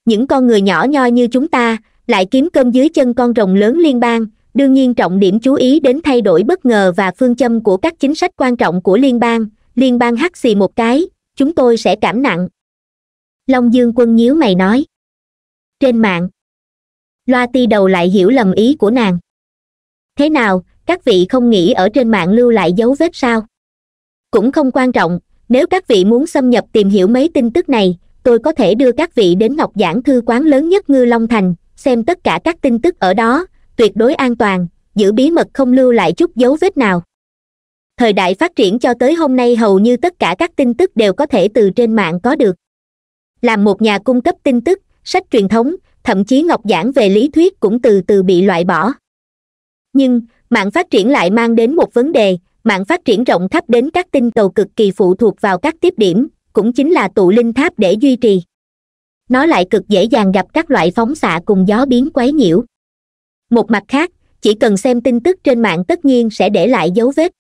những con người nhỏ nhoi như chúng ta lại kiếm cơm dưới chân con rồng lớn liên bang đương nhiên trọng điểm chú ý đến thay đổi bất ngờ và phương châm của các chính sách quan trọng của liên bang liên bang hắt xì một cái chúng tôi sẽ cảm nặng long dương quân nhíu mày nói trên mạng loa ti đầu lại hiểu lầm ý của nàng thế nào các vị không nghĩ ở trên mạng lưu lại dấu vết sao cũng không quan trọng nếu các vị muốn xâm nhập tìm hiểu mấy tin tức này tôi có thể đưa các vị đến ngọc giảng thư quán lớn nhất ngư long thành xem tất cả các tin tức ở đó tuyệt đối an toàn giữ bí mật không lưu lại chút dấu vết nào thời đại phát triển cho tới hôm nay hầu như tất cả các tin tức đều có thể từ trên mạng có được làm một nhà cung cấp tin tức sách truyền thống thậm chí ngọc giảng về lý thuyết cũng từ từ bị loại bỏ nhưng mạng phát triển lại mang đến một vấn đề mạng phát triển rộng khắp đến các tinh cầu cực kỳ phụ thuộc vào các tiếp điểm cũng chính là tụ linh tháp để duy trì nó lại cực dễ dàng gặp các loại phóng xạ cùng gió biến quấy nhiễu một mặt khác chỉ cần xem tin tức trên mạng tất nhiên sẽ để lại dấu vết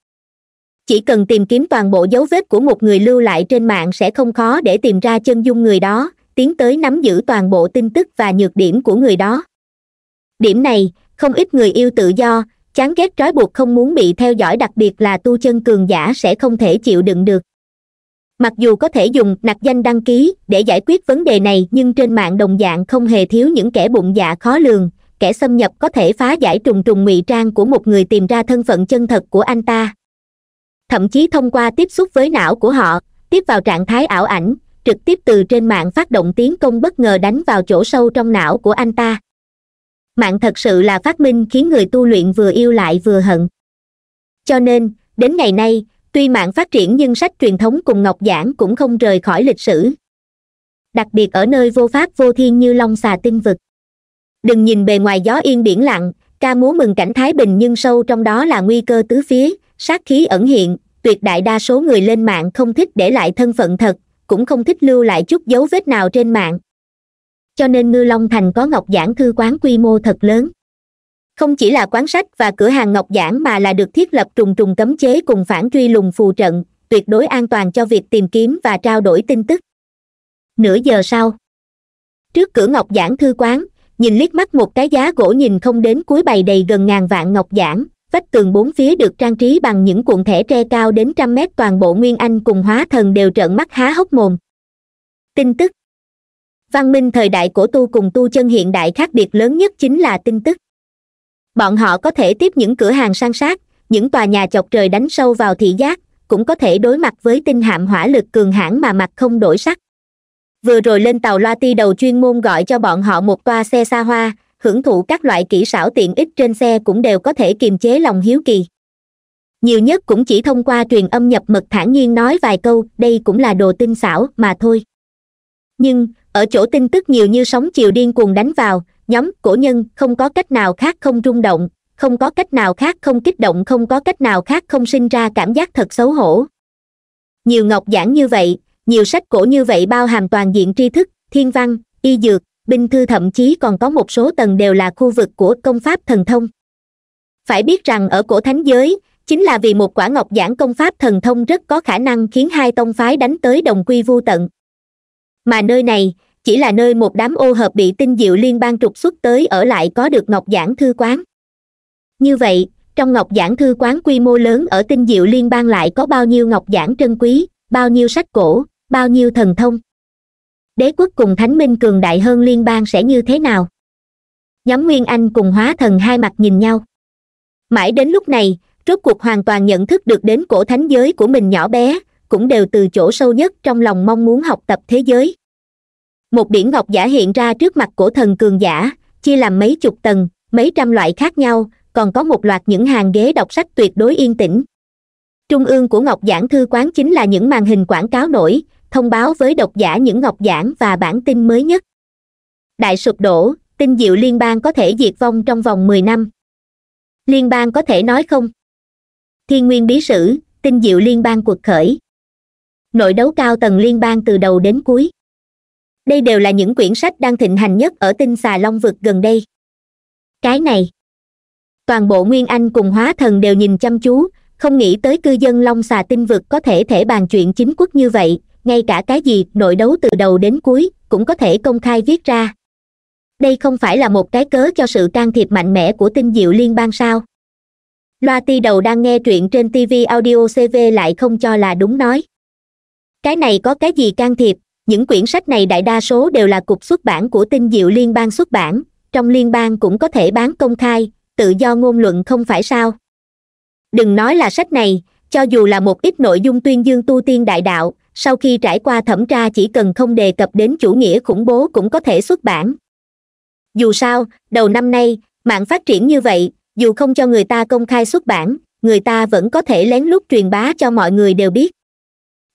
chỉ cần tìm kiếm toàn bộ dấu vết của một người lưu lại trên mạng sẽ không khó để tìm ra chân dung người đó tiến tới nắm giữ toàn bộ tin tức và nhược điểm của người đó điểm này không ít người yêu tự do chán ghét trói buộc không muốn bị theo dõi đặc biệt là tu chân cường giả sẽ không thể chịu đựng được mặc dù có thể dùng nặc danh đăng ký để giải quyết vấn đề này nhưng trên mạng đồng dạng không hề thiếu những kẻ bụng dạ khó lường kẻ xâm nhập có thể phá giải trùng trùng ngụy trang của một người tìm ra thân phận chân thật của anh ta thậm chí thông qua tiếp xúc với não của họ tiếp vào trạng thái ảo ảnh trực tiếp từ trên mạng phát động tiến công bất ngờ đánh vào chỗ sâu trong não của anh ta mạng thật sự là phát minh khiến người tu luyện vừa yêu lại vừa hận cho nên đến ngày nay tuy mạng phát triển nhưng sách truyền thống cùng ngọc giảng cũng không rời khỏi lịch sử đặc biệt ở nơi vô pháp vô thiên như long xà tinh vực đừng nhìn bề ngoài gió yên biển lặng ca múa mừng cảnh thái bình nhưng sâu trong đó là nguy cơ tứ phía sát khí ẩn hiện tuyệt đại đa số người lên mạng không thích để lại thân phận thật cũng không thích lưu lại chút dấu vết nào trên mạng cho nên ngư long thành có ngọc giản thư quán quy mô thật lớn không chỉ là quán sách và cửa hàng ngọc giản mà là được thiết lập trùng trùng cấm chế cùng phản truy lùng phù trận tuyệt đối an toàn cho việc tìm kiếm và trao đổi tin tức nửa giờ sau trước cửa ngọc giản thư quán nhìn liếc mắt một cái giá gỗ nhìn không đến cuối bày đầy gần ngàn vạn ngọc giản, vách tường bốn phía được trang trí bằng những cuộn thẻ tre cao đến trăm mét toàn bộ nguyên anh cùng hóa thần đều trợn mắt há hốc mồm tin tức văn minh thời đại của tu cùng tu chân hiện đại khác biệt lớn nhất chính là tin tức bọn họ có thể tiếp những cửa hàng san sát những tòa nhà chọc trời đánh sâu vào thị giác cũng có thể đối mặt với tinh hạm hỏa lực cường hãn mà mặt không đổi sắc vừa rồi lên tàu loa ti đầu chuyên môn gọi cho bọn họ một toa xe xa hoa hưởng thụ các loại kỹ xảo tiện ích trên xe cũng đều có thể kiềm chế lòng hiếu kỳ nhiều nhất cũng chỉ thông qua truyền âm nhập mật thản nhiên nói vài câu đây cũng là đồ tinh xảo mà thôi nhưng ở chỗ tin tức nhiều như sóng chiều điên cuồng đánh vào nhóm cổ nhân không có cách nào khác không rung động không có cách nào khác không kích động không có cách nào khác không sinh ra cảm giác thật xấu hổ nhiều ngọc giảng như vậy nhiều sách cổ như vậy bao hàm toàn diện tri thức thiên văn y dược binh thư thậm chí còn có một số tầng đều là khu vực của công pháp thần thông phải biết rằng ở cổ thánh giới chính là vì một quả ngọc giảng công pháp thần thông rất có khả năng khiến hai tông phái đánh tới đồng quy vu tận mà nơi này chỉ là nơi một đám ô hợp bị tinh diệu liên bang trục xuất tới ở lại có được ngọc giản thư quán như vậy trong ngọc giản thư quán quy mô lớn ở tinh diệu liên bang lại có bao nhiêu ngọc giản trân quý bao nhiêu sách cổ bao nhiêu thần thông đế quốc cùng thánh minh cường đại hơn liên bang sẽ như thế nào nhóm nguyên anh cùng hóa thần hai mặt nhìn nhau mãi đến lúc này rốt cuộc hoàn toàn nhận thức được đến cổ thánh giới của mình nhỏ bé cũng đều từ chỗ sâu nhất trong lòng mong muốn học tập thế giới một biển ngọc giả hiện ra trước mặt cổ thần cường giả chia làm mấy chục tầng mấy trăm loại khác nhau còn có một loạt những hàng ghế đọc sách tuyệt đối yên tĩnh trung ương của ngọc giảng thư quán chính là những màn hình quảng cáo nổi thông báo với độc giả những ngọc giảng và bản tin mới nhất đại sụp đổ tinh diệu liên bang có thể diệt vong trong vòng mười năm liên bang có thể nói không thiên nguyên bí sử tinh diệu liên bang cuộc khởi nội đấu cao tầng liên bang từ đầu đến cuối đây đều là những quyển sách đang thịnh hành nhất ở tinh xà long vực gần đây cái này toàn bộ nguyên anh cùng hóa thần đều nhìn chăm chú không nghĩ tới cư dân long xà tinh vực có thể thể bàn chuyện chính quốc như vậy ngay cả cái gì nội đấu từ đầu đến cuối cũng có thể công khai viết ra đây không phải là một cái cớ cho sự can thiệp mạnh mẽ của tinh diệu liên bang sao loa ti đầu đang nghe truyện trên tv audio cv lại không cho là đúng nói cái này có cái gì can thiệp những quyển sách này đại đa số đều là cục xuất bản của tinh diệu liên bang xuất bản trong liên bang cũng có thể bán công khai tự do ngôn luận không phải sao đừng nói là sách này cho dù là một ít nội dung tuyên dương tu tiên đại đạo sau khi trải qua thẩm tra chỉ cần không đề cập đến chủ nghĩa khủng bố cũng có thể xuất bản dù sao đầu năm nay mạng phát triển như vậy dù không cho người ta công khai xuất bản người ta vẫn có thể lén lút truyền bá cho mọi người đều biết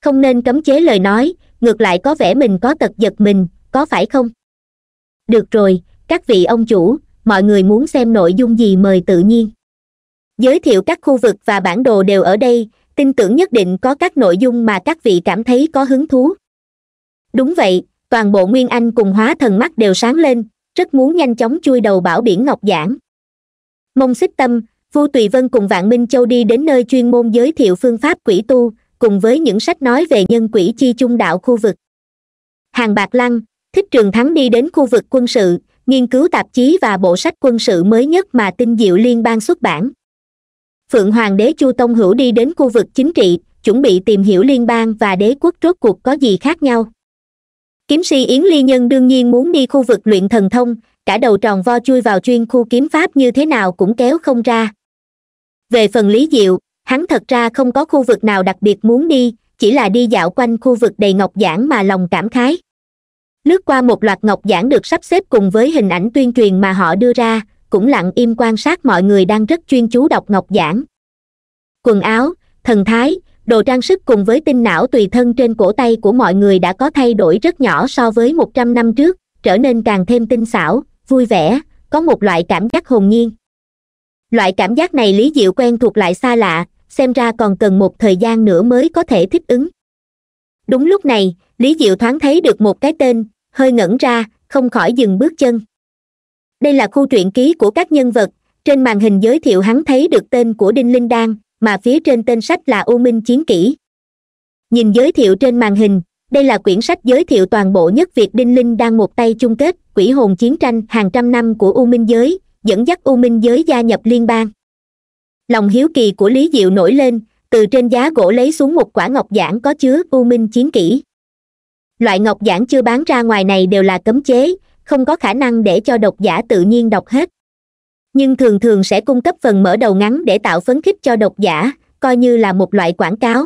không nên cấm chế lời nói ngược lại có vẻ mình có tật giật mình có phải không được rồi các vị ông chủ mọi người muốn xem nội dung gì mời tự nhiên giới thiệu các khu vực và bản đồ đều ở đây tin tưởng nhất định có các nội dung mà các vị cảm thấy có hứng thú đúng vậy toàn bộ nguyên anh cùng hóa thần mắt đều sáng lên rất muốn nhanh chóng chui đầu bảo biển ngọc giảng mông xích tâm vu tùy vân cùng vạn minh châu đi đến nơi chuyên môn giới thiệu phương pháp quỷ tu cùng với những sách nói về nhân quỷ chi chung đạo khu vực hàng bạc lăng thích trường thắng đi đến khu vực quân sự nghiên cứu tạp chí và bộ sách quân sự mới nhất mà tinh diệu liên bang xuất bản phượng hoàng đế chu tông hữu đi đến khu vực chính trị chuẩn bị tìm hiểu liên bang và đế quốc rốt cuộc có gì khác nhau kiếm si yến ly nhân đương nhiên muốn đi khu vực luyện thần thông cả đầu tròn vo chui vào chuyên khu kiếm pháp như thế nào cũng kéo không ra về phần lý diệu hắn thật ra không có khu vực nào đặc biệt muốn đi chỉ là đi dạo quanh khu vực đầy ngọc giảng mà lòng cảm khái lướt qua một loạt ngọc giảng được sắp xếp cùng với hình ảnh tuyên truyền mà họ đưa ra cũng lặng im quan sát mọi người đang rất chuyên chú đọc ngọc giảng quần áo thần thái đồ trang sức cùng với tinh não tùy thân trên cổ tay của mọi người đã có thay đổi rất nhỏ so với một trăm năm trước trở nên càng thêm tinh xảo vui vẻ có một loại cảm giác hồn nhiên loại cảm giác này lý diệu quen thuộc lại xa lạ xem ra còn cần một thời gian nữa mới có thể thích ứng đúng lúc này lý diệu thoáng thấy được một cái tên hơi ngẩn ra không khỏi dừng bước chân đây là khu truyện ký của các nhân vật trên màn hình giới thiệu hắn thấy được tên của đinh linh đan mà phía trên tên sách là u minh chiến kỷ nhìn giới thiệu trên màn hình đây là quyển sách giới thiệu toàn bộ nhất việt đinh linh đang một tay chung kết quỷ hồn chiến tranh hàng trăm năm của u minh giới dẫn dắt u minh giới gia nhập liên bang lòng hiếu kỳ của lý diệu nổi lên từ trên giá gỗ lấy xuống một quả ngọc giản có chứa u minh chiến kỹ loại ngọc giản chưa bán ra ngoài này đều là cấm chế không có khả năng để cho độc giả tự nhiên đọc hết nhưng thường thường sẽ cung cấp phần mở đầu ngắn để tạo phấn khích cho độc giả coi như là một loại quảng cáo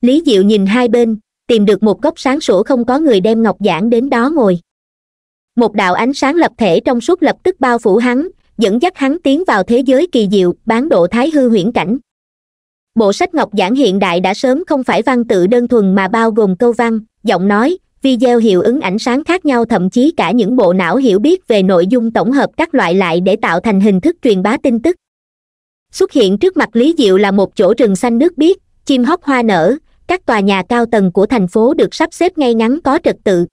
lý diệu nhìn hai bên tìm được một góc sáng sủa không có người đem ngọc giản đến đó ngồi một đạo ánh sáng lập thể trong suốt lập tức bao phủ hắn dẫn dắt hắn tiến vào thế giới kỳ diệu bán độ thái hư huyễn cảnh bộ sách ngọc giản hiện đại đã sớm không phải văn tự đơn thuần mà bao gồm câu văn giọng nói video hiệu ứng ánh sáng khác nhau thậm chí cả những bộ não hiểu biết về nội dung tổng hợp các loại lại để tạo thành hình thức truyền bá tin tức xuất hiện trước mặt lý diệu là một chỗ rừng xanh nước biếc chim hót hoa nở các tòa nhà cao tầng của thành phố được sắp xếp ngay ngắn có trật tự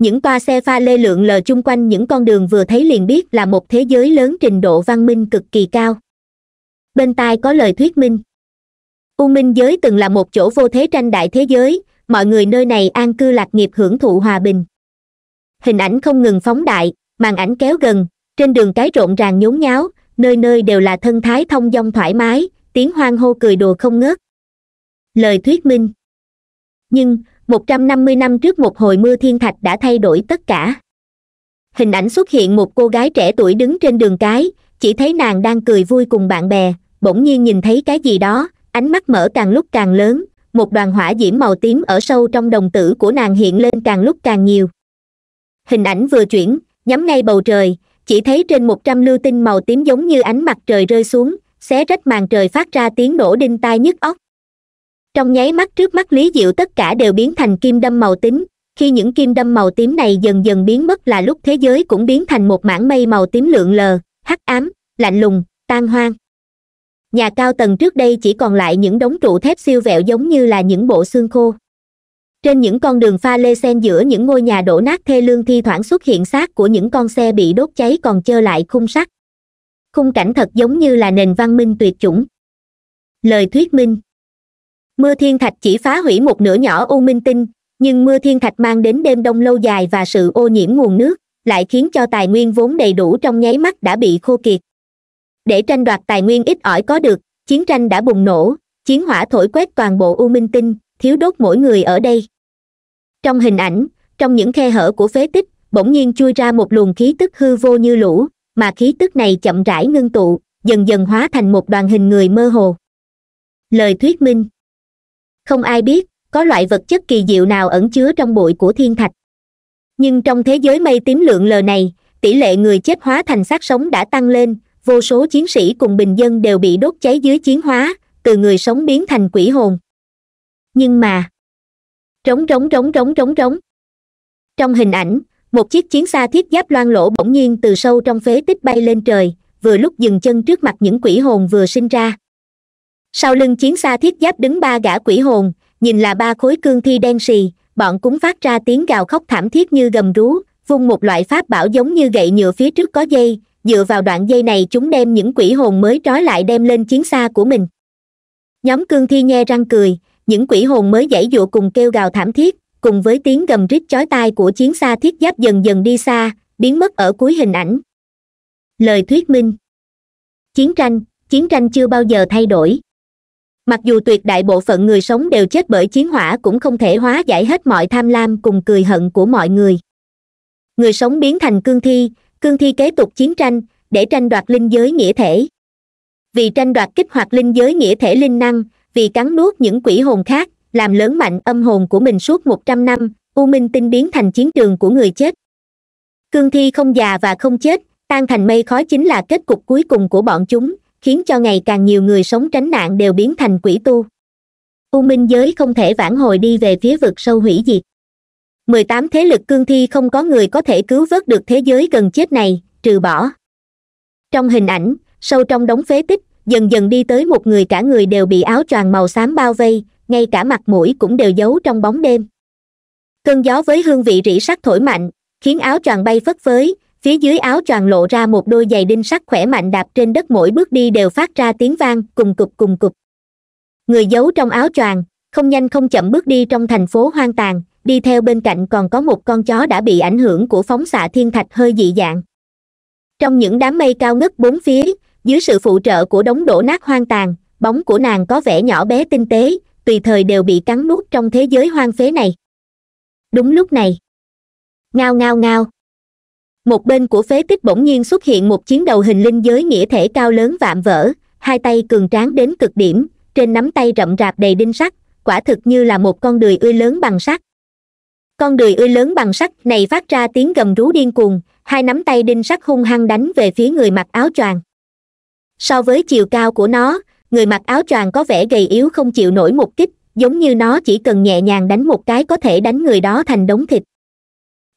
những toa xe pha lê lượn lờ chung quanh những con đường vừa thấy liền biết là một thế giới lớn trình độ văn minh cực kỳ cao bên tai có lời thuyết minh u minh giới từng là một chỗ vô thế tranh đại thế giới mọi người nơi này an cư lạc nghiệp hưởng thụ hòa bình hình ảnh không ngừng phóng đại màn ảnh kéo gần trên đường cái rộn ràng nhốn nháo nơi nơi đều là thân thái thông dong thoải mái tiếng hoang hô cười đùa không ngớt lời thuyết minh nhưng một trăm năm mươi năm trước một hồi mưa thiên thạch đã thay đổi tất cả hình ảnh xuất hiện một cô gái trẻ tuổi đứng trên đường cái chỉ thấy nàng đang cười vui cùng bạn bè bỗng nhiên nhìn thấy cái gì đó ánh mắt mở càng lúc càng lớn một đoàn hỏa diễm màu tím ở sâu trong đồng tử của nàng hiện lên càng lúc càng nhiều hình ảnh vừa chuyển nhắm ngay bầu trời chỉ thấy trên một trăm lưu tinh màu tím giống như ánh mặt trời rơi xuống xé rách màn trời phát ra tiếng nổ đinh tai nhức óc trong nháy mắt trước mắt lý diệu tất cả đều biến thành kim đâm màu tím khi những kim đâm màu tím này dần dần biến mất là lúc thế giới cũng biến thành một mảng mây màu tím lượn lờ hắc ám lạnh lùng tan hoang nhà cao tầng trước đây chỉ còn lại những đống trụ thép siêu vẹo giống như là những bộ xương khô trên những con đường pha lê sen giữa những ngôi nhà đổ nát thê lương thi thoảng xuất hiện xác của những con xe bị đốt cháy còn trơ lại khung sắt khung cảnh thật giống như là nền văn minh tuyệt chủng lời thuyết minh mưa thiên thạch chỉ phá hủy một nửa nhỏ u minh tinh nhưng mưa thiên thạch mang đến đêm đông lâu dài và sự ô nhiễm nguồn nước lại khiến cho tài nguyên vốn đầy đủ trong nháy mắt đã bị khô kiệt để tranh đoạt tài nguyên ít ỏi có được chiến tranh đã bùng nổ chiến hỏa thổi quét toàn bộ u minh tinh thiếu đốt mỗi người ở đây trong hình ảnh trong những khe hở của phế tích bỗng nhiên chui ra một luồng khí tức hư vô như lũ mà khí tức này chậm rãi ngưng tụ dần dần hóa thành một đoàn hình người mơ hồ lời thuyết minh không ai biết có loại vật chất kỳ diệu nào ẩn chứa trong bụi của thiên thạch nhưng trong thế giới mây tím lượng lờ này tỷ lệ người chết hóa thành xác sống đã tăng lên vô số chiến sĩ cùng bình dân đều bị đốt cháy dưới chiến hóa từ người sống biến thành quỷ hồn nhưng mà trống trống trống trống trống trống trong hình ảnh một chiếc chiến xa thiết giáp loan lỗ bỗng nhiên từ sâu trong phế tích bay lên trời vừa lúc dừng chân trước mặt những quỷ hồn vừa sinh ra sau lưng chiến xa thiết giáp đứng ba gã quỷ hồn nhìn là ba khối cương thi đen sì bọn cũng phát ra tiếng gào khóc thảm thiết như gầm rú vung một loại pháp bảo giống như gậy nhựa phía trước có dây dựa vào đoạn dây này chúng đem những quỷ hồn mới trói lại đem lên chiến xa của mình nhóm cương thi nghe răng cười những quỷ hồn mới dãy dụa cùng kêu gào thảm thiết cùng với tiếng gầm rít chói tai của chiến xa thiết giáp dần dần đi xa biến mất ở cuối hình ảnh lời thuyết minh chiến tranh chiến tranh chưa bao giờ thay đổi mặc dù tuyệt đại bộ phận người sống đều chết bởi chiến hỏa cũng không thể hóa giải hết mọi tham lam cùng cười hận của mọi người người sống biến thành cương thi cương thi kế tục chiến tranh để tranh đoạt linh giới nghĩa thể vì tranh đoạt kích hoạt linh giới nghĩa thể linh năng vì cắn nuốt những quỷ hồn khác làm lớn mạnh âm hồn của mình suốt một trăm năm u minh tinh biến thành chiến trường của người chết cương thi không già và không chết tan thành mây khói chính là kết cục cuối cùng của bọn chúng khiến cho ngày càng nhiều người sống tránh nạn đều biến thành quỷ tu u minh giới không thể vãn hồi đi về phía vực sâu hủy diệt mười tám thế lực cương thi không có người có thể cứu vớt được thế giới gần chết này trừ bỏ trong hình ảnh sâu trong đống phế tích dần dần đi tới một người cả người đều bị áo choàng màu xám bao vây ngay cả mặt mũi cũng đều giấu trong bóng đêm cơn gió với hương vị rỉ sắt thổi mạnh khiến áo choàng bay phất phới phía dưới áo choàng lộ ra một đôi giày đinh sắt khỏe mạnh đạp trên đất mỗi bước đi đều phát ra tiếng vang cùng cục cùng cục người giấu trong áo choàng không nhanh không chậm bước đi trong thành phố hoang tàn đi theo bên cạnh còn có một con chó đã bị ảnh hưởng của phóng xạ thiên thạch hơi dị dạng trong những đám mây cao ngất bốn phía dưới sự phụ trợ của đống đổ nát hoang tàn bóng của nàng có vẻ nhỏ bé tinh tế tùy thời đều bị cắn nuốt trong thế giới hoang phế này đúng lúc này ngao ngao ngao một bên của phế tích bỗng nhiên xuất hiện một chiến đầu hình linh giới nghĩa thể cao lớn vạm vỡ hai tay cường tráng đến cực điểm trên nắm tay rậm rạp đầy đinh sắt quả thực như là một con đười ươi lớn bằng sắt con đười ươi lớn bằng sắt này phát ra tiếng gầm rú điên cuồng hai nắm tay đinh sắt hung hăng đánh về phía người mặc áo choàng so với chiều cao của nó người mặc áo choàng có vẻ gầy yếu không chịu nổi một kích giống như nó chỉ cần nhẹ nhàng đánh một cái có thể đánh người đó thành đống thịt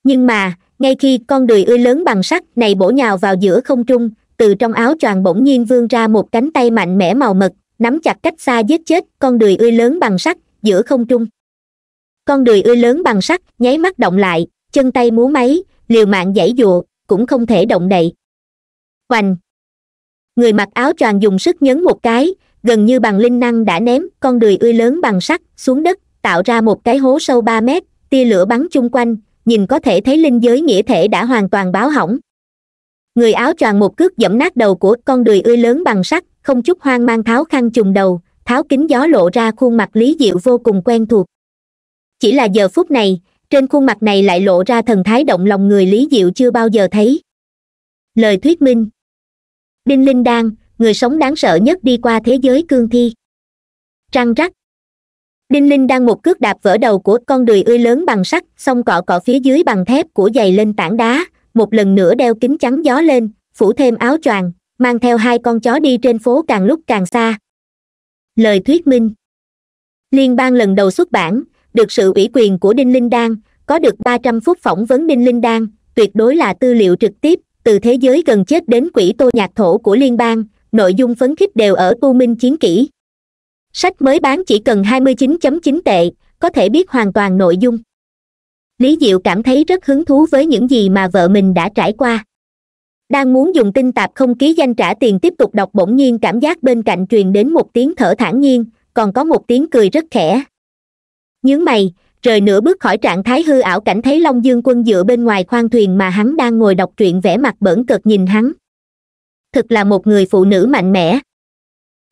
nhưng mà ngay khi con đùi ươi lớn bằng sắt này bổ nhào vào giữa không trung từ trong áo choàng bỗng nhiên vươn ra một cánh tay mạnh mẽ màu mật nắm chặt cách xa giết chết con đùi ươi lớn bằng sắt giữa không trung con đùi ươi lớn bằng sắt nháy mắt động lại chân tay múa máy liều mạng giãy giụa cũng không thể động đậy hoành người mặc áo choàng dùng sức nhấn một cái gần như bằng linh năng đã ném con đùi ươi lớn bằng sắt xuống đất tạo ra một cái hố sâu ba mét tia lửa bắn chung quanh nhìn có thể thấy linh giới nghĩa thể đã hoàn toàn báo hỏng người áo choàng một cước dẫm nát đầu của con đười ươi lớn bằng sắt không chút hoang mang tháo khăn trùng đầu tháo kính gió lộ ra khuôn mặt lý diệu vô cùng quen thuộc chỉ là giờ phút này trên khuôn mặt này lại lộ ra thần thái động lòng người lý diệu chưa bao giờ thấy lời thuyết minh đinh linh đan người sống đáng sợ nhất đi qua thế giới cương thi trăng rắc đinh linh đang một cước đạp vỡ đầu của con đười ươi lớn bằng sắt xong cọ cọ phía dưới bằng thép của giày lên tảng đá một lần nữa đeo kính chắn gió lên phủ thêm áo choàng mang theo hai con chó đi trên phố càng lúc càng xa lời thuyết minh liên bang lần đầu xuất bản được sự ủy quyền của đinh linh đan có được ba trăm phút phỏng vấn đinh linh đan tuyệt đối là tư liệu trực tiếp từ thế giới gần chết đến quỹ tô nhạc thổ của liên bang nội dung phấn khích đều ở Tu minh chiến kỹ sách mới bán chỉ cần 29.9 tệ có thể biết hoàn toàn nội dung lý diệu cảm thấy rất hứng thú với những gì mà vợ mình đã trải qua đang muốn dùng tinh tạp không ký danh trả tiền tiếp tục đọc bỗng nhiên cảm giác bên cạnh truyền đến một tiếng thở thản nhiên còn có một tiếng cười rất khẽ nhướng mày trời nửa bước khỏi trạng thái hư ảo cảnh thấy long dương quân dựa bên ngoài khoang thuyền mà hắn đang ngồi đọc truyện vẻ mặt bẩn cợt nhìn hắn thực là một người phụ nữ mạnh mẽ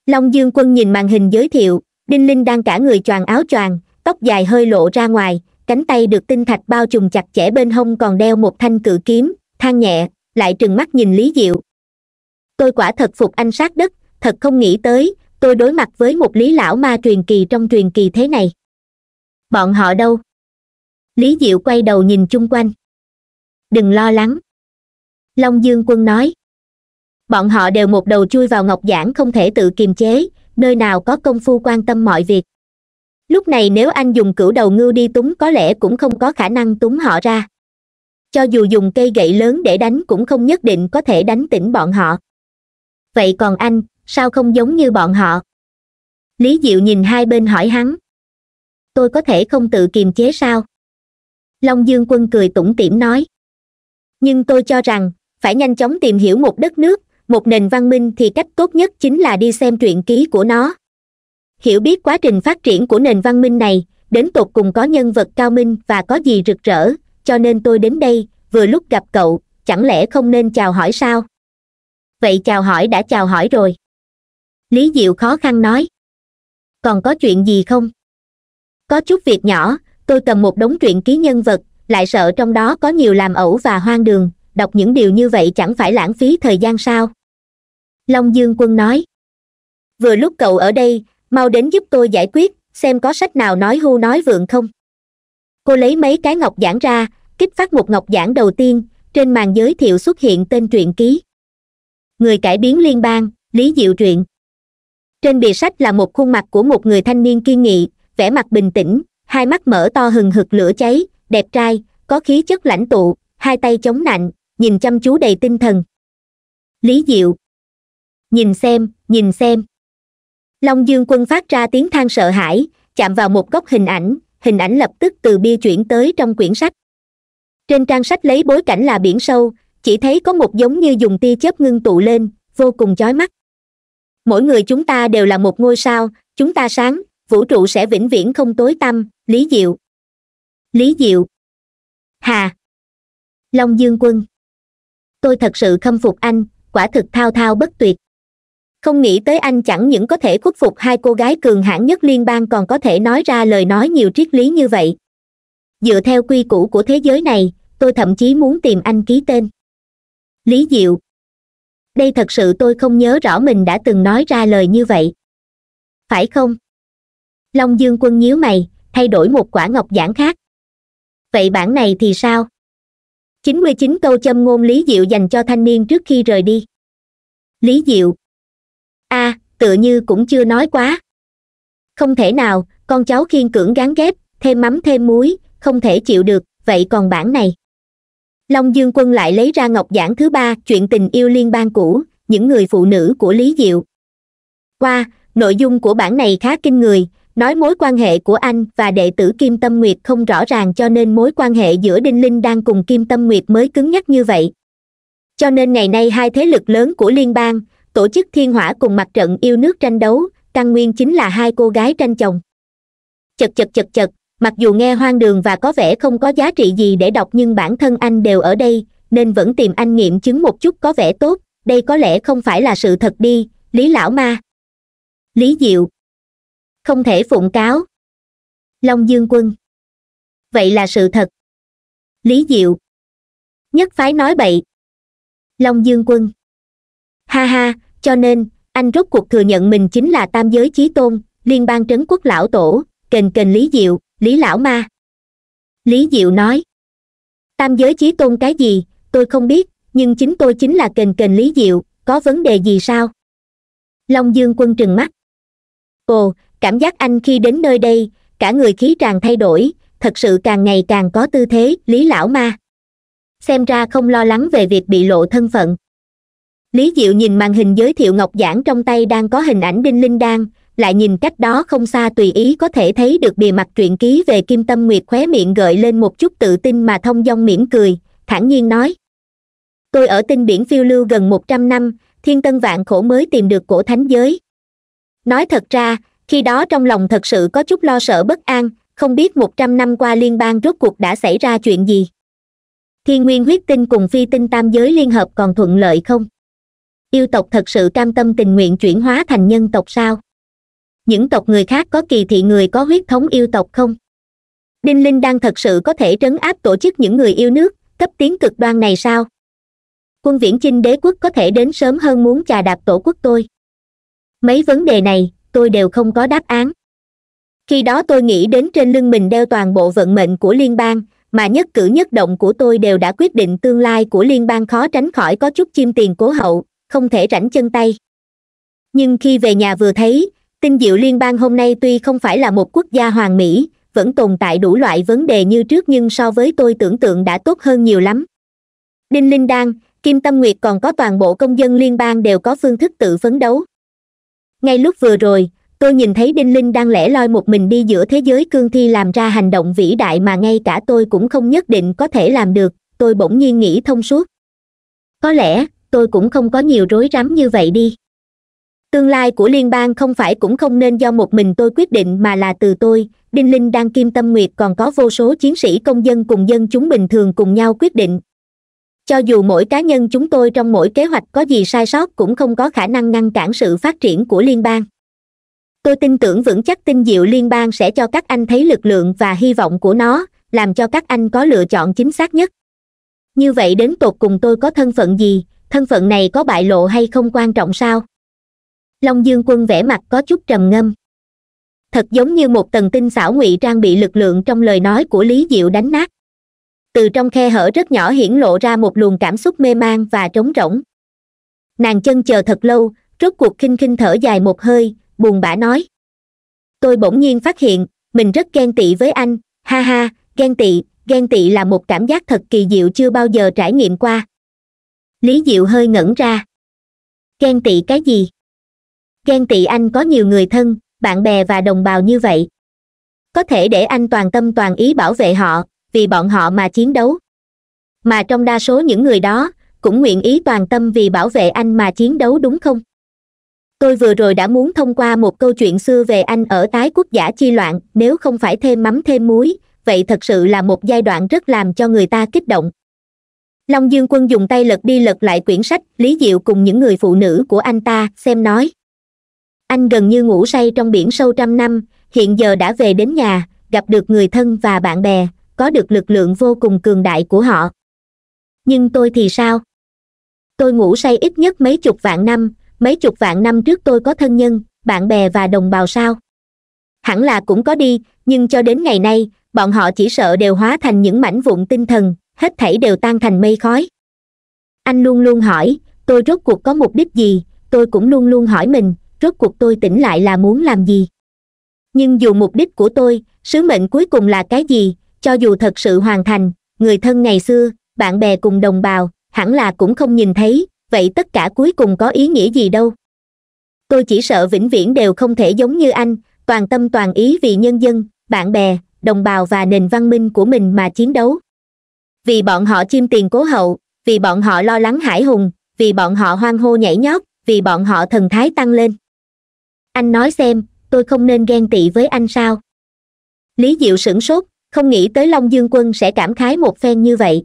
long dương quân nhìn màn hình giới thiệu đinh linh đang cả người choàng áo choàng tóc dài hơi lộ ra ngoài cánh tay được tinh thạch bao trùm chặt chẽ bên hông còn đeo một thanh cự kiếm than nhẹ lại trừng mắt nhìn lý diệu tôi quả thật phục anh sát đất thật không nghĩ tới tôi đối mặt với một lý lão ma truyền kỳ trong truyền kỳ thế này bọn họ đâu lý diệu quay đầu nhìn chung quanh đừng lo lắng long dương quân nói bọn họ đều một đầu chui vào ngọc giảng không thể tự kiềm chế nơi nào có công phu quan tâm mọi việc lúc này nếu anh dùng cửu đầu ngưu đi túng có lẽ cũng không có khả năng túng họ ra cho dù dùng cây gậy lớn để đánh cũng không nhất định có thể đánh tỉnh bọn họ vậy còn anh sao không giống như bọn họ lý diệu nhìn hai bên hỏi hắn tôi có thể không tự kiềm chế sao long dương quân cười tủm tỉm nói nhưng tôi cho rằng phải nhanh chóng tìm hiểu một đất nước một nền văn minh thì cách tốt nhất chính là đi xem truyện ký của nó hiểu biết quá trình phát triển của nền văn minh này đến tột cùng có nhân vật cao minh và có gì rực rỡ cho nên tôi đến đây vừa lúc gặp cậu chẳng lẽ không nên chào hỏi sao vậy chào hỏi đã chào hỏi rồi lý diệu khó khăn nói còn có chuyện gì không có chút việc nhỏ tôi cầm một đống truyện ký nhân vật lại sợ trong đó có nhiều làm ẩu và hoang đường đọc những điều như vậy chẳng phải lãng phí thời gian sao long dương quân nói vừa lúc cậu ở đây mau đến giúp tôi giải quyết xem có sách nào nói hưu nói vượng không cô lấy mấy cái ngọc giản ra kích phát một ngọc giản đầu tiên trên màn giới thiệu xuất hiện tên truyện ký người cải biến liên bang lý diệu truyện trên bìa sách là một khuôn mặt của một người thanh niên kiên nghị vẻ mặt bình tĩnh hai mắt mở to hừng hực lửa cháy đẹp trai có khí chất lãnh tụ hai tay chống nạnh nhìn chăm chú đầy tinh thần lý diệu nhìn xem nhìn xem long dương quân phát ra tiếng than sợ hãi chạm vào một góc hình ảnh hình ảnh lập tức từ bia chuyển tới trong quyển sách trên trang sách lấy bối cảnh là biển sâu chỉ thấy có một giống như dùng tia chớp ngưng tụ lên vô cùng chói mắt mỗi người chúng ta đều là một ngôi sao chúng ta sáng vũ trụ sẽ vĩnh viễn không tối tăm lý diệu lý diệu hà long dương quân tôi thật sự khâm phục anh quả thực thao thao bất tuyệt không nghĩ tới anh chẳng những có thể khuất phục hai cô gái cường hãn nhất liên bang còn có thể nói ra lời nói nhiều triết lý như vậy dựa theo quy củ của thế giới này tôi thậm chí muốn tìm anh ký tên lý diệu đây thật sự tôi không nhớ rõ mình đã từng nói ra lời như vậy phải không long dương quân nhíu mày thay đổi một quả ngọc giản khác vậy bản này thì sao 99 câu châm ngôn lý diệu dành cho thanh niên trước khi rời đi lý diệu a à, tựa như cũng chưa nói quá không thể nào con cháu khiên cưỡng gán ghép thêm mắm thêm muối không thể chịu được vậy còn bản này long dương quân lại lấy ra ngọc giảng thứ ba chuyện tình yêu liên bang cũ những người phụ nữ của lý diệu qua nội dung của bản này khá kinh người nói mối quan hệ của anh và đệ tử kim tâm nguyệt không rõ ràng cho nên mối quan hệ giữa đinh linh đang cùng kim tâm nguyệt mới cứng nhắc như vậy cho nên ngày nay hai thế lực lớn của liên bang tổ chức thiên hỏa cùng mặt trận yêu nước tranh đấu căn nguyên chính là hai cô gái tranh chồng chật chật chật chật mặc dù nghe hoang đường và có vẻ không có giá trị gì để đọc nhưng bản thân anh đều ở đây nên vẫn tìm anh nghiệm chứng một chút có vẻ tốt đây có lẽ không phải là sự thật đi lý lão ma lý diệu không thể phụng cáo long dương quân vậy là sự thật lý diệu nhất phái nói bậy long dương quân ha ha cho nên anh rốt cuộc thừa nhận mình chính là tam giới chí tôn liên bang trấn quốc lão tổ kềnh kềnh lý diệu lý lão ma lý diệu nói tam giới chí tôn cái gì tôi không biết nhưng chính tôi chính là kềnh kềnh lý diệu có vấn đề gì sao long dương quân trừng mắt ồ cảm giác anh khi đến nơi đây cả người khí tràn thay đổi thật sự càng ngày càng có tư thế lý lão ma xem ra không lo lắng về việc bị lộ thân phận lý diệu nhìn màn hình giới thiệu ngọc giản trong tay đang có hình ảnh đinh linh đan lại nhìn cách đó không xa tùy ý có thể thấy được bề mặt truyện ký về kim tâm nguyệt khóe miệng gợi lên một chút tự tin mà thông dong mỉm cười thản nhiên nói tôi ở tinh biển phiêu lưu gần một trăm năm thiên tân vạn khổ mới tìm được cổ thánh giới nói thật ra khi đó trong lòng thật sự có chút lo sợ bất an không biết một trăm năm qua liên bang rốt cuộc đã xảy ra chuyện gì thiên nguyên huyết tinh cùng phi tinh tam giới liên hợp còn thuận lợi không yêu tộc thật sự cam tâm tình nguyện chuyển hóa thành nhân tộc sao những tộc người khác có kỳ thị người có huyết thống yêu tộc không đinh linh đang thật sự có thể trấn áp tổ chức những người yêu nước cấp tiến cực đoan này sao quân viễn chinh đế quốc có thể đến sớm hơn muốn chà đạp tổ quốc tôi mấy vấn đề này tôi đều không có đáp án khi đó tôi nghĩ đến trên lưng mình đeo toàn bộ vận mệnh của liên bang mà nhất cử nhất động của tôi đều đã quyết định tương lai của liên bang khó tránh khỏi có chút chim tiền cố hậu không thể rảnh chân tay nhưng khi về nhà vừa thấy tinh diệu liên bang hôm nay tuy không phải là một quốc gia hoàn mỹ vẫn tồn tại đủ loại vấn đề như trước nhưng so với tôi tưởng tượng đã tốt hơn nhiều lắm đinh linh đan kim tâm nguyệt còn có toàn bộ công dân liên bang đều có phương thức tự phấn đấu ngay lúc vừa rồi tôi nhìn thấy đinh linh đang lẻ loi một mình đi giữa thế giới cương thi làm ra hành động vĩ đại mà ngay cả tôi cũng không nhất định có thể làm được tôi bỗng nhiên nghĩ thông suốt có lẽ tôi cũng không có nhiều rối rắm như vậy đi tương lai của liên bang không phải cũng không nên do một mình tôi quyết định mà là từ tôi đinh linh đang kim tâm nguyệt còn có vô số chiến sĩ công dân cùng dân chúng bình thường cùng nhau quyết định cho dù mỗi cá nhân chúng tôi trong mỗi kế hoạch có gì sai sót cũng không có khả năng ngăn cản sự phát triển của liên bang tôi tin tưởng vững chắc tinh diệu liên bang sẽ cho các anh thấy lực lượng và hy vọng của nó làm cho các anh có lựa chọn chính xác nhất như vậy đến tột cùng tôi có thân phận gì thân phận này có bại lộ hay không quan trọng sao long dương quân vẻ mặt có chút trầm ngâm thật giống như một tầng tinh xảo ngụy trang bị lực lượng trong lời nói của lý diệu đánh nát từ trong khe hở rất nhỏ hiển lộ ra một luồng cảm xúc mê man và trống rỗng nàng chân chờ thật lâu rốt cuộc khinh khinh thở dài một hơi buồn bã nói tôi bỗng nhiên phát hiện mình rất ghen tị với anh ha ha ghen tị ghen tị là một cảm giác thật kỳ diệu chưa bao giờ trải nghiệm qua lý diệu hơi ngẩn ra ghen tị cái gì ghen tị anh có nhiều người thân bạn bè và đồng bào như vậy có thể để anh toàn tâm toàn ý bảo vệ họ vì bọn họ mà chiến đấu mà trong đa số những người đó cũng nguyện ý toàn tâm vì bảo vệ anh mà chiến đấu đúng không tôi vừa rồi đã muốn thông qua một câu chuyện xưa về anh ở tái quốc giả chi loạn nếu không phải thêm mắm thêm muối vậy thật sự là một giai đoạn rất làm cho người ta kích động long dương quân dùng tay lật đi lật lại quyển sách lý diệu cùng những người phụ nữ của anh ta xem nói anh gần như ngủ say trong biển sâu trăm năm hiện giờ đã về đến nhà gặp được người thân và bạn bè có được lực lượng vô cùng cường đại của họ nhưng tôi thì sao tôi ngủ say ít nhất mấy chục vạn năm mấy chục vạn năm trước tôi có thân nhân bạn bè và đồng bào sao hẳn là cũng có đi nhưng cho đến ngày nay bọn họ chỉ sợ đều hóa thành những mảnh vụn tinh thần hết thảy đều tan thành mây khói anh luôn luôn hỏi tôi rốt cuộc có mục đích gì tôi cũng luôn luôn hỏi mình rốt cuộc tôi tỉnh lại là muốn làm gì nhưng dù mục đích của tôi sứ mệnh cuối cùng là cái gì cho dù thật sự hoàn thành người thân ngày xưa bạn bè cùng đồng bào hẳn là cũng không nhìn thấy vậy tất cả cuối cùng có ý nghĩa gì đâu tôi chỉ sợ vĩnh viễn đều không thể giống như anh toàn tâm toàn ý vì nhân dân bạn bè đồng bào và nền văn minh của mình mà chiến đấu vì bọn họ chim tiền cố hậu vì bọn họ lo lắng hải hùng vì bọn họ hoang hô nhảy nhót vì bọn họ thần thái tăng lên anh nói xem tôi không nên ghen tị với anh sao lý diệu sửng sốt không nghĩ tới long dương quân sẽ cảm khái một phen như vậy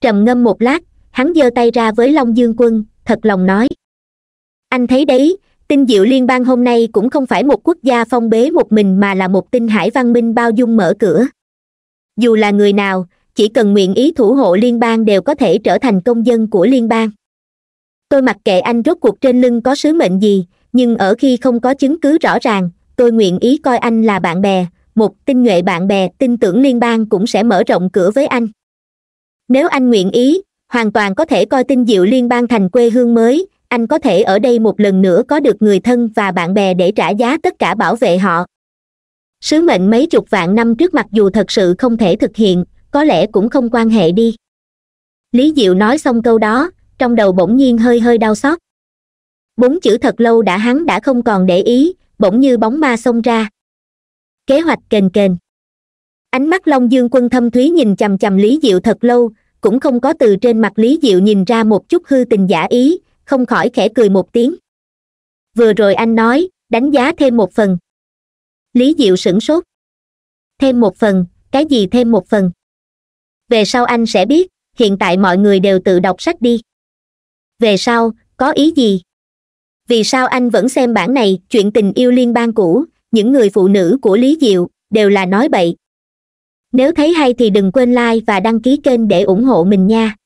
trầm ngâm một lát hắn giơ tay ra với long dương quân thật lòng nói anh thấy đấy tinh diệu liên bang hôm nay cũng không phải một quốc gia phong bế một mình mà là một tinh hải văn minh bao dung mở cửa dù là người nào chỉ cần nguyện ý thủ hộ liên bang đều có thể trở thành công dân của liên bang tôi mặc kệ anh rốt cuộc trên lưng có sứ mệnh gì nhưng ở khi không có chứng cứ rõ ràng tôi nguyện ý coi anh là bạn bè một tinh nhuệ bạn bè tin tưởng liên bang cũng sẽ mở rộng cửa với anh nếu anh nguyện ý hoàn toàn có thể coi tinh diệu liên bang thành quê hương mới anh có thể ở đây một lần nữa có được người thân và bạn bè để trả giá tất cả bảo vệ họ sứ mệnh mấy chục vạn năm trước mặc dù thật sự không thể thực hiện có lẽ cũng không quan hệ đi lý diệu nói xong câu đó trong đầu bỗng nhiên hơi hơi đau xót bốn chữ thật lâu đã hắn đã không còn để ý bỗng như bóng ma xông ra kế hoạch kềnh kềnh ánh mắt long dương quân thâm thúy nhìn chằm chằm lý diệu thật lâu cũng không có từ trên mặt lý diệu nhìn ra một chút hư tình giả ý không khỏi khẽ cười một tiếng vừa rồi anh nói đánh giá thêm một phần lý diệu sửng sốt thêm một phần cái gì thêm một phần về sau anh sẽ biết hiện tại mọi người đều tự đọc sách đi về sau có ý gì vì sao anh vẫn xem bản này chuyện tình yêu liên bang cũ những người phụ nữ của lý diệu đều là nói bậy nếu thấy hay thì đừng quên like và đăng ký kênh để ủng hộ mình nha